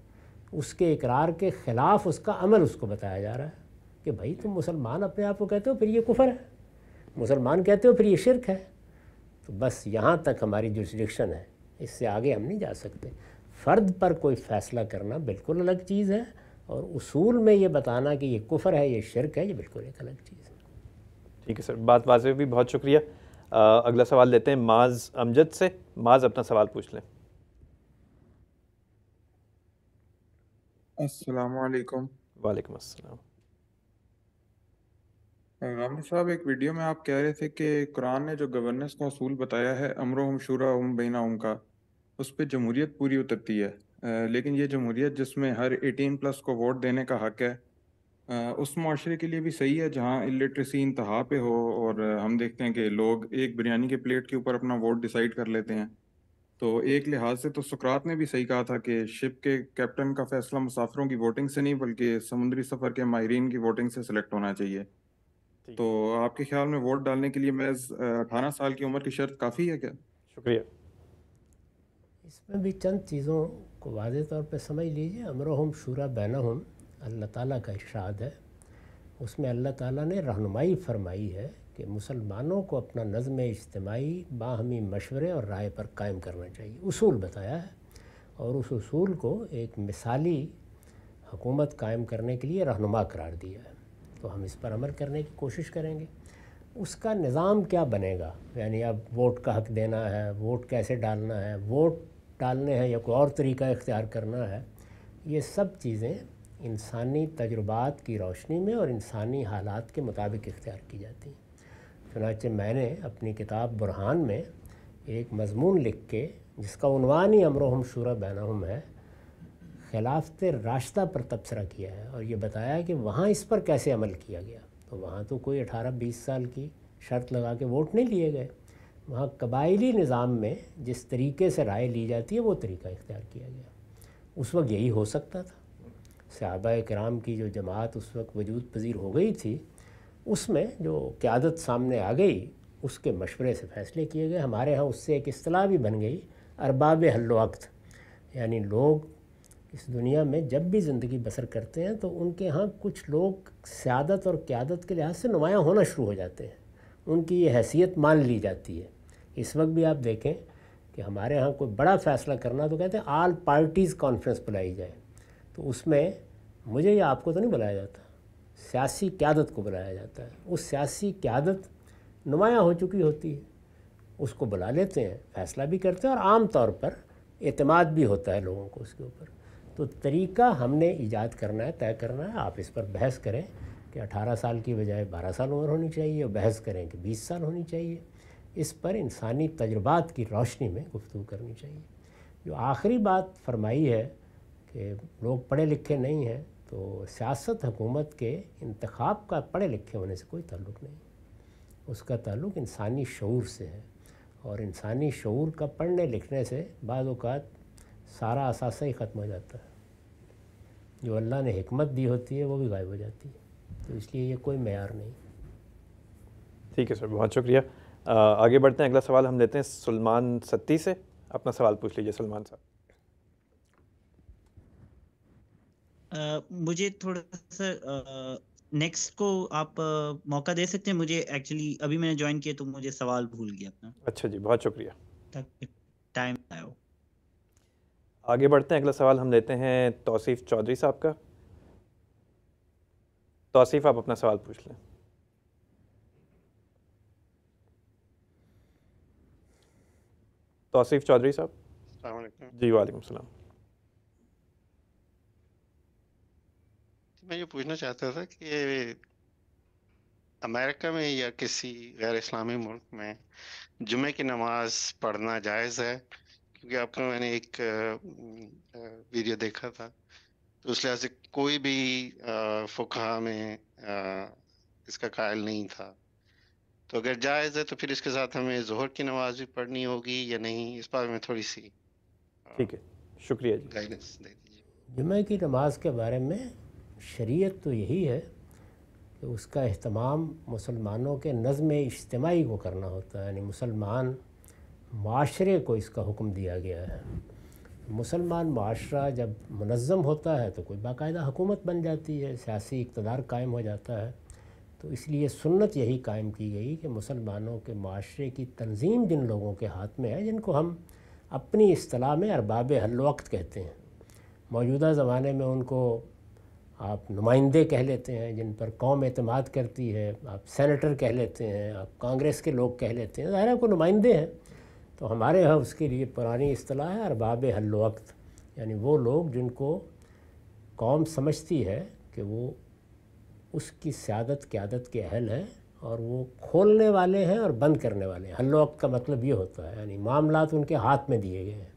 उसके इकरार के ख़िलाफ़ उसका अमल उसको बताया जा रहा है कि भाई तुम मुसलमान अपने आप को कहते हो फिर ये कुफर है मुसलमान कहते हो फिर ये शिरक है तो बस यहाँ तक हमारी जो है इससे आगे हम नहीं जा सकते फ़र्द पर कोई फ़ैसला करना बिल्कुल अलग चीज़ है और उसूल में ये बताना कि ये कुफर है ये शिरक है ये बिल्कुल एक अलग चीज़ है ठीक है सर बात वाजे भी बहुत शुक्रिया आ, अगला सवाल लेते हैं माज अमजद से माज अपना सवाल पूछ लें अस्सलाम वालेकुम साहब एक वीडियो में आप कह रहे थे कि कुरान ने जो गवर्नेंस का असूल बताया है अमरो हम शुरा उम बीना उम का उस पर जमहूरियत पूरी उतरती है लेकिन ये जमहूरियत जिसमें हर एटीन प्लस को वोट देने का हक है उस माशरे के लिए भी सही है जहाँ इलिटरेसी इंतहा पे हो और हम देखते हैं कि लोग एक बिरयानी के प्लेट के ऊपर अपना वोट डिसाइड कर लेते हैं तो एक लिहाज से तो सुकरात ने भी सही कहा था कि शिप के कैप्टन का फैसला मुसाफरों की वोटिंग से नहीं बल्कि समुद्री सफ़र के माहरीन की वोटिंग से सिलेक्ट होना चाहिए तो आपके ख्याल में वोट डालने के लिए महज अठारह साल की उम्र की शर्त काफ़ी है क्या शुक्रिया इसमें भी चंद चीज़ों को वाज तौर पर समझ लीजिए अमरहम शूरा बैनहम अल्लाह ताला का इशाद है उसमें अल्लाह ताला ने रहनुमाई फरमाई है कि मुसलमानों को अपना नज़म इज्तमाही बाहमी मशवरे और राय पर कायम करना चाहिए उसूल बताया है और उस उसूल को एक मिसाली हुकूमत कायम करने के लिए रहनुमा करार दिया है तो हम इस पर अमल करने की कोशिश करेंगे उसका निज़ाम क्या बनेगा यानी अब वोट का हक देना है वोट कैसे डालना है वोट डालने हैं या कोई और तरीका इख्तियार करना है ये सब चीज़ें इंसानी तजुर्बात की रोशनी में और इंसानी हालात के मुताबिक इख्तियार की जाती हैं चुनाच मैंने अपनी किताब बुरहान में एक मजमून लिख के जिसका उनवान ही अमरहम शूर बैनहम है खिलाफत रास्ता पर तबसरा किया है और ये बताया कि वहाँ इस पर कैसे अमल किया गया तो वहाँ तो कोई अठारह बीस साल की शर्त लगा के वोट नहीं लिए गए वहाँ कबायली निज़ाम में जिस तरीके से राय ली जाती है वो तरीका इख्तियार किया गया उस वक्त यही हो सकता था सहाबा कराम की जो जमात उस वक्त वजूद पजीर हो गई थी उसमें जो क्यादत सामने आ गई उसके मशवरे से फ़ैसले किए गए हमारे यहाँ उससे एक असलाह भी बन गई अरबाब हल्लोक्त यानी लोग इस दुनिया में जब भी ज़िंदगी बसर करते हैं तो उनके यहाँ कुछ लोग सियादत और क्यादत के लिहाज से नुमायाँ होना शुरू हो जाते हैं उनकी ये हैसियत मान ली जाती है इस वक्त भी आप देखें कि हमारे यहाँ कोई बड़ा फैसला करना तो कहते हैं आल पार्टीज़ कॉन्फ्रेंस बुलाई जाए तो उसमें मुझे या आपको तो नहीं बुलाया जाता सियासी क्यादत को बुलाया जाता है उस सियासी क्यादत नुमायाँ हो चुकी होती है उसको बुला लेते हैं फैसला भी करते हैं और आम तौर पर अतमाद भी होता है लोगों को उसके ऊपर तो तरीका हमने ईजाद करना है तय करना है आप इस पर बहस करें कि 18 साल की बजाय 12 साल उम्र होनी चाहिए और बहस करें कि 20 साल होनी चाहिए इस पर इंसानी तजुर्बात की रोशनी में गुफ्तु करनी चाहिए जो आखिरी बात फरमाई है कि लोग पढ़े लिखे नहीं हैं तो सियासत हुकूमत के इंतखब का पढ़े लिखे होने से कोई ताल्लुक़ नहीं उसका ताल्लुक़ इंसानी शूर से है और इंसानी शूर का पढ़ने लिखने से बाद सारा असासा ही ख़त्म हो जाता है जो अल्लाह ने हमत दी होती है वो भी गायब हो जाती है तो इसलिए ये कोई मैार नहीं ठीक है सर बहुत शुक्रिया आगे बढ़ते हैं अगला सवाल हम लेते हैं सलमान सत्ती से अपना सवाल पूछ लीजिए सलमान साहब मुझे थोड़ा सा नेक्स्ट को आप आ, मौका दे सकते हैं मुझे एक्चुअली अभी मैंने ज्वाइन किया तो मुझे सवाल भूल गया अपना अच्छा जी बहुत शुक्रिया टाइम आयो आगे बढ़ते हैं अगला सवाल हम लेते हैं तौसीफ चौधरी साहब का तौसीफ आप अपना सवाल पूछ लें तौसीफ़ चौधरी साहब जी वालेकुम सलाम मैं ये पूछना चाहता था कि अमेरिका में या किसी गैर इस्लामी मुल्क में जुमे की नमाज पढ़ना जायज़ है क्योंकि आपका मैंने एक वीडियो देखा था तो उस लिहाज से कोई भी फ़ुका में इसका कायल नहीं था तो अगर जायज़ है तो फिर इसके साथ हमें जोहर की नमाज भी पढ़नी होगी या नहीं इस बारे में थोड़ी सी ठीक है शुक्रिया जी गाइडेंस दे दीजिए जुमे की नमाज के बारे में शरीयत तो यही है कि उसका अहतमाम मुसलमानों के नज़म इज्तमाही को करना होता है यानी मुसलमान माशरे को इसका हुक्म दिया गया है मुसलमान माशरा जब मनज़म होता है तो कोई बाकायदा हुकूमत बन जाती है सियासी इकतदार कायम हो जाता है तो इसलिए सुन्नत यही कायम की गई कि मुसलमानों के माशरे की तंजीम जिन लोगों के हाथ में है जिनको हम अपनी असलाह में अरबाब वक्त कहते हैं मौजूदा ज़माने में उनको आप नुमाइंदे कह लेते हैं जिन पर कौम अतमाद करती है आप सेनेटर कह लेते हैं आप कांग्रेस के लोग कह लेते हैं ज़ाहिर आपको नुमाइंदे हैं तो हमारे यहाँ उसके लिए पुरानी असलाह है अरबाब वक्त यानी वो लोग जिनको कौम समझती है कि वो उसकी सियादत क्यादत के अहल हैं और वो खोलने वाले हैं और बंद करने वाले हैं वक्त का मतलब ये होता है यानी मामला उनके हाथ में दिए गए हैं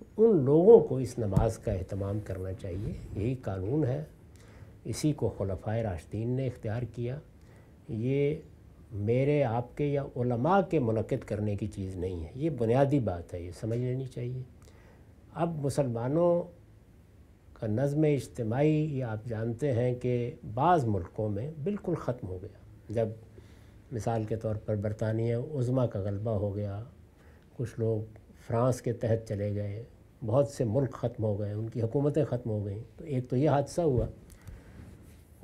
तो उन लोगों को इस नमाज का अहतमाम करना चाहिए यही कानून है इसी को खलफ़ा राशदीन ने इख्तियार किया ये मेरे आपके या उलमा के मनक़द करने की चीज़ नहीं है ये बुनियादी बात है ये समझ लेनी चाहिए अब मुसलमानों का नज़म इज्तमाही ये आप जानते हैं कि बाज़ मुल्कों में बिल्कुल ख़त्म हो गया जब मिसाल के तौर पर बरतानिया उज़मा का गलबा हो गया कुछ लोग फ्रांस के तहत चले गए बहुत से मुल्क ख़त्म हो गए उनकी हुकूमतें ख़त्म हो गई तो एक तो ये हादसा हुआ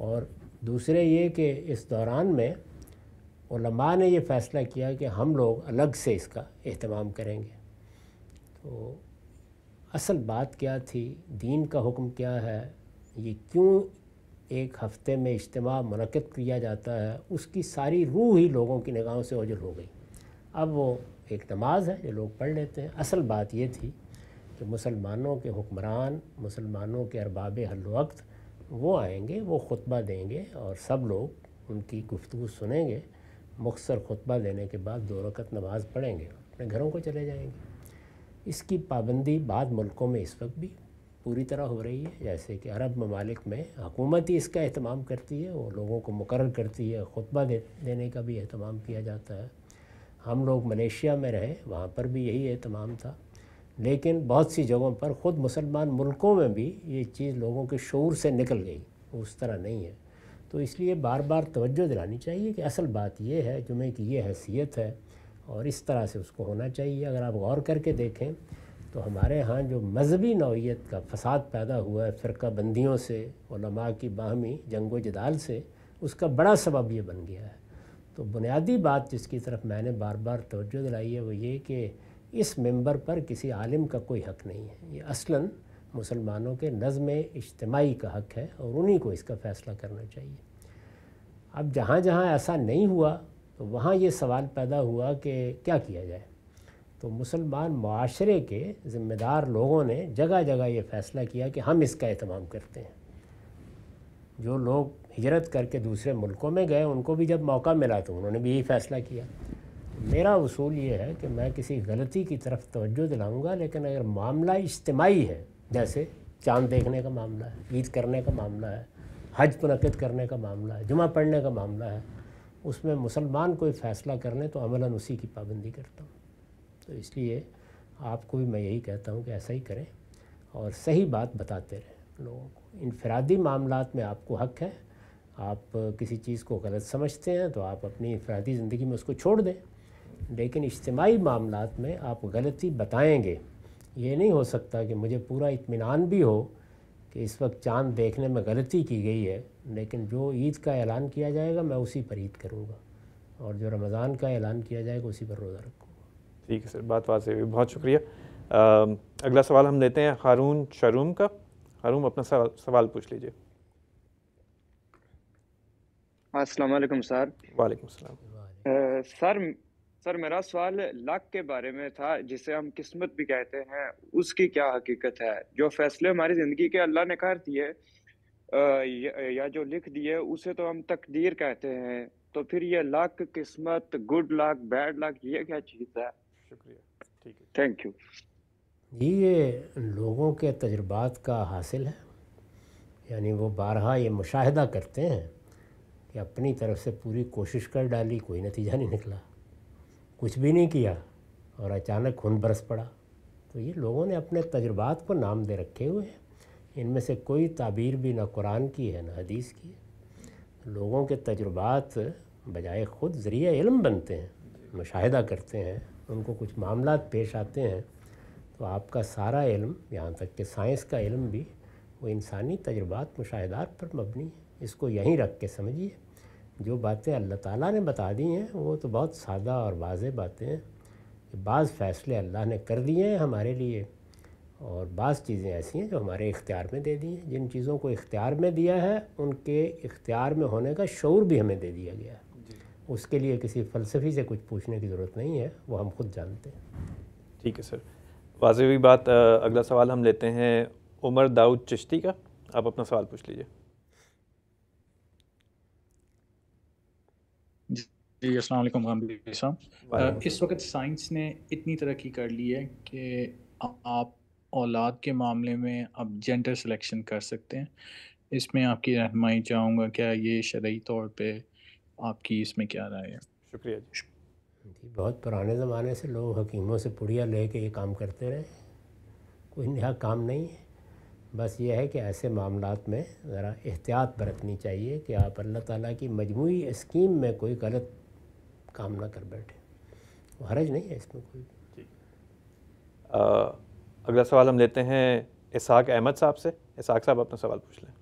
और दूसरे ये कि इस दौरान में ओलमा ने यह फ़ैसला किया कि हम लोग अलग से इसका अहतमाम करेंगे तो असल बात क्या थी दीन का हुक्म क्या है ये क्यों एक हफ्ते में इज्तम मनक़द किया जाता है उसकी सारी रूह ही लोगों की निगाहों से ओझल हो गई अब वो एक नमाज है जो लोग पढ़ लेते हैं असल बात ये थी कि मुसलमानों के हुक्मरान मुसलमानों के अरबाब हल वक्त वो आएंगे वो खुतबा देंगे और सब लोग उनकी गुफ्तु सुनेंगे मख्सर खुतबा देने के बाद दो रकत नमाज़ पढ़ेंगे अपने घरों को चले जाएंगे इसकी पाबंदी बाद मुल्कों में इस वक्त भी पूरी तरह हो रही है जैसे कि अरब ममालिक में हकूमत ही इसका अहतमाम करती है वो लोगों को मुकर करती है खुतबा दे, देने का भी अहतमाम किया जाता है हम लोग मलेशिया में रहे वहाँ पर भी यही अहतमाम था लेकिन बहुत सी जगहों पर ख़ुद मुसलमान मुल्कों में भी ये चीज़ लोगों के शोर से निकल गई उस तरह नहीं है तो इसलिए बार बार तवज्जो दिलानी चाहिए कि असल बात यह है जुमे की ये हैसियत है और इस तरह से उसको होना चाहिए अगर आप गौर करके देखें तो हमारे यहाँ जो मजहबी नौीयत का फसाद पैदा हुआ है फ़िरका बंदियों से उलमा की बाहमी जंगो जदाल से उसका बड़ा सबब ये बन गया है तो बुनियादी बात जिसकी तरफ मैंने बार बार तोज्जो दिलाई है वो ये कि इस मेंबर पर किसी आलिम का कोई हक नहीं है ये असलन मुसलमानों के नज़म इज्तमाही का हक है और उन्हीं को इसका फ़ैसला करना चाहिए अब जहाँ जहाँ ऐसा नहीं हुआ तो वहाँ ये सवाल पैदा हुआ कि क्या किया जाए तो मुसलमान माशरे के ज़िम्मेदार लोगों ने जगह जगह ये फ़ैसला किया कि हम इसका अहतमाम करते हैं जो लोग हिजरत करके दूसरे मुल्कों में गए उनको भी जब मौका मिला तो उन्होंने भी यही फ़ैसला किया मेरा उसूल ये है कि मैं किसी गलती की तरफ तोज्जो दिलाऊंगा लेकिन अगर मामला इज्तमाही है जैसे चांद देखने का मामला है ईद करने का मामला है हज मनक़द करने का मामला है जुमा पढ़ने का मामला है उसमें मुसलमान कोई फ़ैसला कर लें तो अमला उसी की पाबंदी करता हूँ तो इसलिए आपको भी मैं यही कहता हूँ कि ऐसा ही करें और सही बात बताते रहें लोगों को इनफरादी मामला में आपको हक है आप किसी चीज़ को गलत समझते हैं तो आप अपनी इनफरादी ज़िंदगी में उसको छोड़ दें लेकिन इज्तमाही मामला में आप गलती बताएँगे ये नहीं हो सकता कि मुझे पूरा इतमान भी हो कि इस वक्त चांद देखने में गलती की गई है लेकिन जो ईद का ऐलान किया जाएगा मैं उसी पर ईद करूँगा और जो रमज़ान का ऐलान किया जाएगा उसी पर रोज़ा रखूँगा ठीक है सर बात वाज हुई बहुत शुक्रिया आ, अगला सवाल हम लेते हैं हारून शरूम का हारूम अपना सवाल, सवाल पूछ लीजिए अस्सलाम सर वालेकुम सर सर मेरा सवाल लक के बारे में था जिसे हम किस्मत भी कहते हैं उसकी क्या हकीकत है जो फैसले हमारी ज़िंदगी के अल्लाह ने कर दिए या जो लिख दिए उसे तो हम तकदीर कहते हैं तो फिर ये लक किस्मत गुड लक बैड लक ये क्या चीज़ है शुक्रिया ठीक है थैंक यू जी ये लोगों के तजुर्बात का हासिल है यानी वो बारहा ये मुशाहिदा करते हैं कि अपनी तरफ से पूरी कोशिश कर डाली कोई नतीजा नहीं निकला कुछ भी नहीं किया और अचानक खून बरस पड़ा तो ये लोगों ने अपने तजुर्बात को नाम दे रखे हुए हैं इनमें से कोई ताबीर भी ना कुरान की है ना हदीस की है लोगों के तजुर्बात बजाय ख़ुद ज़रिए इल्म बनते हैं मुशाहिदा करते हैं उनको कुछ मामला पेश आते हैं तो आपका सारा इल्म यहाँ तक कि साइंस का इल्म भी वो इंसानी तजुर्बात मुशाहदात पर मबनी है इसको यहीं रख के समझिए जो बातें अल्लाह ताला ने बता दी हैं वो तो बहुत सादा और वाज बातें हैं कि बाज़ फ़ैसले अल्लाह ने कर दिए हैं हमारे लिए और बाज़ चीज़ें ऐसी हैं जो हमारे इख्तियार में दे दी हैं जिन चीज़ों को इख्तियार में दिया है उनके इख्तियार में होने का शौर भी हमें दे दिया गया है उसके लिए किसी फ़लसफ़ी से कुछ पूछने की ज़रूरत नहीं है वो हम खुद जानते हैं ठीक है सर वाजवी बात अगला सवाल हम लेते हैं उमर दाऊद चिश्ती का आप अपना सवाल पूछ लीजिए जी अस्सलाम वालेकुम साहब इस वक्त साइंस ने इतनी तरक्की कर ली है कि आप औलाद के मामले में अब जेंडर सिलेक्शन कर सकते हैं इसमें आपकी रहनमाई चाहूँगा क्या ये शरय तौर पे आपकी इसमें क्या राय है शुक्रिया जी बहुत पुराने ज़माने से लोग हकीमों से पुड़िया ले कर ये काम करते रहे कोई नया काम नहीं है बस ये है कि ऐसे मामला में ज़रा एहतियात बरतनी चाहिए कि आप अल्लाह ताला की मजमू स्कीम में कोई गलत काम ना कर बैठे हरज नहीं है इसमें कोई आ, अगला सवाल हम लेते हैं इसाक अहमद साहब से इसाक साहब अपना सवाल पूछ लें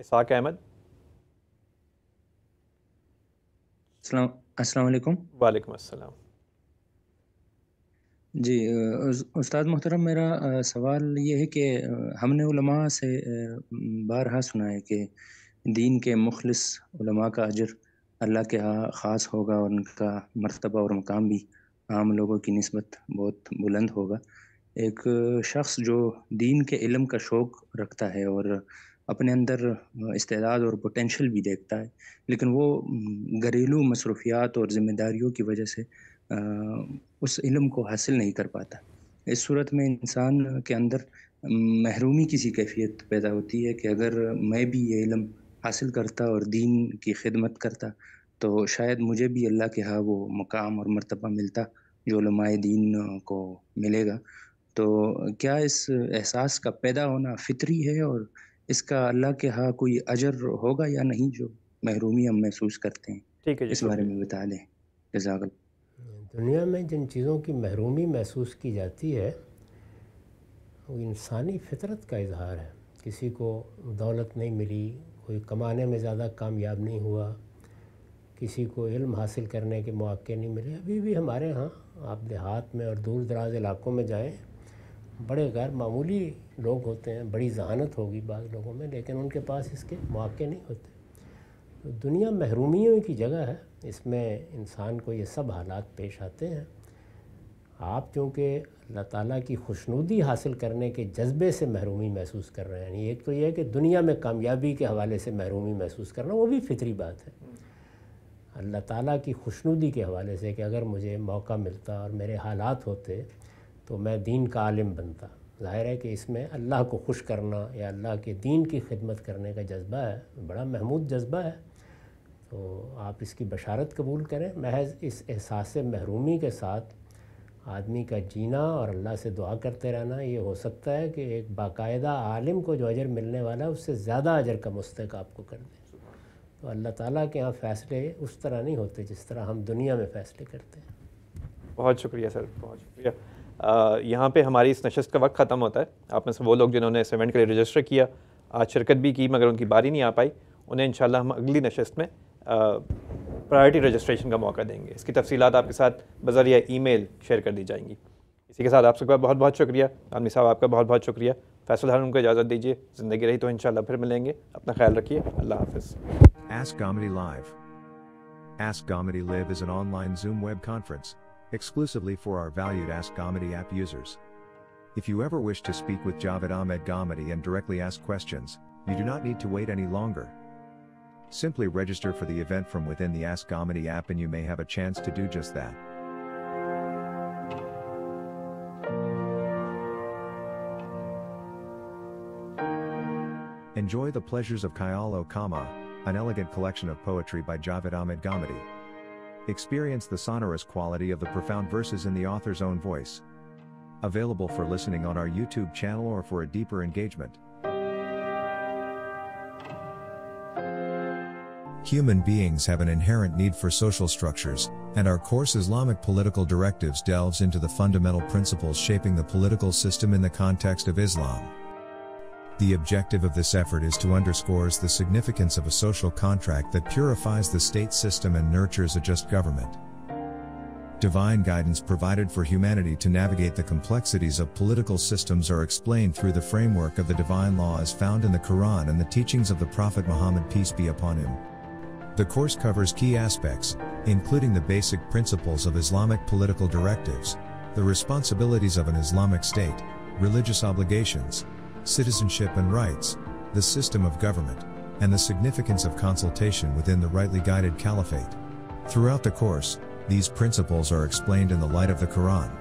इसाक अहमद अस्सलाम वालेकुम वालेकुम अस्सलाम जी उस्ताद मोहतरम मेरा सवाल ये है कि हमने से बारहा सुना है कि दीन के मुखलिस का अजर अल्लाह के यहाँ ख़ास होगा और उनका मरतबा और मकाम भी आम लोगों की नस्बत बहुत बुलंद होगा एक शख्स जो दीन के इलम का शौक़ रखता है और अपने अंदर इस्तेदाद और पोटेंशल भी देखता है लेकिन वो घरेलू मसरूफियात और ज़िम्मेदारियों की वजह से उस इलम को हासिल नहीं कर पाता इस सूरत में इंसान के अंदर महरूमी की सी कैफियत पैदा होती है कि अगर मैं भी ये इलम हासिल करता और दीन की खिदमत करता तो शायद मुझे भी अल्लाह के यहाँ वो मकाम और मरतबा मिलता जो लमाए दीन को मिलेगा तो क्या इस एहसास का पैदा होना फितरी है और इसका अल्लाह के यहाँ कोई अजर होगा या नहीं जो महरूमी हम महसूस करते हैं ठीक है इस बारे में बता दें जजाकल्ला दुनिया में जिन चीज़ों की महरूमी महसूस की जाती है वो इंसानी फितरत का इजहार है किसी को दौलत नहीं मिली कोई कमाने में ज़्यादा कामयाब नहीं हुआ किसी को इल्म हासिल करने के मौके नहीं मिले अभी भी हमारे यहाँ आप देहात में और दूर दराज इलाकों में जाएँ बड़े गैर मामूली लोग होते हैं बड़ी जहानत होगी बाद लोगों में लेकिन उनके पास इसके मौके नहीं होते तो दुनिया महरूमियों की जगह है इसमें इंसान को ये सब हालात पेश आते हैं आप चूँकि अल्लाह ताला की खुशनुदी हासिल करने के जज्बे से महरूमी महसूस कर रहे हैं यानी एक तो यह है कि दुनिया में कामयाबी के हवाले से महरूमी महसूस करना वो भी फितरी बात है अल्लाह ताला की खुशनुदी के हवाले से कि अगर मुझे मौका मिलता और मेरे हालात होते तो मैं दीन का आलिम बनता ज़ाहिर है कि इसमें अल्लाह को खुश करना या अल्लाह के दीन की खिदमत करने का जज्बा है बड़ा महमूद जज्बा है तो आप इसकी बशारत कबूल करें महज इस एहसास महरूमी के साथ आदमी का जीना और अल्लाह से दुआ करते रहना ये हो सकता है कि एक बाकायदा आलिम को जो अजर मिलने वाला है उससे ज़्यादा अजर का मुस्तक आपको कर दें तो अल्लाह ताला के यहाँ फ़ैसले उस तरह नहीं होते जिस तरह हम दुनिया में फ़ैसले करते हैं बहुत शुक्रिया सर बहुत शुक्रिया यहाँ पे हमारी इस नशस्त का वक्त ख़त्म होता है आप में से वो लोग जिन्होंने इस इवेंट के लिए रजिस्टर किया आज शिरकत भी की मगर उनकी बारी नहीं आ पाई उन्हें इन हम अगली नशस्त में प्रायोरिटी रजिस्ट्रेशन का मौका देंगे इसकी तफसीत आपके साथ बजरिया ई मेल शेयर कर दी जाएंगी इसी के साथ आप सबका बहुत बहुत शुक्रिया आदमी साहब आपका बहुत बहुत शुक्रिया फैसल हारून को इजाज़त दीजिए ज़िंदगी रही तो इन फिर मिलेंगे अपना ख्याल रखिए अल्लाह हाफिज़ exclusively for our valued Ask Comedy app users. If you ever wish to speak with Javed Ahmed Gamadi and directly ask questions, you do not need to wait any longer. Simply register for the event from within the Ask Omni app and you may have a chance to do just that. Enjoy the pleasures of Khyalo Kama, an elegant collection of poetry by Javed Ahmed Ghamidi. Experience the sonorous quality of the profound verses in the author's own voice. Available for listening on our YouTube channel or for a deeper engagement. Human beings have an inherent need for social structures, and our course Islamic Political Directives delves into the fundamental principles shaping the political system in the context of Islam. The objective of this effort is to underscores the significance of a social contract that purifies the state system and nurtures a just government. Divine guidance provided for humanity to navigate the complexities of political systems are explained through the framework of the divine law as found in the Quran and the teachings of the Prophet Muhammad peace be upon him. The course covers key aspects, including the basic principles of Islamic political directives, the responsibilities of an Islamic state, religious obligations, citizenship and rights, the system of government, and the significance of consultation within the rightly guided caliphate. Throughout the course, these principles are explained in the light of the Quran.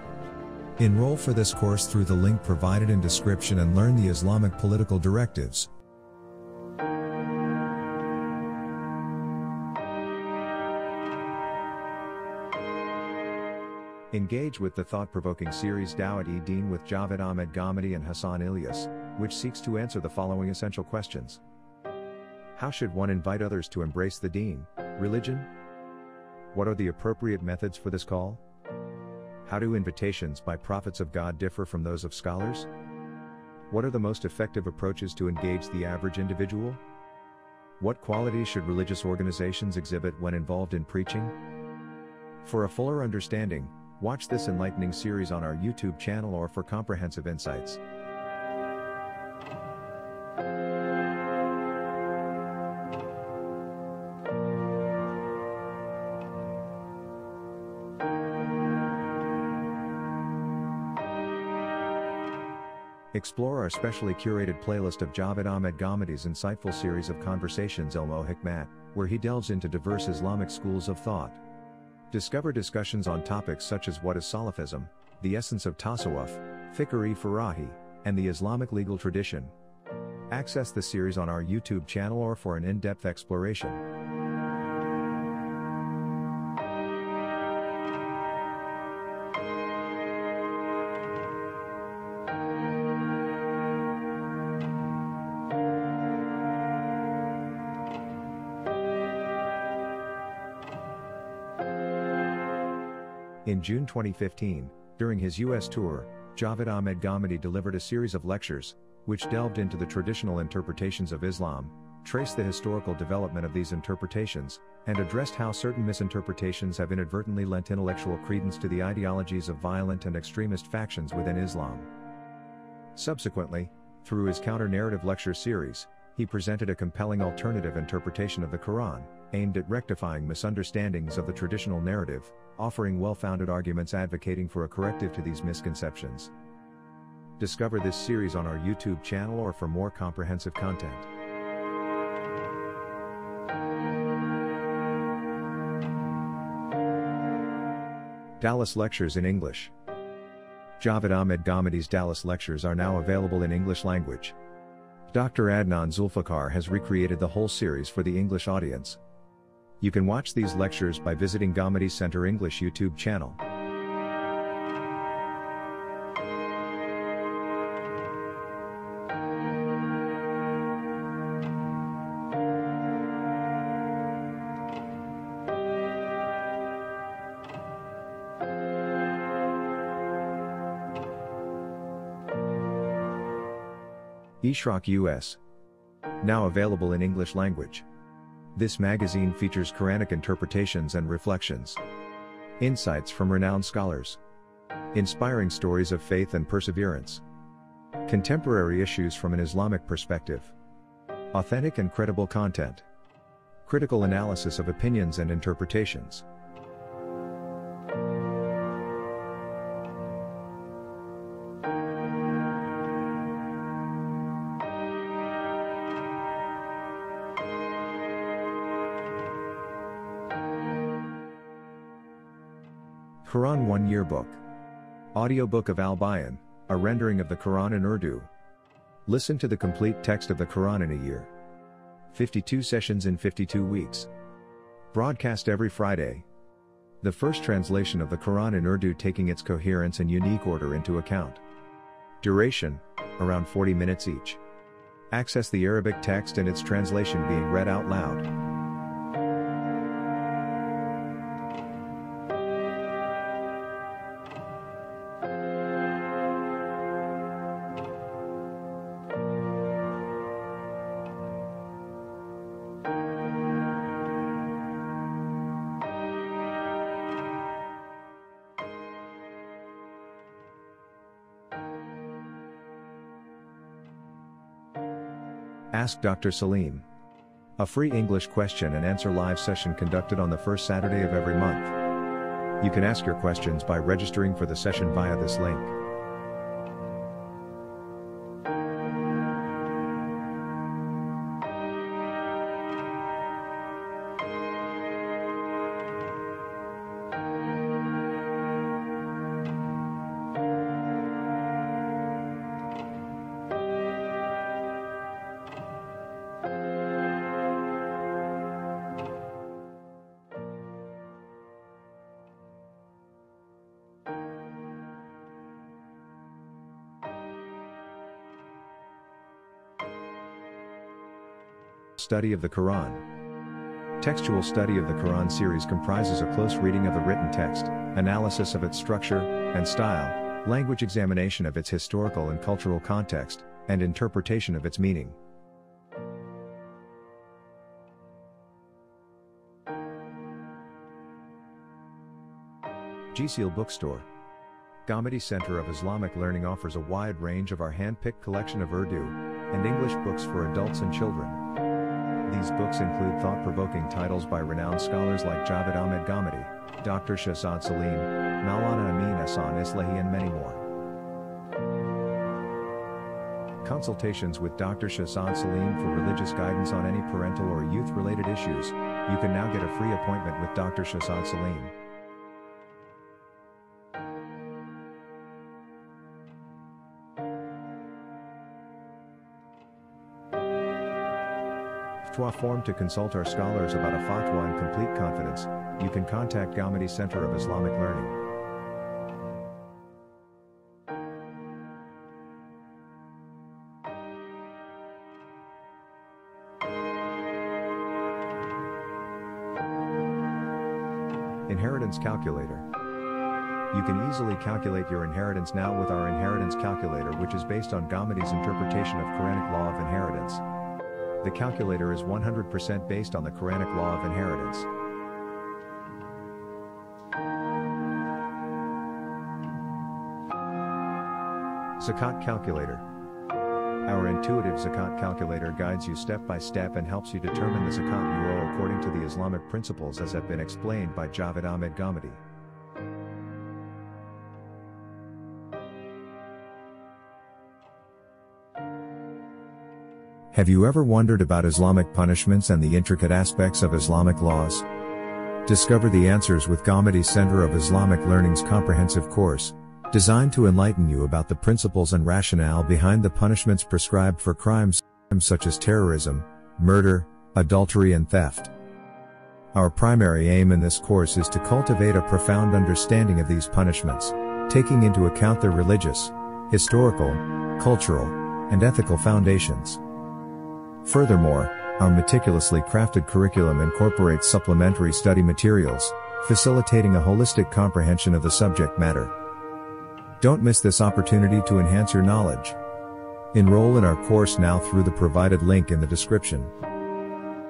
Enroll for this course through the link provided in description and learn the Islamic political directives, Engage with the thought provoking series dawat e Deen with Javed Ahmed Ghamidi and Hassan Ilyas, which seeks to answer the following essential questions How should one invite others to embrace the Deen, religion? What are the appropriate methods for this call? How do invitations by prophets of God differ from those of scholars? What are the most effective approaches to engage the average individual? What qualities should religious organizations exhibit when involved in preaching? For a fuller understanding, Watch this enlightening series on our YouTube channel or for comprehensive insights. Explore our specially curated playlist of Javed Ahmed Ghamadi's insightful series of conversations Elmo Hikmat, where he delves into diverse Islamic schools of thought. Discover discussions on topics such as what is Salafism, the essence of tasawwuf, fikr-e farahi, and the Islamic legal tradition. Access the series on our YouTube channel or for an in-depth exploration. In June 2015, during his U.S. tour, Javed Ahmed Ghamidi delivered a series of lectures, which delved into the traditional interpretations of Islam, traced the historical development of these interpretations, and addressed how certain misinterpretations have inadvertently lent intellectual credence to the ideologies of violent and extremist factions within Islam. Subsequently, through his counter narrative lecture series, he presented a compelling alternative interpretation of the Quran, aimed at rectifying misunderstandings of the traditional narrative, offering well-founded arguments advocating for a corrective to these misconceptions. Discover this series on our YouTube channel or for more comprehensive content. Dallas Lectures in English Javed Ahmed Ghamidi's Dallas Lectures are now available in English language. Dr. Adnan Zulfikar has recreated the whole series for the English audience, you can watch these lectures by visiting Gomedy Center English YouTube channel. Ishrak US. Now available in English language. This magazine features Quranic interpretations and reflections, insights from renowned scholars, inspiring stories of faith and perseverance, contemporary issues from an Islamic perspective, authentic and credible content, critical analysis of opinions and interpretations. 2001 Yearbook. Audiobook of Al Bayan, a rendering of the Quran in Urdu. Listen to the complete text of the Quran in a year. 52 sessions in 52 weeks. Broadcast every Friday. The first translation of the Quran in Urdu taking its coherence and unique order into account. Duration, around 40 minutes each. Access the Arabic text and its translation being read out loud. Ask Dr. Salim. A free English question and answer live session conducted on the first Saturday of every month. You can ask your questions by registering for the session via this link. Study of the Quran Textual study of the Quran series comprises a close reading of the written text, analysis of its structure and style, language examination of its historical and cultural context, and interpretation of its meaning. GSEAL Bookstore Gomedy Center of Islamic Learning offers a wide range of our hand-picked collection of Urdu and English books for adults and children. These books include thought-provoking titles by renowned scholars like Javed Ahmed Ghamidi, Dr. Shahzad Salim, Maulana Amin Asan Islahi and many more. Consultations with Dr. Shahzad Salim for religious guidance on any parental or youth-related issues, you can now get a free appointment with Dr. Shahzad Salim. Fatwa form to consult our scholars about a fatwa in complete confidence, you can contact Gamadi Center of Islamic Learning. Inheritance Calculator. You can easily calculate your inheritance now with our inheritance calculator which is based on Gamadi's interpretation of Quranic law of inheritance the calculator is 100% based on the Quranic law of inheritance. Zakat Calculator Our intuitive Zakat calculator guides you step by step and helps you determine the Zakat you owe according to the Islamic principles as have been explained by Javed Ahmed Ghamidi. Have you ever wondered about Islamic punishments and the intricate aspects of Islamic laws? Discover the answers with Gomedi Center of Islamic Learning's comprehensive course, designed to enlighten you about the principles and rationale behind the punishments prescribed for crimes such as terrorism, murder, adultery and theft. Our primary aim in this course is to cultivate a profound understanding of these punishments, taking into account their religious, historical, cultural, and ethical foundations. Furthermore, our meticulously crafted curriculum incorporates supplementary study materials, facilitating a holistic comprehension of the subject matter. Don't miss this opportunity to enhance your knowledge. Enroll in our course now through the provided link in the description.